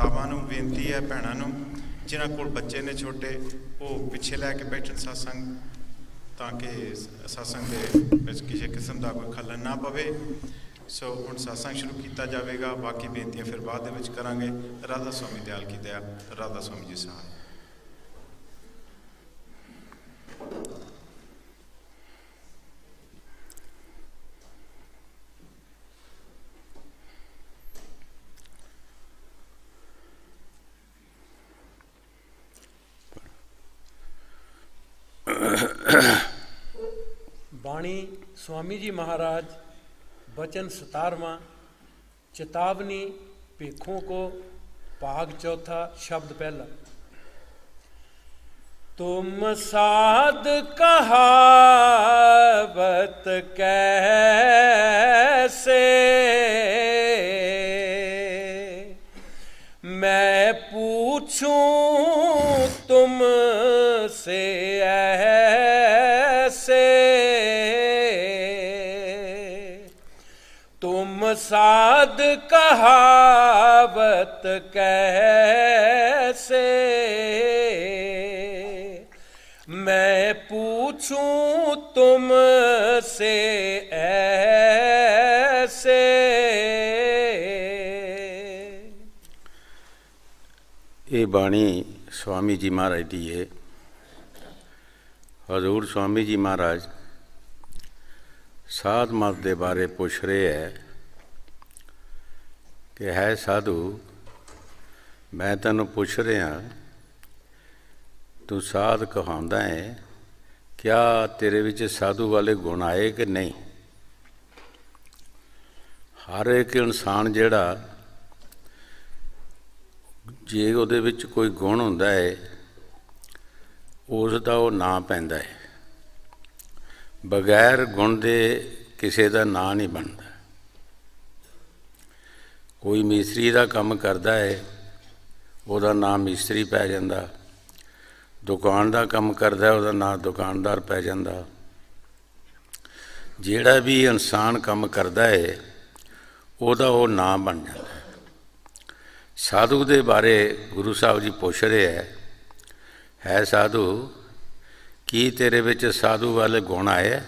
ਮਾਤਾਵਾਂ ਨੂੰ ਬੇਨਤੀ ਹੈ ਭੈਣਾਂ ਨੂੰ ਜਿਨ੍ਹਾਂ ਕੋਲ ਬੱਚੇ ਨੇ ਛੋਟੇ ਉਹ ਪਿੱਛੇ ਲੈ ਕੇ ਬੈਠਣ ਸਾਸੰਗ ਤਾਂ ਕਿ ਸਾਸੰਗ ਦੇ ਵਿੱਚ ਕਿਸੇ ਕਿਸਮ ਦਾ ਕੋਈ ਖਲਨ ਨਾ ਪਵੇ ਸੋ ਹੁਣ ਸਾਸੰਗ ਸ਼ੁਰੂ ਕੀਤਾ ਜਾਵੇਗਾ ਬਾਕੀ ਬੇਨਤੀਆਂ ਫਿਰ ਬਾਅਦ ਦੇ ਵਿੱਚ ਕਰਾਂਗੇ ਰਾਧਾ ਸੁਆਮੀ ਦਿਆਲ ਕੀ ਦਇਆ ਰਾਧਾ ਸੁਆਮੀ ਜੀ ਸਾਹਿਬ स्वामी जी महाराज बचन सतारवा चेतावनी भेखों को भाग चौथा शब्द पहला तुम साध कहावत कैसे मैं पूछूं तुम से ऐ साध कहावत कैसे मैं पूछूं तुम से ऐसे ये बाणी स्वामी जी महाराज दी है हजूर स्वामी जी महाराज साध मत के बारे पूछ रहे हैं ਕਿ ਹੈ ਸਾਧੂ ਮੈਂ ਤੈਨੂੰ ਪੁੱਛ ਰਿਹਾ ਤੂੰ ਸਾਧ ਕਹਾਉਂਦਾ ਹੈ ਕਿਆ ਤੇਰੇ ਵਿੱਚ ਸਾਧੂ ਵਾਲੇ ਗੁਣ ਆਏ ਕਿ ਨਹੀਂ ਹਰ ਇੱਕ ਇਨਸਾਨ ਜਿਹੜਾ ਜੇ ਉਹਦੇ ਵਿੱਚ ਕੋਈ ਗੁਣ ਹੁੰਦਾ ਹੈ ਉਸ ਦਾ ਉਹ ਨਾਂ ਪੈਂਦਾ ਹੈ ਬਗੈਰ ਗੁਣ ਦੇ ਕਿਸੇ ਦਾ ਨਾਂ ਨਹੀਂ ਬਣਦਾ ਕੋਈ ਮਿਸਤਰੀ ਦਾ ਕੰਮ ਕਰਦਾ ਹੈ ਉਹਦਾ ਨਾਮ ਮਿਸਤਰੀ ਪੈ ਜਾਂਦਾ ਦੁਕਾਨ ਦਾ ਕੰਮ ਕਰਦਾ ਉਹਦਾ ਨਾਮ ਦੁਕਾਨਦਾਰ ਪੈ ਜਾਂਦਾ ਜਿਹੜਾ ਵੀ ਇਨਸਾਨ ਕੰਮ ਕਰਦਾ ਹੈ ਉਹਦਾ ਉਹ ਨਾਮ ਬਣ ਜਾਂਦਾ ਸਾਧੂ ਦੇ ਬਾਰੇ ਗੁਰੂ ਸਾਹਿਬ ਜੀ ਪੁੱਛ ਰਹੇ ਹੈ ਹੈ ਸਾਧੂ ਕੀ ਤੇਰੇ ਵਿੱਚ ਸਾਧੂ ਵਾਲੇ ਗੁਣ ਆਏ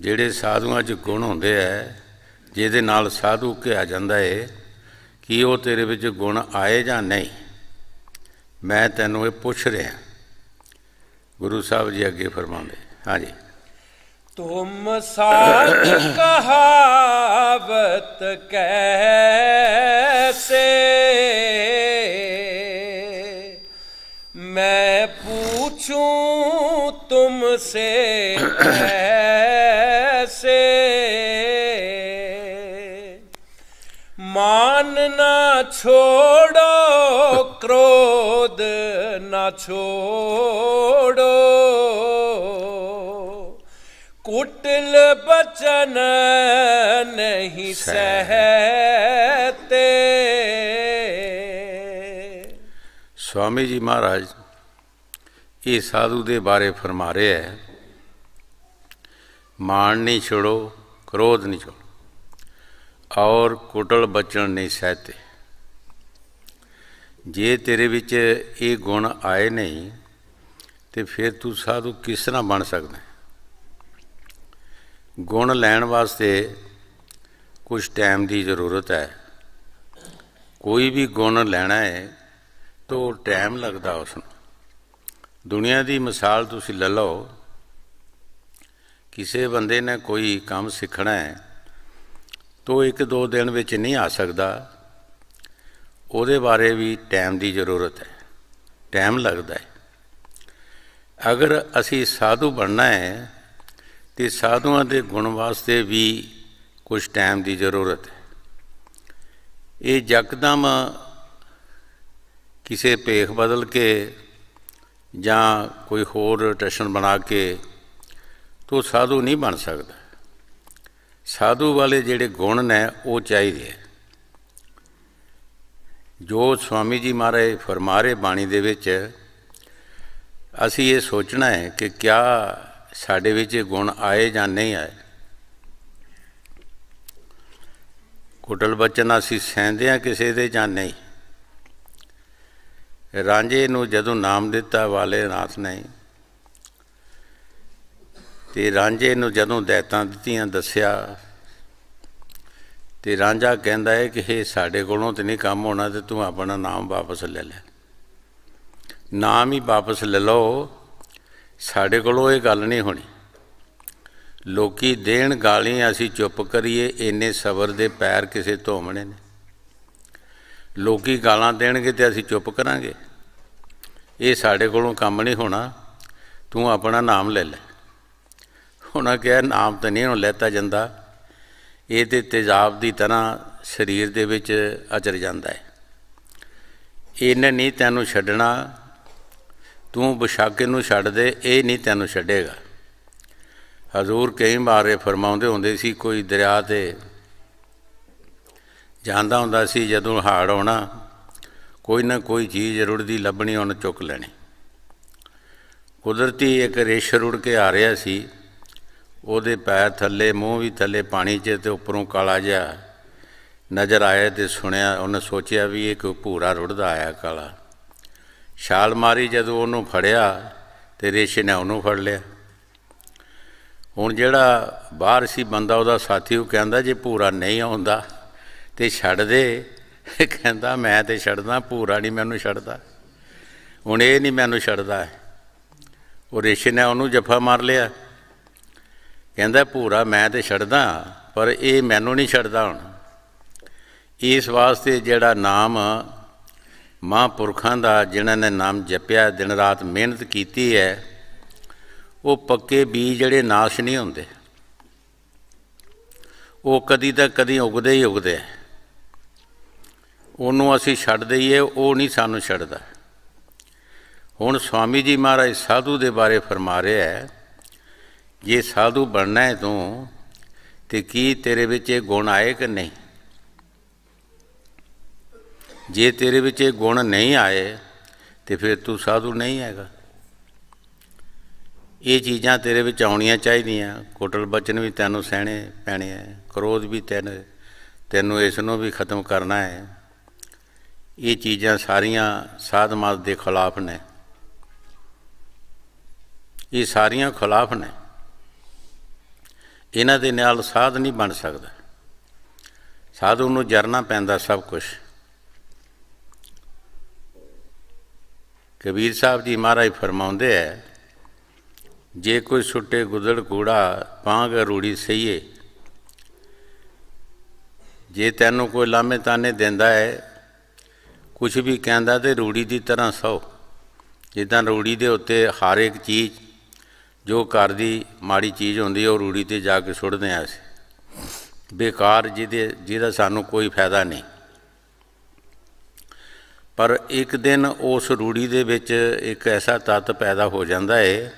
ਜਿਹੜੇ ਸਾਧੂਆਂ 'ਚ ਗੁਣ ਹੁੰਦੇ ਐ ਜਿਹਦੇ ਨਾਲ ਸਾਧੂ ਕਿਹਾ ਜਾਂਦਾ ਏ ਕਿ ਉਹ ਤੇਰੇ ਵਿੱਚ ਗੁਣ ਆਏ ਜਾਂ ਨਹੀਂ ਮੈਂ ਤੈਨੂੰ ਇਹ ਪੁੱਛ ਰਿਹਾ ਗੁਰੂ ਸਾਹਿਬ ਜੀ ਅੱਗੇ ਫਰਮਾਉਂਦੇ ਹਾਂਜੀ ਤੁਮ ਸਾਧ ਕਹਾਵਤ ਕੈਸੇ ਮੈਂ ਪੁੱਛੂੰ ਤੁਮ ਸੇ मान ना छोड़ो क्रोध ना छोड़ो कुटिल बचन नहीं सहते स्वामी जी महाराज ਇਹ ਸਾਧੂ ਦੇ ਬਾਰੇ ਫਰਮਾ ਰਿਹਾ ਹੈ ਮਾਣ ਨਹੀਂ ਛੋੜੋ ਕ੍ਰੋਧ ਨਹੀਂ ਛੋੜੋ ਔਰ ਕੁਟਲ ਬਚਣ ਨਹੀਂ ਸਹਤੇ ਜੇ ਤੇਰੇ ਵਿੱਚ ਇਹ ਗੁਣ ਆਏ ਨਹੀਂ ਤੇ ਫਿਰ ਤੂੰ ਸਾਧੂ ਕਿਸ ਤਰ੍ਹਾਂ ਬਣ ਸਕਦਾ ਗੁਣ ਲੈਣ ਵਾਸਤੇ ਕੁਝ ਟਾਈਮ ਦੀ ਜ਼ਰੂਰਤ ਹੈ ਕੋਈ ਵੀ ਗੁਣ ਲੈਣਾ ਹੈ ਤਾਂ ਟਾਈਮ ਲੱਗਦਾ ਉਸ ਨੂੰ ਦੁਨੀਆ ਦੀ ਮਿਸਾਲ ਤੁਸੀਂ ਲੈ ਲਓ ਕਿਸੇ ਬੰਦੇ ਨੇ ਕੋਈ ਕੰਮ ਸਿੱਖਣਾ ਹੈ ਤੋਂ ਇੱਕ ਦੋ ਦਿਨ ਵਿੱਚ ਨਹੀਂ ਆ ਸਕਦਾ ਉਹਦੇ ਬਾਰੇ ਵੀ ਟਾਈਮ ਦੀ ਜ਼ਰੂਰਤ ਹੈ ਟਾਈਮ ਲੱਗਦਾ ਹੈ ਅਗਰ ਅਸੀਂ ਸਾਧੂ ਬਣਨਾ ਹੈ ਤੇ ਸਾਧੂਆਂ ਦੇ ਗੁਣ ਵਾਸਤੇ ਵੀ ਕੁਝ ਟਾਈਮ ਦੀ ਜ਼ਰੂਰਤ ਹੈ ਇਹ ਜਗਦਮ ਕਿਸੇ ਪੇਖ ਬਦਲ ਕੇ ਜਾਂ ਕੋਈ ਹੋਰ ਟੈਸ਼ਨ ਬਣਾ ਕੇ ਤੋ ਸਾਧੂ ਨਹੀਂ ਬਣ ਸਕਦਾ ਸਾਧੂ ਵਾਲੇ ਜਿਹੜੇ ਗੁਣ ਨੇ ਉਹ ਚਾਹੀਦੇ ਜੋ ਸਵਾਮੀ ਜੀ ਮਹਾਰਾਜ ਫਰਮਾਰੇ ਬਾਣੀ ਦੇ ਵਿੱਚ ਅਸੀਂ ਇਹ ਸੋਚਣਾ ਹੈ ਕਿ ਕਿਆ ਸਾਡੇ ਵਿੱਚ ਇਹ ਗੁਣ ਆਏ ਜਾਂ ਨਹੀਂ ਆਏ ਕੋਟਲ ਬਚਨ ਅਸੀਂ ਸਹਿੰਦੇ ਆ ਕਿਸੇ ਦੇ ਜਾਂ ਨਹੀਂ ਰਾਂਝੇ ਨੂੰ ਜਦੋਂ ਨਾਮ ਦਿੱਤਾ ਵਾਲੇ ਨਾਥ ਨਹੀਂ ਤੇ ਰਾਂਝੇ ਨੂੰ ਜਦੋਂ ਦੇਤਾ ਦਿੱਤੀਆਂ ਦੱਸਿਆ ਤੇ ਰਾਂਝਾ ਕਹਿੰਦਾ ਹੈ ਕਿ ਇਹ ਸਾਡੇ ਕੋਲੋਂ ਤੇ ਨਹੀਂ ਕੰਮ ਹੋਣਾ ਤੇ ਤੂੰ ਆਪਣਾ ਨਾਮ ਵਾਪਸ ਲੈ ਲੈ ਨਾਮ ਹੀ ਵਾਪਸ ਲੈ ਲਓ ਸਾਡੇ ਕੋਲੋਂ ਇਹ ਗੱਲ ਨਹੀਂ ਹੋਣੀ ਲੋਕੀ ਦੇਣ ਗਾਲੀਆਂ ਅਸੀਂ ਚੁੱਪ ਕਰੀਏ ਇੰਨੇ ਸਬਰ ਦੇ ਪੈਰ ਕਿਸੇ ਧੋਮਣੇ ਨੇ ਲੋਕੀ ਗਾਲਾਂ ਦੇਣਗੇ ਤੇ ਅਸੀਂ ਚੁੱਪ ਕਰਾਂਗੇ ਇਹ ਸਾਡੇ ਕੋਲੋਂ ਕੰਮ ਨਹੀਂ ਹੋਣਾ ਤੂੰ ਆਪਣਾ ਨਾਮ ਲੈ ਲੈ ਉਹਨਾਂ ਕਿਹਾ ਨਾਮ ਤਾਂ ਨਹੀਂ ਉਹਨੂੰ ਲੈਤਾ ਜਾਂਦਾ ਇਹ ਤੇ ਤੇਜ਼ਾਬ ਦੀ ਤਰ੍ਹਾਂ ਸਰੀਰ ਦੇ ਵਿੱਚ ਅਚਰ ਜਾਂਦਾ ਹੈ ਇਹਨੇ ਨਹੀਂ ਤੈਨੂੰ ਛੱਡਣਾ ਤੂੰ ਬਿਸ਼ਾਕੇ ਨੂੰ ਛੱਡ ਦੇ ਇਹ ਨਹੀਂ ਤੈਨੂੰ ਛੱਡੇਗਾ ਹਜ਼ੂਰ ਕਈ ਵਾਰੇ ਫਰਮਾਉਂਦੇ ਹੁੰਦੇ ਸੀ ਕੋਈ ਦਰਿਆ ਤੇ ਜਾਂਦਾ ਹੁੰਦਾ ਸੀ ਜਦੋਂ ਹਾੜ ਆਉਣਾ ਕੋਈ ਨਾ ਕੋਈ ਚੀਜ਼ ਰੁੜਦੀ ਲੱਭਣੀ ਉਹਨੂੰ ਚੁੱਕ ਲੈਣੀ ਕੁਦਰਤੀ ਇੱਕ ਰੇਸ਼ਾ ਰੁੜ ਕੇ ਆ ਰਿਹਾ ਸੀ ਉਹਦੇ ਪੈਰ ਥੱਲੇ ਮੂੰਹ ਵੀ ਥੱਲੇ ਪਾਣੀ 'ਚ ਤੇ ਉੱਪਰੋਂ ਕਾਲਾ ਜਿਹਾ ਨਜ਼ਰ ਆਇਆ ਤੇ ਸੁਣਿਆ ਉਹਨੇ ਸੋਚਿਆ ਵੀ ਇਹ ਕੋਈ ਭੂਰਾ ਰੁੜਦਾ ਆਇਆ ਕਾਲਾ ਛਾਲ ਮਾਰੀ ਜਦੋਂ ਉਹਨੂੰ ਫੜਿਆ ਤੇ ਰੇਸ਼ੇ ਨੇ ਉਹਨੂੰ ਫੜ ਲਿਆ ਹੁਣ ਜਿਹੜਾ ਬਾਹਰ ਸੀ ਬੰਦਾ ਉਹਦਾ ਸਾਥੀ ਉਹ ਕਹਿੰਦਾ ਜੇ ਭੂਰਾ ਨਹੀਂ ਆਉਂਦਾ ਤੇ ਛੱਡ ਦੇ ਕਹਿੰਦਾ ਮੈਂ ਤੇ ਛੱਡਦਾ ਭੂਰਾ ਨਹੀਂ ਮੈਨੂੰ ਛੱਡਦਾ ਹੁਣ ਇਹ ਨਹੀਂ ਮੈਨੂੰ ਛੱਡਦਾ ਉਹ ਰੇਸ਼ੇ ਨੇ ਉਹਨੂੰ ਜੱਫਾ ਮਾਰ ਲਿਆ ਕਹਿੰਦਾ ਭੂਰਾ ਮੈਂ ਤੇ ਛੱਡਦਾ ਪਰ ਇਹ ਮੈਨੂੰ ਨਹੀਂ ਛੱਡਦਾ ਹੁਣ ਇਸ ਵਾਸਤੇ ਜਿਹੜਾ ਨਾਮ ਮਹਾਂਪੁਰਖਾਂ ਦਾ ਜਿਨ੍ਹਾਂ ਨੇ ਨਾਮ ਜਪਿਆ ਦਿਨ ਰਾਤ ਮਿਹਨਤ ਕੀਤੀ ਹੈ ਉਹ ਪੱਕੇ ਬੀਜ ਜਿਹੜੇ ਨਾਸ਼ ਨਹੀਂ ਹੁੰਦੇ ਉਹ ਕਦੀ ਤਾਂ ਕਦੀ ਉਗਦੇ ਹੀ ਉਗਦੇ ਉਹਨੂੰ ਅਸੀਂ ਛੱਡ ਦਈਏ ਉਹ ਨਹੀਂ ਸਾਨੂੰ ਛੱਡਦਾ ਹੁਣ ਸਵਾਮੀ ਜੀ ਮਹਾਰਾਜ ਸਾਧੂ ਦੇ ਬਾਰੇ ਫਰਮਾ ਰਿਹਾ ਹੈ ਜੇ ਸਾਧੂ ਬਣਨਾ ਹੈ ਤੂੰ ਤੇ ਕੀ ਤੇਰੇ ਵਿੱਚ ਇਹ ਗੁਣ ਆਏ ਕਿ ਨਹੀਂ ਜੇ ਤੇਰੇ ਵਿੱਚ ਇਹ ਗੁਣ ਨਹੀਂ ਆਏ ਤੇ ਫਿਰ ਤੂੰ ਸਾਧੂ ਨਹੀਂ ਹੈਗਾ ਇਹ ਚੀਜ਼ਾਂ ਤੇਰੇ ਵਿੱਚ ਆਉਣੀਆਂ ਚਾਹੀਦੀਆਂ ਕੋਟਲ ਬਚਨ ਵੀ ਤੈਨੂੰ ਸਹਿਣੇ ਪੈਣੇ ਆ ਕਰੋਧ ਵੀ ਤੈਨੂੰ ਤੈਨੂੰ ਇਸ ਨੂੰ ਵੀ ਖਤਮ ਕਰਨਾ ਹੈ ਇਹ ਚੀਜ਼ਾਂ ਸਾਰੀਆਂ ਸਾਧ ਮਾਤ ਦੇ ਖਿਲਾਫ ਨੇ ਇਹ ਸਾਰੀਆਂ ਖਿਲਾਫ ਨੇ ਇਹਨਾਂ ਦੇ ਨਾਲ ਸਾਧ ਨਹੀਂ ਬਣ ਸਕਦਾ ਸਾਧੂ ਨੂੰ ਜਰਨਾ ਪੈਂਦਾ ਸਭ ਕੁਝ ਕਬੀਰ ਸਾਹਿਬ ਜੀ ਮਹਾਰਾਜ ਫਰਮਾਉਂਦੇ ਐ ਜੇ ਕੋਈ ਛੁੱਟੇ ਗੁਦੜ ਕੂੜਾ ਪਾਂਗ ਰੂੜੀ ਸਈਏ ਜੇ ਤੈਨੂੰ ਕੋਈ ਲਾਮੇ ਤਾਨੇ ਦਿੰਦਾ ਹੈ ਕੁਝ ਵੀ ਕਹਿੰਦਾ ਤੇ ਰੂੜੀ ਦੀ ਤਰ੍ਹਾਂ ਸੋ ਜਿੱਦਾਂ ਰੂੜੀ ਦੇ ਉੱਤੇ ਹਰ ਇੱਕ ਚੀਜ਼ ਜੋ ਘਰ ਦੀ ਮਾੜੀ ਚੀਜ਼ ਹੁੰਦੀ ਉਹ ਰੂੜੀ ਤੇ ਜਾ ਕੇ ਸੁੱਟਦੇ ਆ ਅਸੀਂ ਬੇਕਾਰ ਜਿਹਦੇ ਜਿਹਦਾ ਸਾਨੂੰ ਕੋਈ ਫਾਇਦਾ ਨਹੀਂ ਪਰ ਇੱਕ ਦਿਨ ਉਸ ਰੂੜੀ ਦੇ ਵਿੱਚ ਇੱਕ ਐਸਾ ਤੱਤ ਪੈਦਾ ਹੋ ਜਾਂਦਾ ਏ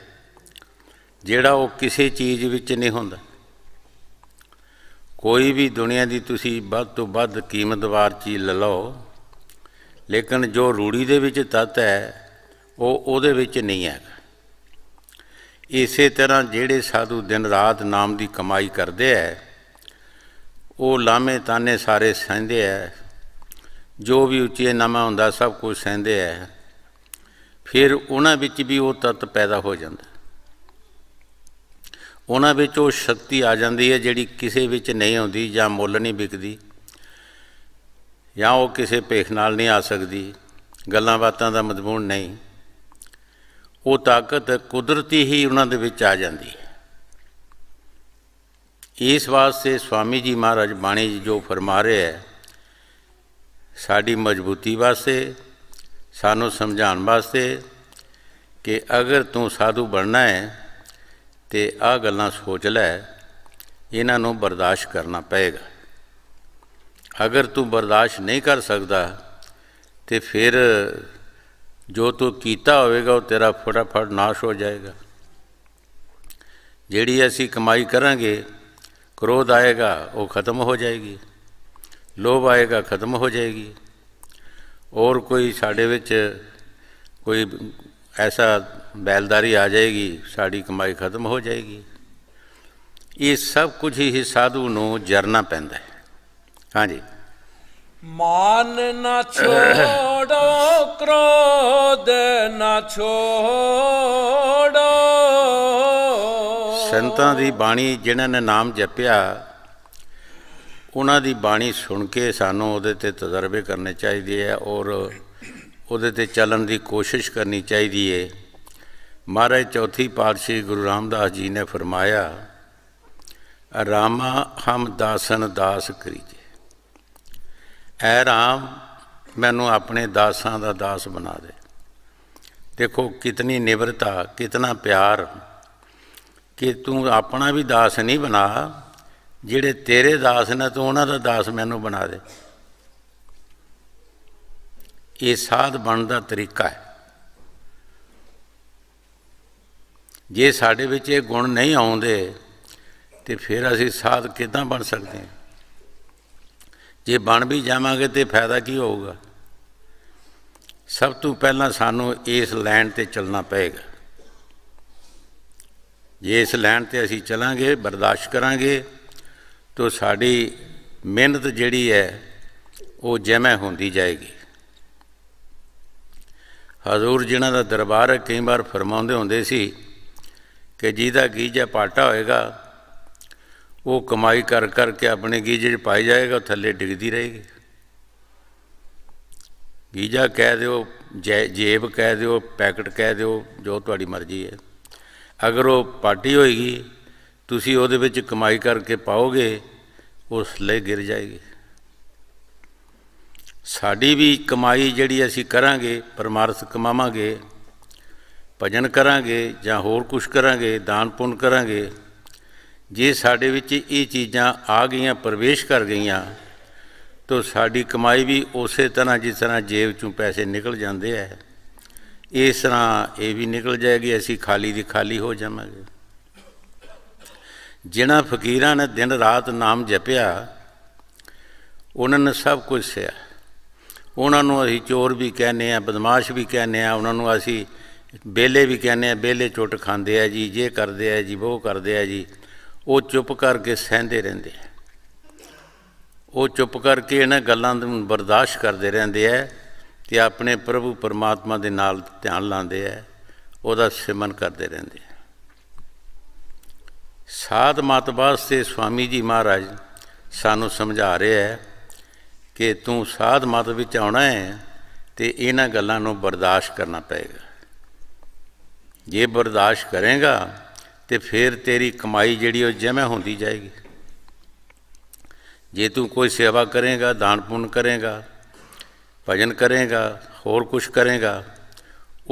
ਜਿਹੜਾ ਉਹ ਕਿਸੇ ਚੀਜ਼ ਵਿੱਚ ਨਹੀਂ ਹੁੰਦਾ ਕੋਈ ਵੀ ਦੁਨੀਆ ਦੀ ਤੁਸੀਂ ਵੱਧ ਤੋਂ ਵੱਧ ਕੀਮਤਵਾਰ ਚੀਜ਼ ਲੈ ਲਓ ਲੇਕਿਨ ਜੋ ਰੂੜੀ ਦੇ ਵਿੱਚ ਤੱਤ ਹੈ ਉਹ ਉਹਦੇ ਵਿੱਚ ਨਹੀਂ ਹੈ ਇਸੇ ਤਰ੍ਹਾਂ ਜਿਹੜੇ ਸਾਧੂ ਦਿਨ ਰਾਤ ਨਾਮ ਦੀ ਕਮਾਈ ਕਰਦੇ ਐ ਉਹ ਲਾਮੇ ਤਾਨੇ ਸਾਰੇ ਸਹਿੰਦੇ ਐ ਜੋ ਵੀ ਉੱਚੇ ਨਾਮਾ ਹੁੰਦਾ ਸਭ ਕੁਝ ਸਹਿੰਦੇ ਐ ਫਿਰ ਉਹਨਾਂ ਵਿੱਚ ਵੀ ਉਹ ਤਤ ਪੈਦਾ ਹੋ ਜਾਂਦਾ ਉਹਨਾਂ ਵਿੱਚ ਉਹ ਸ਼ਕਤੀ ਆ ਜਾਂਦੀ ਹੈ ਜਿਹੜੀ ਕਿਸੇ ਵਿੱਚ ਨਹੀਂ ਆਉਂਦੀ ਜਾਂ ਮੁੱਲ ਨਹੀਂ ਵਿਕਦੀ ਜਾਂ ਉਹ ਕਿਸੇ ਪੇਖ ਨਾਲ ਨਹੀਂ ਆ ਸਕਦੀ ਗੱਲਾਂ ਬਾਤਾਂ ਦਾ ਮਜ਼ਮੂਨ ਨਹੀਂ ਉਹ ਤਾਕਤ ਕੁਦਰਤੀ ਹੀ ਉਹਨਾਂ ਦੇ ਵਿੱਚ ਆ ਜਾਂਦੀ ਹੈ ਇਸ ਵਾਸਤੇ ਸਵਾਮੀ ਜੀ ਮਹਾਰਾਜ ਬਾਣੀ ਜੀ ਜੋ ਫਰਮਾ ਰਹੇ ਹੈ ਸਾਡੀ ਮਜ਼ਬੂਤੀ ਵਾਸਤੇ ਸਾਨੂੰ ਸਮਝਾਉਣ ਵਾਸਤੇ ਕਿ ਅਗਰ ਤੂੰ ਸਾਧੂ ਬਣਨਾ ਹੈ ਤੇ ਆ ਗੱਲਾਂ ਸੋਚ ਲੈ ਇਹਨਾਂ ਨੂੰ ਬਰਦਾਸ਼ਤ ਕਰਨਾ ਪਏਗਾ ਅਗਰ ਤੂੰ ਬਰਦਾਸ਼ਤ ਨਹੀਂ ਕਰ ਸਕਦਾ ਤੇ ਫਿਰ ਜੋ ਤੂੰ ਕੀਤਾ ਹੋਵੇਗਾ ਉਹ ਤੇਰਾ ਫਟਾਫਟ ਨਾਸ਼ ਹੋ ਜਾਏਗਾ ਜਿਹੜੀ ਅਸੀਂ ਕਮਾਈ ਕਰਾਂਗੇ ਕ੍ਰੋਧ ਆਏਗਾ ਉਹ ਖਤਮ ਹੋ ਜਾਏਗੀ ਲੋਭ ਆਏਗਾ ਖਤਮ ਹੋ ਜਾਏਗੀ ਔਰ ਕੋਈ ਸਾਡੇ ਵਿੱਚ ਕੋਈ ਐਸਾ ਬੈਲਦਾਰੀ ਆ ਜਾਏਗੀ ਸਾਡੀ ਕਮਾਈ ਖਤਮ ਹੋ ਜਾਏਗੀ ਇਹ ਸਭ ਕੁਝ ਹੀ ਸਾਧੂ ਨੂੰ ਜਰਨਾ ਪੈਂਦਾ ਹੈ ਹਾਂਜੀ ਮਾਨ ਨਾ ਛੋੜੋ ਕ੍ਰੋਧ ਨਾ ਛੋੜੋ ਸੰਤਾਂ ਦੀ ਬਾਣੀ ਜਿਨ੍ਹਾਂ ਨੇ ਨਾਮ ਜਪਿਆ ਉਹਨਾਂ ਦੀ ਬਾਣੀ ਸੁਣ ਕੇ ਸਾਨੂੰ ਉਹਦੇ ਤੇ ਤਜਰਬੇ ਕਰਨੇ ਚਾਹੀਦੇ ਆ ਔਰ ਉਹਦੇ ਤੇ ਚੱਲਣ ਦੀ ਕੋਸ਼ਿਸ਼ ਕਰਨੀ ਚਾਹੀਦੀ ਏ ਮਹਾਰਾਜ ਚੌਥੀ ਪਾਤਸ਼ਾਹ ਗੁਰੂ ਰਾਮਦਾਸ ਜੀ ਨੇ ਫਰਮਾਇਆ ਰਾਮਾ ਹਮ ਦਾਸਨ ਦਾਸ ਕਰੀਜੇ ਐ ਰਾਮ ਮੈਨੂੰ ਆਪਣੇ ਦਾਸਾਂ ਦਾ ਦਾਸ ਬਣਾ ਦੇ ਦੇਖੋ ਕਿਤਨੀ ਨਿਵਰਤਾ ਕਿਤਨਾ ਪਿਆਰ ਕਿ ਤੂੰ ਆਪਣਾ ਵੀ ਦਾਸ ਨਹੀਂ ਬਣਾ ਜਿਹੜੇ ਤੇਰੇ ਦਾਸ ਨੇ ਤੂੰ ਉਹਨਾਂ ਦਾ ਦਾਸ ਮੈਨੂੰ ਬਣਾ ਦੇ ਇਹ ਸਾਧ ਬਣ ਦਾ ਤਰੀਕਾ ਹੈ ਜੇ ਸਾਡੇ ਵਿੱਚ ਇਹ ਗੁਣ ਨਹੀਂ ਆਉਂਦੇ ਤੇ ਫਿਰ ਅਸੀਂ ਸਾਧ ਕਿਦਾਂ ਬਣ ਸਕਦੇ ਹਾਂ ਜੇ ਬਣ ਵੀ ਜਾਵਾਂਗੇ ਤੇ ਫਾਇਦਾ ਕੀ ਹੋਊਗਾ ਸਭ ਤੋਂ ਪਹਿਲਾਂ ਸਾਨੂੰ ਇਸ ਲੈਂਡ ਤੇ ਚੱਲਣਾ ਪਏਗਾ ਜੇ ਇਸ ਲੈਂਡ ਤੇ ਅਸੀਂ ਚਲਾਂਗੇ ਬਰਦਾਸ਼ਤ ਕਰਾਂਗੇ ਤਾਂ ਸਾਡੀ ਮਿਹਨਤ ਜਿਹੜੀ ਹੈ ਉਹ ਜਮ੍ਹਾਂ ਹੁੰਦੀ ਜਾਏਗੀ ਹਜ਼ੂਰ ਜਿਨ੍ਹਾਂ ਦਾ ਦਰਬਾਰ ਕਈ ਵਾਰ ਫਰਮਾਉਂਦੇ ਹੁੰਦੇ ਸੀ ਕਿ ਜਿਹਦਾ ਗੀਜਾ ਪਾਟਾ ਹੋਏਗਾ ਉਹ ਕਮਾਈ ਕਰ ਕਰਕੇ ਆਪਣੇ ਗੀਜੇ 'ਚ ਪਾਈ ਜਾਏਗਾ ਥੱਲੇ ਡਿੱਗਦੀ ਰਹੇਗੀ ਗੀਜਾ ਕਹਿ ਦਿਓ ਜੇਬ ਕਹਿ ਦਿਓ ਪੈਕਟ ਕਹਿ ਦਿਓ ਜੋ ਤੁਹਾਡੀ ਮਰਜ਼ੀ ਹੈ ਅਗਰ ਉਹ ਪਾਰਟੀ ਹੋਏਗੀ ਤੁਸੀਂ ਉਹਦੇ ਵਿੱਚ ਕਮਾਈ ਕਰਕੇ ਪਾਓਗੇ ਉਸ ਲਈ ਗਿਰ ਜਾਏਗੀ ਸਾਡੀ ਵੀ ਕਮਾਈ ਜਿਹੜੀ ਅਸੀਂ ਕਰਾਂਗੇ ਪਰਮਾਰਥ ਕਮਾਵਾਂਗੇ ਭਜਨ ਕਰਾਂਗੇ ਜਾਂ ਹੋਰ ਕੁਝ ਕਰਾਂਗੇ ਦਾਨ ਪੁੰਨ ਕਰਾਂਗੇ ਜੇ ਸਾਡੇ ਵਿੱਚ ਇਹ ਚੀਜ਼ਾਂ ਆ ਗਈਆਂ ਪ੍ਰਵੇਸ਼ ਕਰ ਗਈਆਂ ਤਾਂ ਸਾਡੀ ਕਮਾਈ ਵੀ ਉਸੇ ਤਰ੍ਹਾਂ ਜਿਸ ਤਰ੍ਹਾਂ ਜੇਬ ਚੋਂ ਪੈਸੇ ਨਿਕਲ ਜਾਂਦੇ ਆ ਇਸ ਤਰ੍ਹਾਂ ਇਹ ਵੀ ਨਿਕਲ ਜਾਏਗੀ ਅਸੀਂ ਖਾਲੀ ਦੀ ਖਾਲੀ ਹੋ ਜਾਵਾਂਗੇ ਜਿਨ੍ਹਾਂ ਫਕੀਰਾਂ ਨੇ ਦਿਨ ਰਾਤ ਨਾਮ ਜਪਿਆ ਉਹਨਾਂ ਨੇ ਸਭ ਕੁਝ ਸਿਆ ਉਹਨਾਂ ਨੂੰ ਅਸੀਂ ਚੋਰ ਵੀ ਕਹਿੰਦੇ ਆ ਬਦਮਾਸ਼ ਵੀ ਕਹਿੰਦੇ ਆ ਉਹਨਾਂ ਨੂੰ ਅਸੀਂ ਬੇਲੇ ਵੀ ਕਹਿੰਦੇ ਆ ਬੇਲੇ ਚੁੱਟ ਖਾਂਦੇ ਆ ਜੀ ਜੇ ਕਰਦੇ ਆ ਜੀ ਉਹ ਕਰਦੇ ਆ ਜੀ ਉਹ ਚੁੱਪ ਕਰਕੇ ਸਹਿੰਦੇ ਰਹਿੰਦੇ ਆ ਉਹ ਚੁੱਪ ਕਰਕੇ ਇਹਨਾਂ ਗੱਲਾਂ ਨੂੰ ਬਰਦਾਸ਼ਤ ਕਰਦੇ ਰਹਿੰਦੇ ਆ ਤੇ ਆਪਣੇ ਪ੍ਰਭੂ ਪਰਮਾਤਮਾ ਦੇ ਨਾਲ ਧਿਆਨ ਲਾਉਂਦੇ ਆ ਉਹਦਾ ਸਿਮਰਨ ਕਰਦੇ ਰਹਿੰਦੇ ਆ ਸਾਧ ਮਤ ਵਾਸਤੇ ਸਵਾਮੀ ਜੀ ਮਹਾਰਾਜ ਸਾਨੂੰ ਸਮਝਾ ਰਿਹਾ ਹੈ ਕਿ ਤੂੰ ਸਾਧ ਮਤ ਵਿੱਚ ਆਉਣਾ ਹੈ ਤੇ ਇਹਨਾਂ ਗੱਲਾਂ ਨੂੰ ਬਰਦਾਸ਼ਤ ਕਰਨਾ ਪਏਗਾ ਜੇ ਬਰਦਾਸ਼ਤ ਕਰੇਗਾ ਤੇ ਫਿਰ ਤੇਰੀ ਕਮਾਈ ਜਿਹੜੀ ਉਹ ਜਮ੍ਹਾਂ ਹੁੰਦੀ ਜਾਏਗੀ ਜੇ ਤੂੰ ਕੋਈ ਸੇਵਾ ਕਰੇਗਾ ਦਾਨ ਪੁੰਨ ਕਰੇਗਾ ਭਜਨ ਕਰੇਗਾ ਹੋਰ ਕੁਝ ਕਰੇਗਾ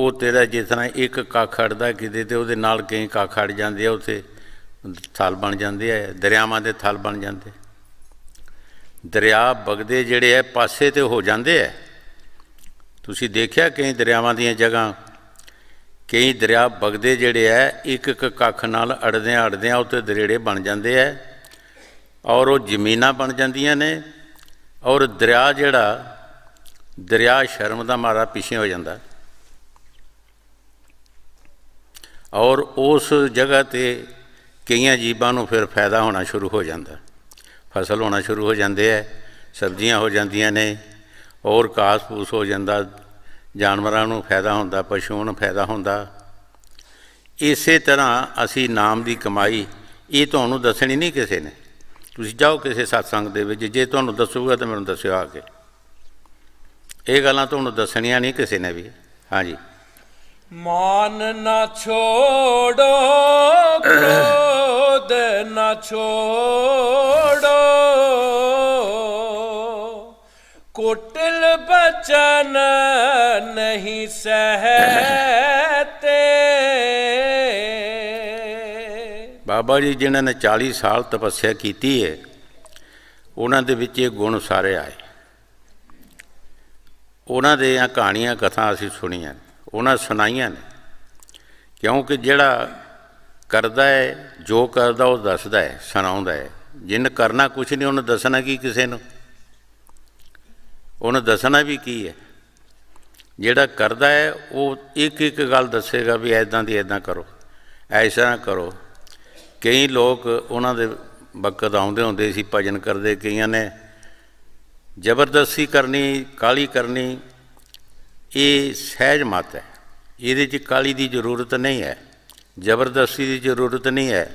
ਉਹ ਤੇਰਾ ਜਿਸ ਤਰ੍ਹਾਂ ਇੱਕ ਕਾਖੜਦਾ ਕਿਤੇ ਤੇ ਉਹਦੇ ਨਾਲ ਕਈ ਕਾਖੜ ਜਾਂਦੇ ਆ ਉਥੇ ਥਲ ਬਣ ਜਾਂਦੇ ਆ ਦਰਿਆਵਾਂ ਦੇ ਥਲ ਬਣ ਜਾਂਦੇ ਦਰਿਆ ਬਗਦੇ ਜਿਹੜੇ ਆ ਪਾਸੇ ਤੇ ਹੋ ਜਾਂਦੇ ਆ ਤੁਸੀਂ ਦੇਖਿਆ ਕਈ ਦਰਿਆਵਾਂ ਦੀਆਂ ਜਗ੍ਹਾ ਕਈ ਦਰਿਆ ਬਗਦੇ ਜਿਹੜੇ ਐ ਇੱਕ ਇੱਕ ਕੱਖ ਨਾਲ ਅੜਦੇ ਅੜਦੇ ਆ ਉੱਤੇ ਦਰੇੜੇ ਬਣ ਜਾਂਦੇ ਐ ਔਰ ਉਹ ਜ਼ਮੀਨਾਂ ਬਣ ਜਾਂਦੀਆਂ ਨੇ ਔਰ ਦਰਿਆ ਜਿਹੜਾ ਦਰਿਆ ਸ਼ਰਮ ਦਾ ਮਾਰਾ ਪਿੱਛੇ ਹੋ ਜਾਂਦਾ ਔਰ ਉਸ ਜਗ੍ਹਾ ਤੇ ਕਈਆਂ ਜੀਵਾਂ ਨੂੰ ਫਿਰ ਫਾਇਦਾ ਹੋਣਾ ਸ਼ੁਰੂ ਹੋ ਜਾਂਦਾ ਫਸਲ ਹੋਣਾ ਸ਼ੁਰੂ ਹੋ ਜਾਂਦੇ ਐ ਸਬਜ਼ੀਆਂ ਹੋ ਜਾਂਦੀਆਂ ਨੇ ਔਰ ਕਾਸ ਫੂਸ ਹੋ ਜਾਂਦਾ ਜਾਨਵਰਾਂ ਨੂੰ ਫਾਇਦਾ ਹੁੰਦਾ ਪਸ਼ੂਆਂ ਨੂੰ ਫਾਇਦਾ ਹੁੰਦਾ ਇਸੇ ਤਰ੍ਹਾਂ ਅਸੀਂ ਨਾਮ ਦੀ ਕਮਾਈ ਇਹ ਤੁਹਾਨੂੰ ਦੱਸਣੀ ਨਹੀਂ ਕਿਸੇ ਨੇ ਤੁਸੀਂ ਜਾਓ ਕਿਸੇ satsang ਦੇ ਵਿੱਚ ਜੇ ਤੁਹਾਨੂੰ ਦੱਸੂਗਾ ਤਾਂ ਮੈਨੂੰ ਦੱਸਿਓ ਆ ਕੇ ਇਹ ਗੱਲਾਂ ਤੁਹਾਨੂੰ ਦੱਸਣੀਆਂ ਨਹੀਂ ਕਿਸੇ ਨੇ ਵੀ ਹਾਂਜੀ ਮਾਨ ਨਾ ਛੋੜੋ ਕੋਦ ਨਾ ਛੋੜੋ ਕੋਟਲ ਬਚਨ ਨਹੀਂ ਸਹਤੇ ਬਾਬਾ ਜੀ ਜਿਨ੍ਹਾਂ ਨੇ 40 ਸਾਲ ਤਪੱਸਿਆ ਕੀਤੀ ਹੈ ਉਹਨਾਂ ਦੇ ਵਿੱਚ ਇਹ ਗੁਣ ਸਾਰੇ ਆਏ ਉਹਨਾਂ ਦੇ ਆ ਕਹਾਣੀਆਂ ਕਥਾ ਅਸੀਂ ਸੁਣੀਆਂ ਉਹਨਾਂ ਸੁਣਾਈਆਂ ਨੇ ਕਿਉਂਕਿ ਜਿਹੜਾ ਕਰਦਾ ਹੈ ਜੋ ਕਰਦਾ ਉਹ ਦੱਸਦਾ ਹੈ ਸੁਣਾਉਂਦਾ ਹੈ ਜਿੰਨ ਕਰਨਾ ਕੁਝ ਨਹੀਂ ਉਹਨੂੰ ਦੱਸਣਾ ਕੀ ਕਿਸੇ ਨੂੰ ਉਹਨੇ ਦੱਸਣਾ ਵੀ ਕੀ ਹੈ ਜਿਹੜਾ ਕਰਦਾ ਹੈ ਉਹ ਇੱਕ ਇੱਕ ਗੱਲ ਦੱਸੇਗਾ ਵੀ ਐਦਾਂ ਦੀ ਐਦਾਂ ਕਰੋ ਐਸਾ ਕਰੋ ਕਈ ਲੋਕ ਉਹਨਾਂ ਦੇ ਵਕਤ ਆਉਂਦੇ ਹੁੰਦੇ ਸੀ ਭਜਨ ਕਰਦੇ ਕਈਆਂ ਨੇ ਜ਼ਬਰਦਸਤੀ ਕਰਨੀ ਕਾਲੀ ਕਰਨੀ ਇਹ ਸਹਿਜ ਮਤ ਹੈ ਇਹਦੇ 'ਚ ਕਾਲੀ ਦੀ ਜ਼ਰੂਰਤ ਨਹੀਂ ਹੈ ਜ਼ਬਰਦਸਤੀ ਦੀ ਜ਼ਰੂਰਤ ਨਹੀਂ ਹੈ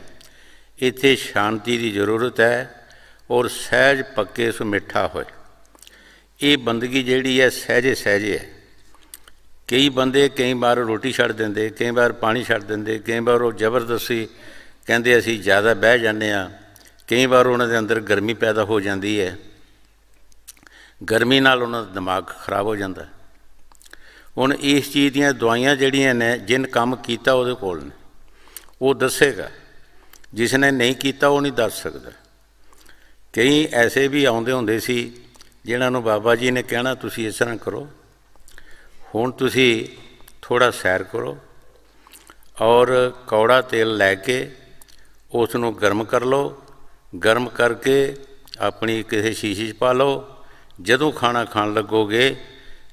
ਇੱਥੇ ਸ਼ਾਂਤੀ ਦੀ ਜ਼ਰੂਰਤ ਹੈ ਔਰ ਸਹਿਜ ਪੱਕੇ ਸੁ ਮਿੱਠਾ ਹੋਏ ਇਹ ਬੰਦਗੀ ਜਿਹੜੀ ਹੈ ਸਹਜੇ ਸਹਜੇ ਹੈ ਕਈ ਬੰਦੇ ਕਈ ਵਾਰ ਰੋਟੀ ਛੱਡ ਦਿੰਦੇ ਕਈ ਵਾਰ ਪਾਣੀ ਛੱਡ ਦਿੰਦੇ ਕਈ ਵਾਰ ਉਹ ਜ਼ਬਰਦਸਤੀ ਕਹਿੰਦੇ ਅਸੀਂ ਜ਼ਿਆਦਾ ਬਹਿ ਜਾਂਦੇ ਆ ਕਈ ਵਾਰ ਉਹਨਾਂ ਦੇ ਅੰਦਰ ਗਰਮੀ ਪੈਦਾ ਹੋ ਜਾਂਦੀ ਹੈ ਗਰਮੀ ਨਾਲ ਉਹਨਾਂ ਦਾ ਦਿਮਾਗ ਖਰਾਬ ਹੋ ਜਾਂਦਾ ਹੁਣ ਇਸ ਚੀਜ਼ ਦੀਆਂ ਦਵਾਈਆਂ ਜਿਹੜੀਆਂ ਨੇ ਜਿਨ ਕੰਮ ਕੀਤਾ ਉਹਦੇ ਕੋਲ ਨੇ ਉਹ ਦੱਸੇਗਾ ਜਿਸ ਨੇ ਨਹੀਂ ਕੀਤਾ ਉਹ ਨਹੀਂ ਦੱਸ ਸਕਦਾ ਕਈ ਐਸੇ ਵੀ ਆਉਂਦੇ ਹੁੰਦੇ ਸੀ ਜਿਨ੍ਹਾਂ ਨੂੰ ਬਾਬਾ ਜੀ ਨੇ ਕਹਿਣਾ ਤੁਸੀਂ ਇਸ ਤਰ੍ਹਾਂ ਕਰੋ ਹੁਣ ਤੁਸੀਂ ਥੋੜਾ ਸੈਰ ਕਰੋ ਔਰ ਕੌੜਾ ਤੇਲ ਲੈ ਕੇ ਉਸ ਨੂੰ ਗਰਮ ਕਰ ਲਓ ਗਰਮ ਕਰਕੇ ਆਪਣੀ ਕਿਸੇ ਸ਼ੀਸ਼ੀ 'ਚ ਪਾ ਲਓ ਜਦੋਂ ਖਾਣਾ ਖਾਣ ਲੱਗੋਗੇ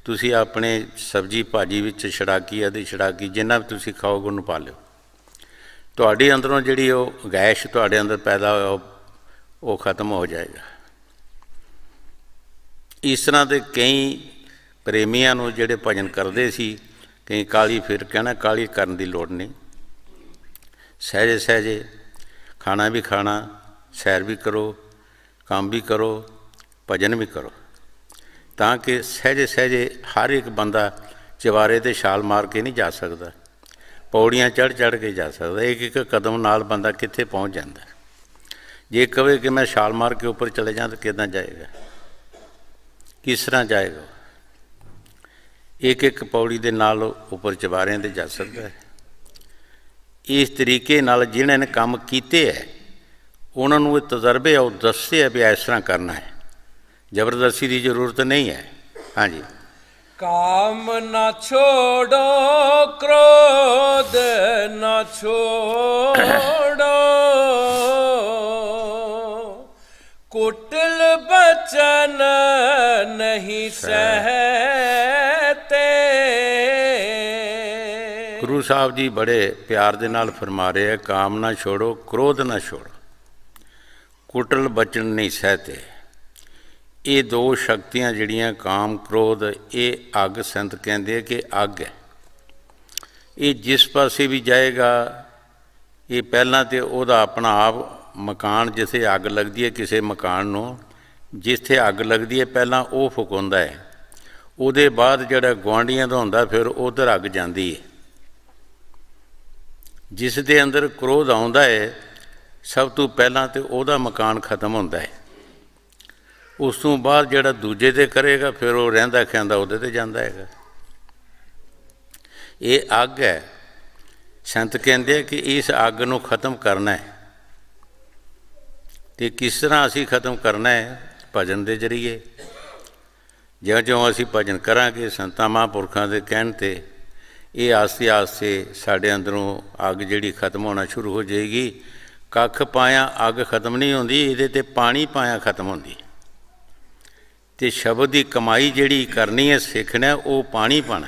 ਤੁਸੀਂ ਆਪਣੇ ਸਬਜੀ ਭਾਜੀ ਵਿੱਚ ਛੜਾਕੀ ਆਦੀ ਛੜਾਕੀ ਜਿੰਨਾ ਵੀ ਤੁਸੀਂ ਖਾਓਗੇ ਉਹਨੂੰ ਪਾ ਲਿਓ ਤੁਹਾਡੇ ਅੰਦਰੋਂ ਜਿਹੜੀ ਉਹ ਗੈਸ਼ ਤੁਹਾਡੇ ਅੰਦਰ ਪੈਦਾ ਹੋਇਆ ਉਹ ਖਤਮ ਹੋ ਜਾਏਗਾ ਇਸ ਤਰ੍ਹਾਂ ਦੇ ਕਈ ਪ੍ਰੇਮੀਆਂ ਨੂੰ ਜਿਹੜੇ ਭਜਨ ਕਰਦੇ ਸੀ ਕਈ ਕਾਲੀ ਫਿਰ ਕਹਿਣਾ ਕਾਲੀ ਕਰਨ ਦੀ ਲੋੜ ਨਹੀਂ ਸਹਿਜੇ ਸਹਿਜੇ ਖਾਣਾ ਵੀ ਖਾਣਾ ਸੈਰ ਵੀ ਕਰੋ ਕੰਮ ਵੀ ਕਰੋ ਭਜਨ ਵੀ ਕਰੋ ਤਾਂ ਕਿ ਸਹਿਜੇ ਸਹਿਜੇ ਹਰ ਇੱਕ ਬੰਦਾ ਚਿਵਾਰੇ ਤੇ ਛਾਲ ਮਾਰ ਕੇ ਨਹੀਂ ਜਾ ਸਕਦਾ ਪੌੜੀਆਂ ਚੜ ਚੜ ਕੇ ਜਾ ਸਕਦਾ ਇੱਕ ਇੱਕ ਕਦਮ ਨਾਲ ਬੰਦਾ ਕਿੱਥੇ ਪਹੁੰਚ ਜਾਂਦਾ ਜੇ ਕਵੇ ਕਿ ਮੈਂ ਛਾਲ ਮਾਰ ਕੇ ਉੱਪਰ ਚਲੇ ਜਾਂ ਤਾਂ ਕਿਦਾਂ ਜਾਏਗਾ ਕਿਸ ਤਰ੍ਹਾਂ ਜਾਏਗਾ ਇੱਕ ਇੱਕ ਪੌੜੀ ਦੇ ਨਾਲ ਉੱਪਰ ਚਵਾਰਿਆਂ ਤੇ ਜਾ ਸਕਦਾ ਹੈ ਇਸ ਤਰੀਕੇ ਨਾਲ ਜਿਨ੍ਹਾਂ ਨੇ ਕੰਮ ਕੀਤੇ ਹੈ ਉਹਨਾਂ ਨੂੰ ਇਹ ਤਜਰਬੇ ਆ ਉਹ ਦੱਸੇ ਆ ਵੀ ਇਸ ਤਰ੍ਹਾਂ ਕਰਨਾ ਹੈ ਜ਼ਬਰਦਸਤੀ ਦੀ ਜ਼ਰੂਰਤ ਨਹੀਂ ਹੈ ਹਾਂਜੀ ਕਾਮ ਨਾ ਛੋੜੋ ਕ੍ਰੋਧ ਨਾ ਛੋੜੋ ਕੋਟ ਬਚਨ ਨਹੀਂ ਸਹਤੇ ਗੁਰੂ ਸਾਹਿਬ ਜੀ ਬੜੇ ਪਿਆਰ ਦੇ ਨਾਲ ਫਰਮਾ ਰਹੇ ਆ ਕਾਮ ਨਾ ਛੋੜੋ ਕ੍ਰੋਧ ਨਾ ਛੋੜੋ ਕੁਟਲ ਬਚਨ ਨਹੀਂ ਸਹਤੇ ਇਹ ਦੋ ਸ਼ਕਤੀਆਂ ਜਿਹੜੀਆਂ ਕਾਮ ਕ੍ਰੋਧ ਇਹ ਅੱਗ ਸੰਤ ਕਹਿੰਦੇ ਆ ਕਿ ਅੱਗ ਹੈ ਇਹ ਜਿਸ ਪਾਸੇ ਵੀ ਜਾਏਗਾ ਇਹ ਪਹਿਲਾਂ ਤੇ ਉਹਦਾ ਆਪਣਾ ਆਪ ਮਕਾਨ ਜਿਸੇ ਅੱਗ ਲੱਗਦੀ ਹੈ ਕਿਸੇ ਮਕਾਨ ਨੂੰ ਜਿੱਥੇ ਅੱਗ ਲੱਗਦੀ ਹੈ ਪਹਿਲਾਂ ਉਹ ਫੁਕੁੰਦਾ ਹੈ ਉਹਦੇ ਬਾਅਦ ਜਿਹੜਾ ਗਵਾਂਡੀਆਂ ਦਾ ਹੁੰਦਾ ਫਿਰ ਉਧਰ ਅੱਗ ਜਾਂਦੀ ਹੈ ਜਿਸ ਦੇ ਅੰਦਰ ਕ੍ਰੋਧ ਆਉਂਦਾ ਹੈ ਸਭ ਤੋਂ ਪਹਿਲਾਂ ਤੇ ਉਹਦਾ ਮਕਾਨ ਖਤਮ ਹੁੰਦਾ ਹੈ ਉਸ ਤੋਂ ਬਾਅਦ ਜਿਹੜਾ ਦੂਜੇ ਤੇ ਕਰੇਗਾ ਫਿਰ ਉਹ ਰਹਿੰਦਾ ਖਿਆਂਦਾ ਉਹਦੇ ਤੇ ਜਾਂਦਾ ਹੈਗਾ ਇਹ ਅੱਗ ਹੈ ਸੰਤ ਕਹਿੰਦੇ ਆ ਕਿ ਇਸ ਅੱਗ ਨੂੰ ਖਤਮ ਕਰਨਾ ਹੈ ਤੇ ਕਿਸ ਤਰ੍ਹਾਂ ਅਸੀਂ ਖਤਮ ਕਰਨਾ ਹੈ ਭਜਨ ਦੇ ਜਰੀਏ ਜਿਉਂ-ਜਿਉਂ ਅਸੀਂ ਭਜਨ ਕਰਾਂਗੇ ਸੰਤਾਂ ਮਹਾਂਪੁਰਖਾਂ ਦੇ ਕਹਿਣ ਤੇ ਇਹ ਆਸਤੇ-ਆਸਤੇ ਸਾਡੇ ਅੰਦਰੋਂ ਅੱਗ ਜਿਹੜੀ ਖਤਮ ਹੋਣਾ ਸ਼ੁਰੂ ਹੋ ਜਾਏਗੀ ਕੱਖ ਪਾਇਆ ਅੱਗ ਖਤਮ ਨਹੀਂ ਹੁੰਦੀ ਇਹਦੇ ਤੇ ਪਾਣੀ ਪਾਇਆ ਖਤਮ ਹੁੰਦੀ ਤੇ ਸ਼ਬਦ ਦੀ ਕਮਾਈ ਜਿਹੜੀ ਕਰਨੀ ਹੈ ਸਿੱਖਣਾ ਉਹ ਪਾਣੀ ਪਾਣਾ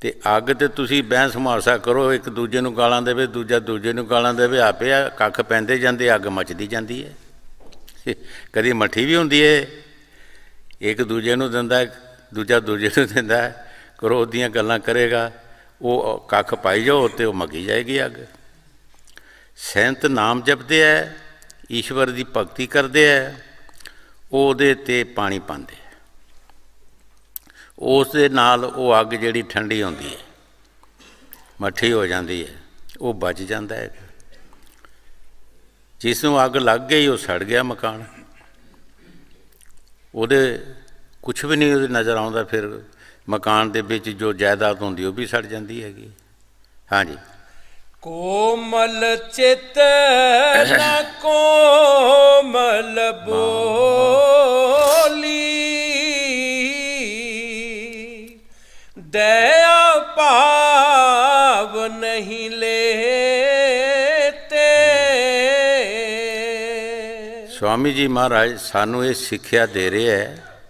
ਤੇ ਅੱਗ ਤੇ ਤੁਸੀਂ ਬਹਿਸ ਮਾਰਸਾ ਕਰੋ ਇੱਕ ਦੂਜੇ ਨੂੰ ਗਾਲਾਂ ਦੇਵੇ ਦੂਜਾ ਦੂਜੇ ਨੂੰ ਗਾਲਾਂ ਦੇਵੇ ਆਪੇ ਕੱਖ ਪੈਂਦੇ ਜਾਂਦੇ ਅੱਗ ਮੱਚਦੀ ਜਾਂਦੀ ਹੈ ਕਦੀ ਮੱਠੀ ਵੀ ਹੁੰਦੀ ਏ ਇੱਕ ਦੂਜੇ ਨੂੰ ਦਿੰਦਾ ਦੂਜਾ ਦੂਜੇ ਨੂੰ ਦਿੰਦਾ ਕਰੋ ਉਹਦੀਆਂ ਗੱਲਾਂ ਕਰੇਗਾ ਉਹ ਕੱਖ ਪਾਈ ਜਾਓ ਤੇ ਉਹ ਮੱਗੀ ਜਾਏਗੀ ਅੱਗ ਸੈਂਤ ਨਾਮ ਜਪਦੇ ਐ ਈਸ਼ਵਰ ਦੀ ਭਗਤੀ ਕਰਦੇ ਐ ਉਹਦੇ ਤੇ ਪਾਣੀ ਪਾਉਂਦੇ ਉਸ ਦੇ ਨਾਲ ਉਹ ਅੱਗ ਜਿਹੜੀ ਠੰਡੀ ਹੁੰਦੀ ਹੈ ਮੱਠੀ ਹੋ ਜਾਂਦੀ ਹੈ ਉਹ ਬਚ ਜਾਂਦਾ ਹੈ ਜਿਸ ਨੂੰ ਅੱਗ ਲੱਗ ਗਈ ਉਹ ਸੜ ਗਿਆ ਮਕਾਨ ਉਹਦੇ ਕੁਝ ਵੀ ਨਹੀਂ ਉਹਦੇ ਨਜ਼ਰ ਆਉਂਦਾ ਫਿਰ ਮਕਾਨ ਦੇ ਵਿੱਚ ਜੋ ਜਾਇਦਾਦ ਹੁੰਦੀ ਉਹ ਵੀ ਸੜ ਜਾਂਦੀ ਹੈਗੀ ਹਾਂਜੀ ਕੋਮਲ ਚਿਤ ਨਾ ਕੋਮਲ ਬੋਲੀ ਦਇਆ ਭਾਵ ਨਹੀਂ ਲੈ ਸਵਾਮੀ ਜੀ ਮਹਾਰਾਜ ਸਾਨੂੰ ਇਹ ਸਿੱਖਿਆ ਦੇ ਰਿਹਾ ਹੈ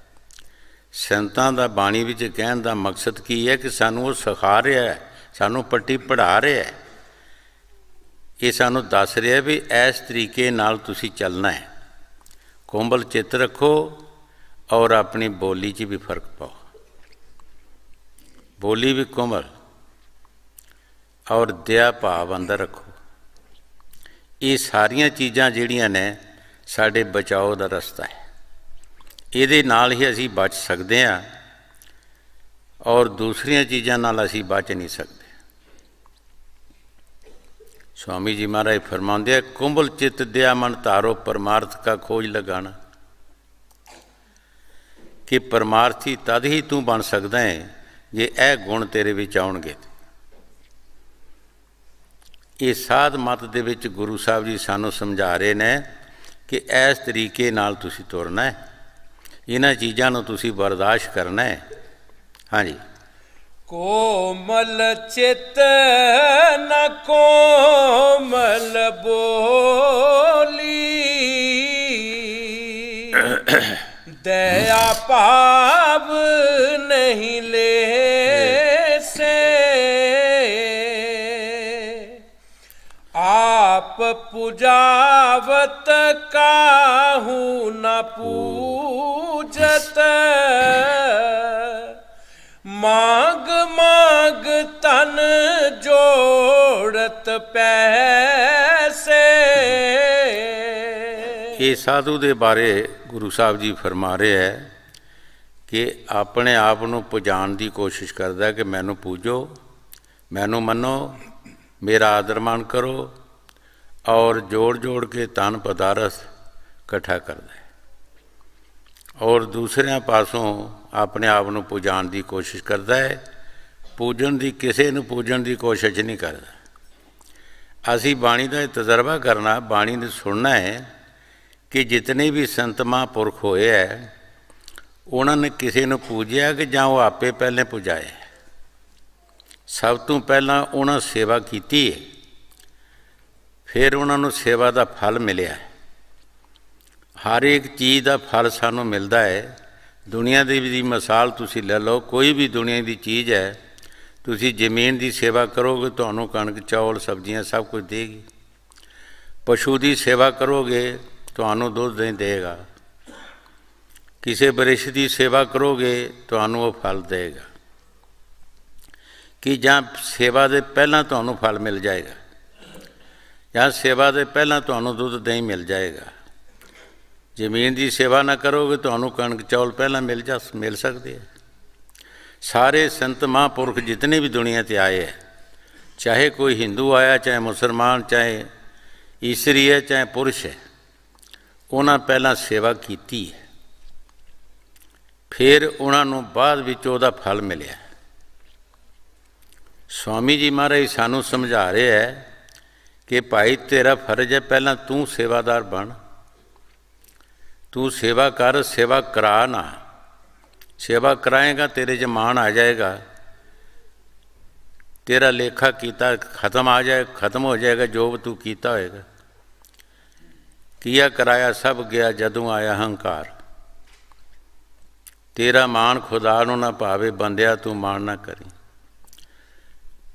ਸੰਤਾਂ ਦਾ ਬਾਣੀ ਵਿੱਚ ਕਹਿਣ ਦਾ ਮਕਸਦ ਕੀ ਹੈ ਕਿ ਸਾਨੂੰ ਉਹ ਸਿਖਾ ਰਿਹਾ ਹੈ ਸਾਨੂੰ ਪੱਟੀ ਪੜਾ ਰਿਹਾ ਹੈ ਇਹ ਸਾਨੂੰ ਦੱਸ ਰਿਹਾ ਵੀ ਇਸ ਤਰੀਕੇ ਨਾਲ ਤੁਸੀਂ ਚੱਲਣਾ ਹੈ ਕੋਮਲ ਚਿੱਤ ਰੱਖੋ ਔਰ ਆਪਣੀ ਬੋਲੀ 'ਚ ਵੀ ਫਰਕ ਪਾਓ ਬੋਲੀ ਵੀ ਕੋਮਲ ਔਰ ਦਇਆ ਭਾਵ ਅੰਦਰ ਰੱਖੋ ਇਹ ਸਾਰੀਆਂ ਚੀਜ਼ਾਂ ਜਿਹੜੀਆਂ ਨੇ ਸਾਡੇ ਬਚਾਓ ਦਾ ਰਸਤਾ ਹੈ ਇਹਦੇ ਨਾਲ ਹੀ ਅਸੀਂ ਬਚ ਸਕਦੇ ਹਾਂ ਔਰ ਦੂਸਰੀਆਂ ਚੀਜ਼ਾਂ ਨਾਲ ਅਸੀਂ ਬਚ ਨਹੀਂ ਸਕਦੇ ਸਵਾਮੀ ਜੀ ਮਹਾਰਾਜ ਫਰਮਾਉਂਦੇ ਆ ਕੁੰਭਲ ਚਿੱਤ ਦਿਆ ਮਨ ਧਾਰੋ ਪਰਮਾਰਥ ਕਾ ਖੋਜ ਲਗਾਣਾ ਕਿ ਪਰਮਾਰਥੀ ਤਦ ਹੀ ਤੂੰ ਬਣ ਸਕਦਾ ਹੈ ਜੇ ਇਹ ਗੁਣ ਤੇਰੇ ਵਿੱਚ ਆਉਣਗੇ ਇਹ ਸਾਧ ਮਤ ਦੇ ਵਿੱਚ ਗੁਰੂ ਸਾਹਿਬ ਜੀ ਸਾਨੂੰ ਸਮਝਾ ਰਹੇ ਨੇ कि इस तरीके तुरना है इन चीज़ों बर्दाश्त करना है हाँ जी कोमल चित न कोमल बोली दया पाप नहीं ले आप पूजावत काहू न पूजत मांग मांग तन जोड़त पैसे ਇਹ ਸਾਧੂ ਦੇ ਬਾਰੇ ਗੁਰੂ ਸਾਹਿਬ ਜੀ ਫਰਮਾ ਰਹੇ ਹੈ ਕਿ ਆਪਣੇ ਆਪ ਨੂੰ ਪੁਜਾਣ ਦੀ ਕੋਸ਼ਿਸ਼ ਕਰਦਾ ਕਿ ਮੈਨੂੰ ਪੂਜੋ ਮੈਨੂੰ ਮੰਨੋ ਮੇਰਾ ਆਦਰ ਮਾਨ ਕਰੋ ਔਰ ਜੋੜ ਜੋੜ ਕੇ ਤਨ ਪਦਾਰਥ ਇਕੱਠਾ ਕਰਦਾ ਹੈ ਔਰ ਦੂਸਰਿਆਂ ਪਾਸੋਂ ਆਪਣੇ ਆਪ ਨੂੰ ਪੂਜਣ ਦੀ ਕੋਸ਼ਿਸ਼ ਕਰਦਾ ਹੈ ਪੂਜਣ ਦੀ ਕਿਸੇ ਨੂੰ ਪੂਜਣ ਦੀ ਕੋਸ਼ਿਸ਼ ਨਹੀਂ ਕਰਦਾ ਅਸੀਂ ਬਾਣੀ ਦਾ ਤਜਰਬਾ ਕਰਨਾ ਬਾਣੀ ਨੂੰ ਸੁਣਨਾ ਹੈ ਕਿ ਜਿਤਨੇ ਵੀ ਸੰਤ ਮਹਾਂਪੁਰਖ ਹੋਏ ਐ ਉਹਨਾਂ ਨੇ ਕਿਸੇ ਨੂੰ ਪੂਜਿਆ ਕਿ ਜਾਂ ਉਹ ਆਪੇ ਪਹਿਲੇ ਪੁਜਾਏ ਸਭ ਤੋਂ ਪਹਿਲਾਂ ਉਹਨਾਂ ਸੇਵਾ ਕੀਤੀ ਹੈ ਫਿਰ ਉਹਨਾਂ ਨੂੰ ਸੇਵਾ ਦਾ ਫਲ ਮਿਲਿਆ ਹੈ ਹਰ ਇੱਕ ਚੀਜ਼ ਦਾ ਫਲ ਸਾਨੂੰ ਮਿਲਦਾ ਹੈ ਦੁਨੀਆ ਦੀ ਦੀ ਮਿਸਾਲ ਤੁਸੀਂ ਲੈ ਲਓ ਕੋਈ ਵੀ ਦੁਨੀਆ ਦੀ ਚੀਜ਼ ਹੈ ਤੁਸੀਂ ਜ਼ਮੀਨ ਦੀ ਸੇਵਾ ਕਰੋਗੇ ਤੁਹਾਨੂੰ ਕਣਕ ਚੌਲ ਸਬਜ਼ੀਆਂ ਸਭ ਕੁਝ ਦੇਗੀ ਪਸ਼ੂ ਦੀ ਸੇਵਾ ਕਰੋਗੇ ਤੁਹਾਨੂੰ ਦੁੱਧ ਦੇਗਾ ਕਿਸੇ ਬਰਿਸ਼ ਦੀ ਸੇਵਾ ਕਰੋਗੇ ਤੁਹਾਨੂੰ ਉਹ ਫਲ ਦੇਗਾ ਕਿ ਜਾਂ ਸੇਵਾ ਦੇ ਪਹਿਲਾਂ ਤੁਹਾਨੂੰ ਫਲ ਮਿਲ ਜਾਏਗਾ ਜਾਂ ਸੇਵਾ ਦੇ ਪਹਿਲਾਂ ਤੁਹਾਨੂੰ ਦੁੱਧ ਦਹੀਂ ਮਿਲ ਜਾਏਗਾ ਜ਼ਮੀਨ ਦੀ ਸੇਵਾ ਨਾ ਕਰੋਗੇ ਤੁਹਾਨੂੰ ਕਣਕ ਚੌਲ ਪਹਿਲਾਂ ਮਿਲ ਜਾ ਮਿਲ ਸਕਦੇ ਆ ਸਾਰੇ ਸੰਤ ਮਹਾਂਪੁਰਖ ਜਿੰਨੇ ਵੀ ਦੁਨੀਆ ਤੇ ਆਏ ਹੈ ਚਾਹੇ ਕੋਈ Hindu ਆਇਆ ਚਾਹੇ ਮੁਸਲਮਾਨ ਚਾਹੇ ਈਸਰੀ ਹੈ ਚਾਹੇ ਪੁਰਸ਼ ਹੈ ਉਹਨਾਂ ਪਹਿਲਾਂ ਸੇਵਾ ਕੀਤੀ ਹੈ ਫਿਰ ਉਹਨਾਂ ਨੂੰ ਬਾਅਦ ਵਿੱਚ ਉਹਦਾ ਫਲ ਮਿਲਿਆ ਸਵਾਮੀ ਜੀ ਮਹਾਰਾਜ ਸਾਨੂੰ ਸਮਝਾ ਰਿਹਾ ਹੈ ਕਿ ਭਾਈ ਤੇਰਾ ਫਰਜ਼ ਹੈ ਪਹਿਲਾਂ ਤੂੰ ਸੇਵਾਦਾਰ ਬਣ ਤੂੰ ਸੇਵਾ ਕਰ ਸੇਵਾ ਕਰਾ ਨਾ ਸੇਵਾ ਕਰਾਏਗਾ ਤੇਰੇ ਜਮਾਨ ਆ ਜਾਏਗਾ ਤੇਰਾ ਲੇਖਾ ਕੀਤਾ ਖਤਮ ਆ ਜਾਏ ਖਤਮ ਹੋ ਜਾਏਗਾ ਜੋ ਤੂੰ ਕੀਤਾ ਹੋਏਗਾ ਕੀਆ ਕਰਾਇਆ ਸਭ ਗਿਆ ਜਦੋਂ ਆਇਆ ਹੰਕਾਰ ਤੇਰਾ ਮਾਣ ਖੁਦਾ ਨੂੰ ਨਾ ਭਾਵੇ ਬੰਦਿਆ ਤੂੰ ਮਾਣ ਨਾ ਕਰੀ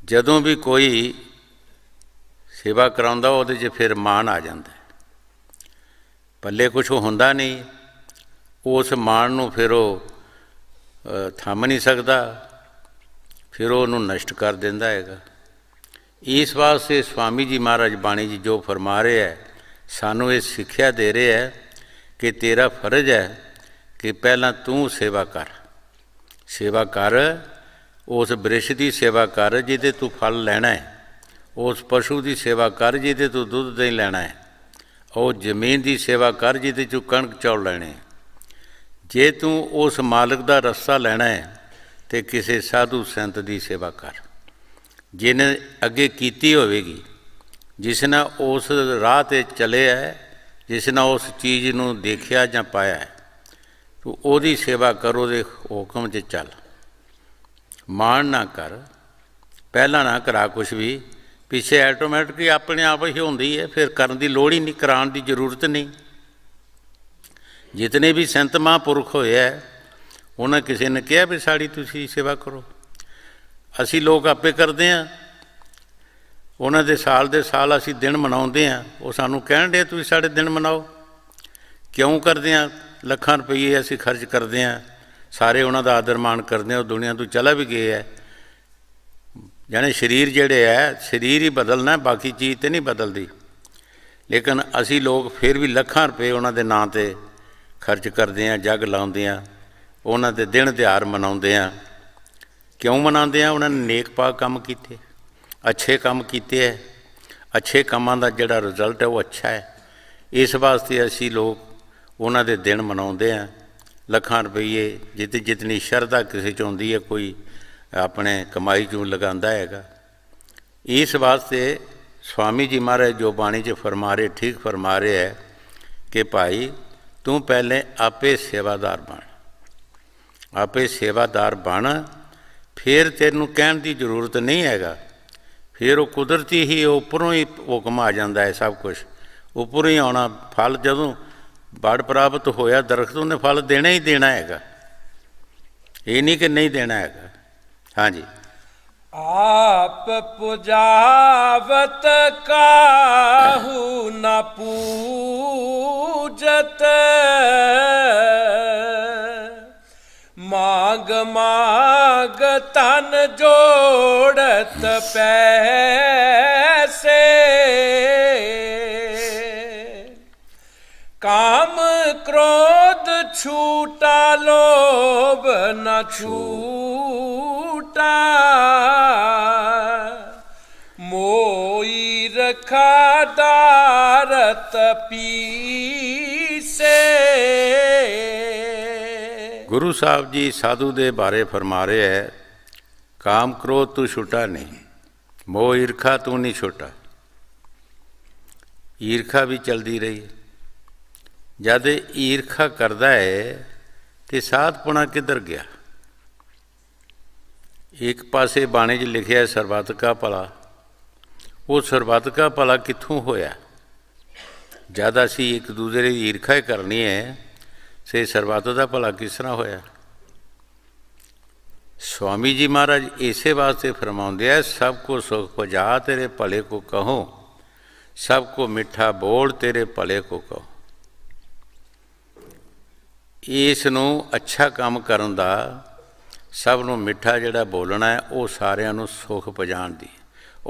ਜਦੋਂ ਵੀ ਕੋਈ ਸੇਵਾ ਕਰਾਉਂਦਾ ਉਹਦੇ 'ਚ ਫਿਰ ਮਾਣ ਆ ਜਾਂਦਾ ਪੱਲੇ ਕੁਝ ਹੁੰਦਾ ਨਹੀਂ ਉਸ ਮਾਣ ਨੂੰ ਫਿਰ ਉਹ ਥੰਮ ਨਹੀਂ ਸਕਦਾ ਫਿਰ ਉਹ ਨੂੰ ਨਸ਼ਟ ਕਰ ਦਿੰਦਾ ਹੈਗਾ ਇਸ ਵਾਸਤੇ ਸਵਾਮੀ ਜੀ ਮਹਾਰਾਜ ਬਾਣੀ ਜੀ ਜੋ ਫਰਮਾ ਰਹੇ ਹੈ ਸਾਨੂੰ ਇਹ ਸਿੱਖਿਆ ਦੇ ਰਹੇ ਹੈ ਕਿ ਤੇਰਾ ਫਰਜ਼ ਹੈ ਕਿ ਪਹਿਲਾਂ ਤੂੰ ਸੇਵਾ ਕਰ ਸੇਵਾ ਕਰ ਉਸ ਬ੍ਰਿਸ਼ ਦੀ ਸੇਵਾ ਕਰ ਜਿਹਦੇ ਤੂੰ ਫਲ ਲੈਣਾ ਹੈ ਉਸ ਪਸ਼ੂ ਦੀ ਸੇਵਾ ਕਰ ਜਿਹਦੇ ਤੋਂ ਦੁੱਧ ਦਹੀਂ ਲੈਣਾ ਹੈ ਉਹ ਜ਼ਮੀਨ ਦੀ ਸੇਵਾ ਕਰ ਜਿਹਦੇ ਚੋਂ ਕਣਕ ਚੌਲ ਲੈਣੇ ਜੇ ਤੂੰ ਉਸ ਮਾਲਕ ਦਾ ਰਸਤਾ ਲੈਣਾ ਹੈ ਤੇ ਕਿਸੇ ਸਾਧੂ ਸੰਤ ਦੀ ਸੇਵਾ ਕਰ ਜਿਹਨੇ ਅੱਗੇ ਕੀਤੀ ਹੋਵੇਗੀ ਜਿਸ ਨੇ ਉਸ ਰਾਹ ਤੇ ਚੱਲੇ ਹੈ ਜਿਸ ਨੇ ਉਸ ਚੀਜ਼ ਨੂੰ ਦੇਖਿਆ ਜਾਂ ਪਾਇਆ ਤੂੰ ਉਹਦੀ ਸੇਵਾ ਕਰ ਉਹਦੇ ਹੁਕਮ 'ਚ ਚੱਲ ਮਾਣ ਨਾ ਕਰ ਪਹਿਲਾਂ ਨਾ ਕਰਾ ਕੁਝ ਵੀ ਪਿੱਛੇ ਆਟੋਮੈਟਿਕਲੀ ਆਪਣੇ ਆਪ ਹੀ ਹੁੰਦੀ ਹੈ ਫਿਰ ਕਰਨ ਦੀ ਲੋੜ ਹੀ ਨਹੀਂ ਕਰਾਉਣ ਦੀ ਜ਼ਰੂਰਤ ਨਹੀਂ ਜਿਤਨੇ ਵੀ ਸੰਤ ਮਹਾਂਪੁਰਖ ਹੋਇਆ ਉਹਨਾਂ ਕਿਸੇ ਨੇ ਕਿਹਾ ਵੀ ਸਾਡੀ ਤੁਸੀਂ ਸੇਵਾ ਕਰੋ ਅਸੀਂ ਲੋਕ ਆਪੇ ਕਰਦੇ ਆ ਉਹਨਾਂ ਦੇ ਸਾਲ ਦੇ ਸਾਲ ਅਸੀਂ ਦਿਨ ਮਨਾਉਂਦੇ ਆ ਉਹ ਸਾਨੂੰ ਕਹਿਣ ਦੇ ਤੁਸੀਂ ਸਾਡੇ ਦਿਨ ਮਨਾਓ ਕਿਉਂ ਕਰਦੇ ਆ ਲੱਖਾਂ ਰੁਪਏ ਅਸੀਂ ਖਰਚ ਕਰਦੇ ਆ ਸਾਰੇ ਉਹਨਾਂ ਦਾ ਆਦਰ ਮਾਣ ਕਰਦੇ ਆ ਉਹ ਦੁਨੀਆ ਤੋਂ ਚਲਾ ਵੀ ਗਏ ਐ ਯਾਨੀ ਸਰੀਰ ਜਿਹੜੇ ਹੈ ਸਰੀਰ ਹੀ ਬਦਲਣਾ ਬਾਕੀ ਚੀਜ਼ ਤੇ ਨਹੀਂ ਬਦਲਦੀ ਲੇਕਿਨ ਅਸੀਂ ਲੋਕ ਫਿਰ ਵੀ ਲੱਖਾਂ ਰੁਪਏ ਉਹਨਾਂ ਦੇ ਨਾਂ ਤੇ ਖਰਚ ਕਰਦੇ ਆ ਜੱਗ ਲਾਉਂਦੇ ਆ ਉਹਨਾਂ ਦੇ ਦਿਨ ਤਿਹਾਰ ਮਨਾਉਂਦੇ ਆ ਕਿਉਂ ਮਨਾਉਂਦੇ ਆ ਉਹਨਾਂ ਨੇ ਨੇਕ ਪਾਕ ਕੰਮ ਕੀਤੇ ਅੱਛੇ ਕੰਮ ਕੀਤੇ ਐ ਅੱਛੇ ਕੰਮਾਂ ਦਾ ਜਿਹੜਾ ਰਿਜ਼ਲਟ ਹੈ ਉਹ ਅੱਛਾ ਹੈ ਇਸ ਵਾਸਤੇ ਅਸੀਂ ਲੋਕ ਉਹਨਾਂ ਦੇ ਦਿਨ ਮਨਾਉਂਦੇ ਆ ਲੱਖਾਂ ਰੁਪਏ ਜਿੱਤੇ ਜਿਤਨੀ ਸ਼ਰਧਾ ਕਿਸੇ ਚ ਹੁੰਦੀ ਹੈ ਕੋਈ ਆਪਣੇ ਕਮਾਈ ਚੋਂ ਲਗਾਉਂਦਾ ਹੈਗਾ ਇਸ ਵਾਸਤੇ ਸਵਾਮੀ ਜੀ ਮਹਾਰਾਜ ਜੋ ਬਾਣੀ 'ਚ ਫਰਮਾ ਰਹੇ ਠੀਕ ਫਰਮਾ ਰਹੇ ਹੈ ਕਿ ਭਾਈ ਤੂੰ ਪਹਿਲੇ ਆਪੇ ਸੇਵਾਦਾਰ ਬਣ ਆਪੇ ਸੇਵਾਦਾਰ ਬਣ ਫਿਰ ਤੈਨੂੰ ਕਹਿਣ ਦੀ ਜ਼ਰੂਰਤ ਨਹੀਂ ਹੈਗਾ ਫਿਰ ਉਹ ਕੁਦਰਤੀ ਹੀ ਉੱਪਰੋਂ ਹੀ ਹੁਕਮ ਆ ਜਾਂਦਾ ਹੈ ਸਭ ਕੁਝ ਉੱਪਰੋਂ ਹੀ ਆਉਣਾ ਫਲ ਜਦੋਂ ਬੜ ਪ੍ਰਾਪਤ ਹੋਇਆ ਦਰਖਤ ਉਹਨੇ ਫਲ ਦੇਣਾ ਹੀ ਦੇਣਾ ਹੈਗਾ ਇਹ ਨਹੀਂ ਕਿ ਨਹੀਂ ਦੇਣਾ ਹੈਗਾ ਹਾਂਜੀ ਆਪ ਪੁਜਾਵਤ ਕਾਹੂ ਨਾ ਪੂਜਤ ਮਾਗ ਮਾਗ ਤਨ ਜੋੜਤ ਪੈਸੇ काम क्रोध छूटा लोभ न छूटा मोई रखा दारत पी से ਗੁਰੂ ਸਾਹਿਬ ਜੀ ਸਾਧੂ ਦੇ ਬਾਰੇ ਫਰਮਾ ਰਹੇ ਹੈ ਕਾਮ ਕ੍ਰੋਧ ਤੂੰ ਛੁਟਾ ਨਹੀਂ ਮੋਹ ਈਰਖਾ ਤੂੰ ਨਹੀਂ ਛੁਟਾ ਈਰਖਾ ਵੀ ਚਲਦੀ ਰਹੀ ਹੈ ਜਦ ਈਰਖਾ ਕਰਦਾ ਹੈ ਤੇ ਸਾਧਪੁਣਾ ਕਿੱਧਰ ਗਿਆ ਇੱਕ ਪਾਸੇ ਬਾਣੇ 'ਚ ਲਿਖਿਆ ਹੈ ਸਰਬਤਕਾ ਭਲਾ ਉਹ ਸਰਬਤਕਾ ਭਲਾ ਕਿੱਥੋਂ ਹੋਇਆ ਜਦ ਅਸੀਂ ਇੱਕ ਦੂਜੇ ਦੀ ਈਰਖਾ ਕਰਨੀ ਹੈ ਸੇ ਸਰਬੱਤ ਦਾ ਭਲਾ ਕਿਸ ਤਰ੍ਹਾਂ ਹੋਇਆ ਸਵਾਮੀ ਜੀ ਮਹਾਰਾਜ ਇਸੇ ਵਾਸਤੇ ਫਰਮਾਉਂਦੇ ਆ ਸਭ ਕੋ ਸੁਖ ਪਜਾ ਤੇਰੇ ਭਲੇ ਕੋ ਕਹੋ ਸਭ ਕੋ ਮਿੱਠਾ ਬੋਲ ਤੇਰੇ ਭਲੇ ਕੋ ਕਹੋ ਇਸ ਨੂੰ ਅੱਛਾ ਕੰਮ ਕਰਨ ਦਾ ਸਭ ਨੂੰ ਮਿੱਠਾ ਜਿਹੜਾ ਬੋਲਣਾ ਹੈ ਉਹ ਸਾਰਿਆਂ ਨੂੰ ਸੁਖ ਪਹੁੰਚਾਣ ਦੀ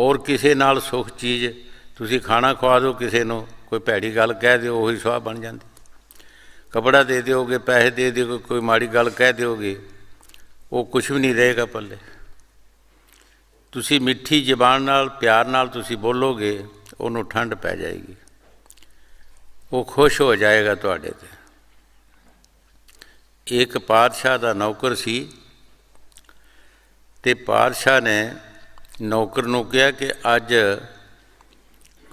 ਔਰ ਕਿਸੇ ਨਾਲ ਸੁਖ ਚੀਜ਼ ਤੁਸੀਂ ਖਾਣਾ ਖਵਾ ਦਿਓ ਕਿਸੇ ਨੂੰ ਕੋਈ ਭੈੜੀ ਗੱਲ ਕਹਿ ਦਿਓ ਉਹੀ ਸੁਆਹ ਬਣ ਜਾਂਦੀ ਕਪੜਾ ਦੇ ਦਿਓਗੇ ਪੈਸੇ ਦੇ ਦਿਓਗੇ ਕੋਈ ਮਾੜੀ ਗੱਲ ਕਹਿ ਦਿਓਗੇ ਉਹ ਕੁਝ ਵੀ ਨਹੀਂ ਰਹੇਗਾ ਪੱਲੇ ਤੁਸੀਂ ਮਿੱਠੀ ਜ਼ਬਾਨ ਨਾਲ ਪਿਆਰ ਨਾਲ ਤੁਸੀਂ ਬੋਲੋਗੇ ਉਹਨੂੰ ਠੰਡ ਪੈ ਜਾਏਗੀ ਉਹ ਖੁਸ਼ ਹੋ ਜਾਏਗਾ ਤੁਹਾਡੇ ਤੇ ਇੱਕ ਪਾਦਸ਼ਾਹ ਦਾ ਨੌਕਰ ਸੀ ਤੇ ਪਾਦਸ਼ਾਹ ਨੇ ਨੌਕਰ ਨੂੰ ਕਿਹਾ ਕਿ ਅੱਜ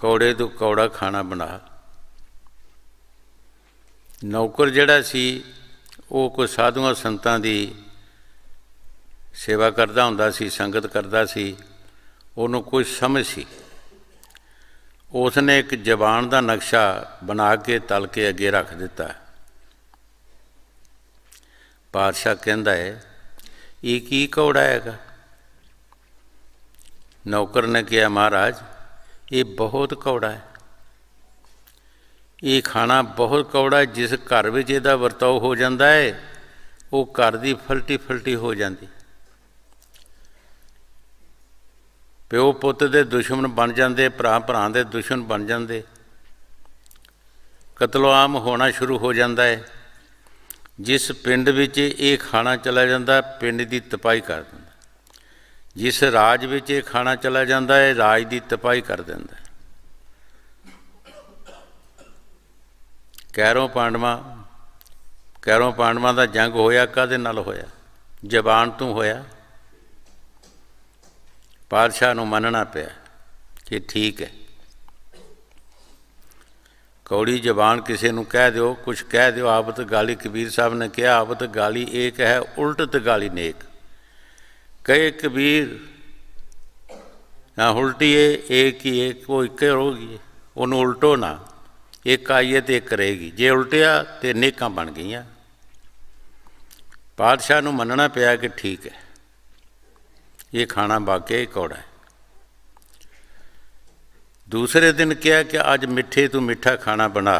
ਕੌੜੇ ਤੋਂ ਕੌੜਾ ਖਾਣਾ ਬਣਾ ਨੌਕਰ ਜਿਹੜਾ ਸੀ ਉਹ ਕੋਈ ਸਾਧੂਆਂ ਸੰਤਾਂ ਦੀ ਸੇਵਾ ਕਰਦਾ ਹੁੰਦਾ ਸੀ ਸੰਗਤ ਕਰਦਾ ਸੀ ਉਹਨੂੰ ਕੋਈ ਸਮਝ ਸੀ ਉਸ ਨੇ ਇੱਕ ਜ਼ਬਾਨ ਦਾ ਨਕਸ਼ਾ ਬਣਾ ਕੇ ਤਲ ਕੇ ਅੱਗੇ ਰੱਖ ਦਿੱਤਾ ਪਾਤਸ਼ਾਹ ਕਹਿੰਦਾ ਹੈ ਇਹ ਕੀ ਕੌੜਾ ਹੈਗਾ ਨੌਕਰ ਨੇ ਕਿਹਾ ਮਹਾਰਾਜ ਇਹ ਬਹੁਤ ਕੌੜਾ ਹੈ ਇਹ ਖਾਣਾ ਬਹੁਤ ਕੌੜਾ ਜਿਸ ਘਰ ਵਿੱਚ ਇਹਦਾ ਵਰਤੋਂ ਹੋ ਜਾਂਦਾ ਹੈ ਉਹ ਘਰ ਦੀ ਫਲਟੀ ਫਲਟੀ ਹੋ ਜਾਂਦੀ ਪਿਓ ਪੁੱਤ ਦੇ ਦੁਸ਼ਮਣ ਬਣ ਜਾਂਦੇ ਭਰਾ ਭਰਾ ਦੇ ਦੁਸ਼ਮਣ ਬਣ ਜਾਂਦੇ ਕਤਲੋਆਮ ਆਮ ਹੋਣਾ ਸ਼ੁਰੂ ਹੋ ਜਾਂਦਾ ਹੈ ਜਿਸ ਪਿੰਡ ਵਿੱਚ ਇਹ ਖਾਣਾ ਚਲਾ ਜਾਂਦਾ ਪਿੰਡ ਦੀ ਤਪਾਈ ਕਰ ਦਿੰਦਾ ਜਿਸ ਰਾਜ ਵਿੱਚ ਇਹ ਖਾਣਾ ਚਲਾ ਜਾਂਦਾ ਹੈ ਰਾਜ ਦੀ ਤਪਾਈ ਕਰ ਦਿੰਦਾ ਕੈਰੋਂ ਪਾਂਡਵਾ ਕੈਰੋਂ ਪਾਂਡਵਾ ਦਾ ਜੰਗ ਹੋਇਆ ਕਾਦੇ ਨਾਲ ਹੋਇਆ ਜ਼ਬਾਨ ਤੋਂ ਹੋਇਆ ਪਾਦਸ਼ਾਹ ਨੂੰ ਮੰਨਣਾ ਪਿਆ ਕਿ ਠੀਕ ਹੈ ਕੌੜੀ ਜ਼ਬਾਨ ਕਿਸੇ ਨੂੰ ਕਹਿ ਦਿਓ ਕੁਝ ਕਹਿ ਦਿਓ ਆਪਤ ਗਾਲੀ ਕਬੀਰ ਸਾਹਿਬ ਨੇ ਕਿਹਾ ਆਪਤ ਗਾਲੀ ਏਕ ਹੈ ਉਲਟ ਤੇ ਗਾਲੀ ਨੇਕ ਕਹੇ ਕਬੀਰ ਨਾ ਉਲਟੀਏ ਏਕ ਹੀ ਏਕ ਉਹ ਇੱਕ ਹੋਗੀ ਉਹਨੂੰ ਉਲਟੋ ਨਾ ਇੱਕ ਆਈਏ ਤੇ ਇੱਕ ਰਹੇਗੀ ਜੇ ਉਲਟਿਆ ਤੇ ਨੇਕਾਂ ਬਣ ਗਈਆਂ ਪਾਦਸ਼ਾਹ ਨੂੰ ਮੰਨਣਾ ਪਿਆ ਕਿ ਠੀਕ ਹੈ ਇਹ ਖਾਣਾ ਬਾਕੇ ਕੌੜਾ ਹੈ ਦੂਸਰੇ ਦਿਨ ਕਿਹਾ ਕਿ ਅੱਜ ਮਿੱਠੇ ਤੋਂ ਮਿੱਠਾ ਖਾਣਾ ਬਣਾ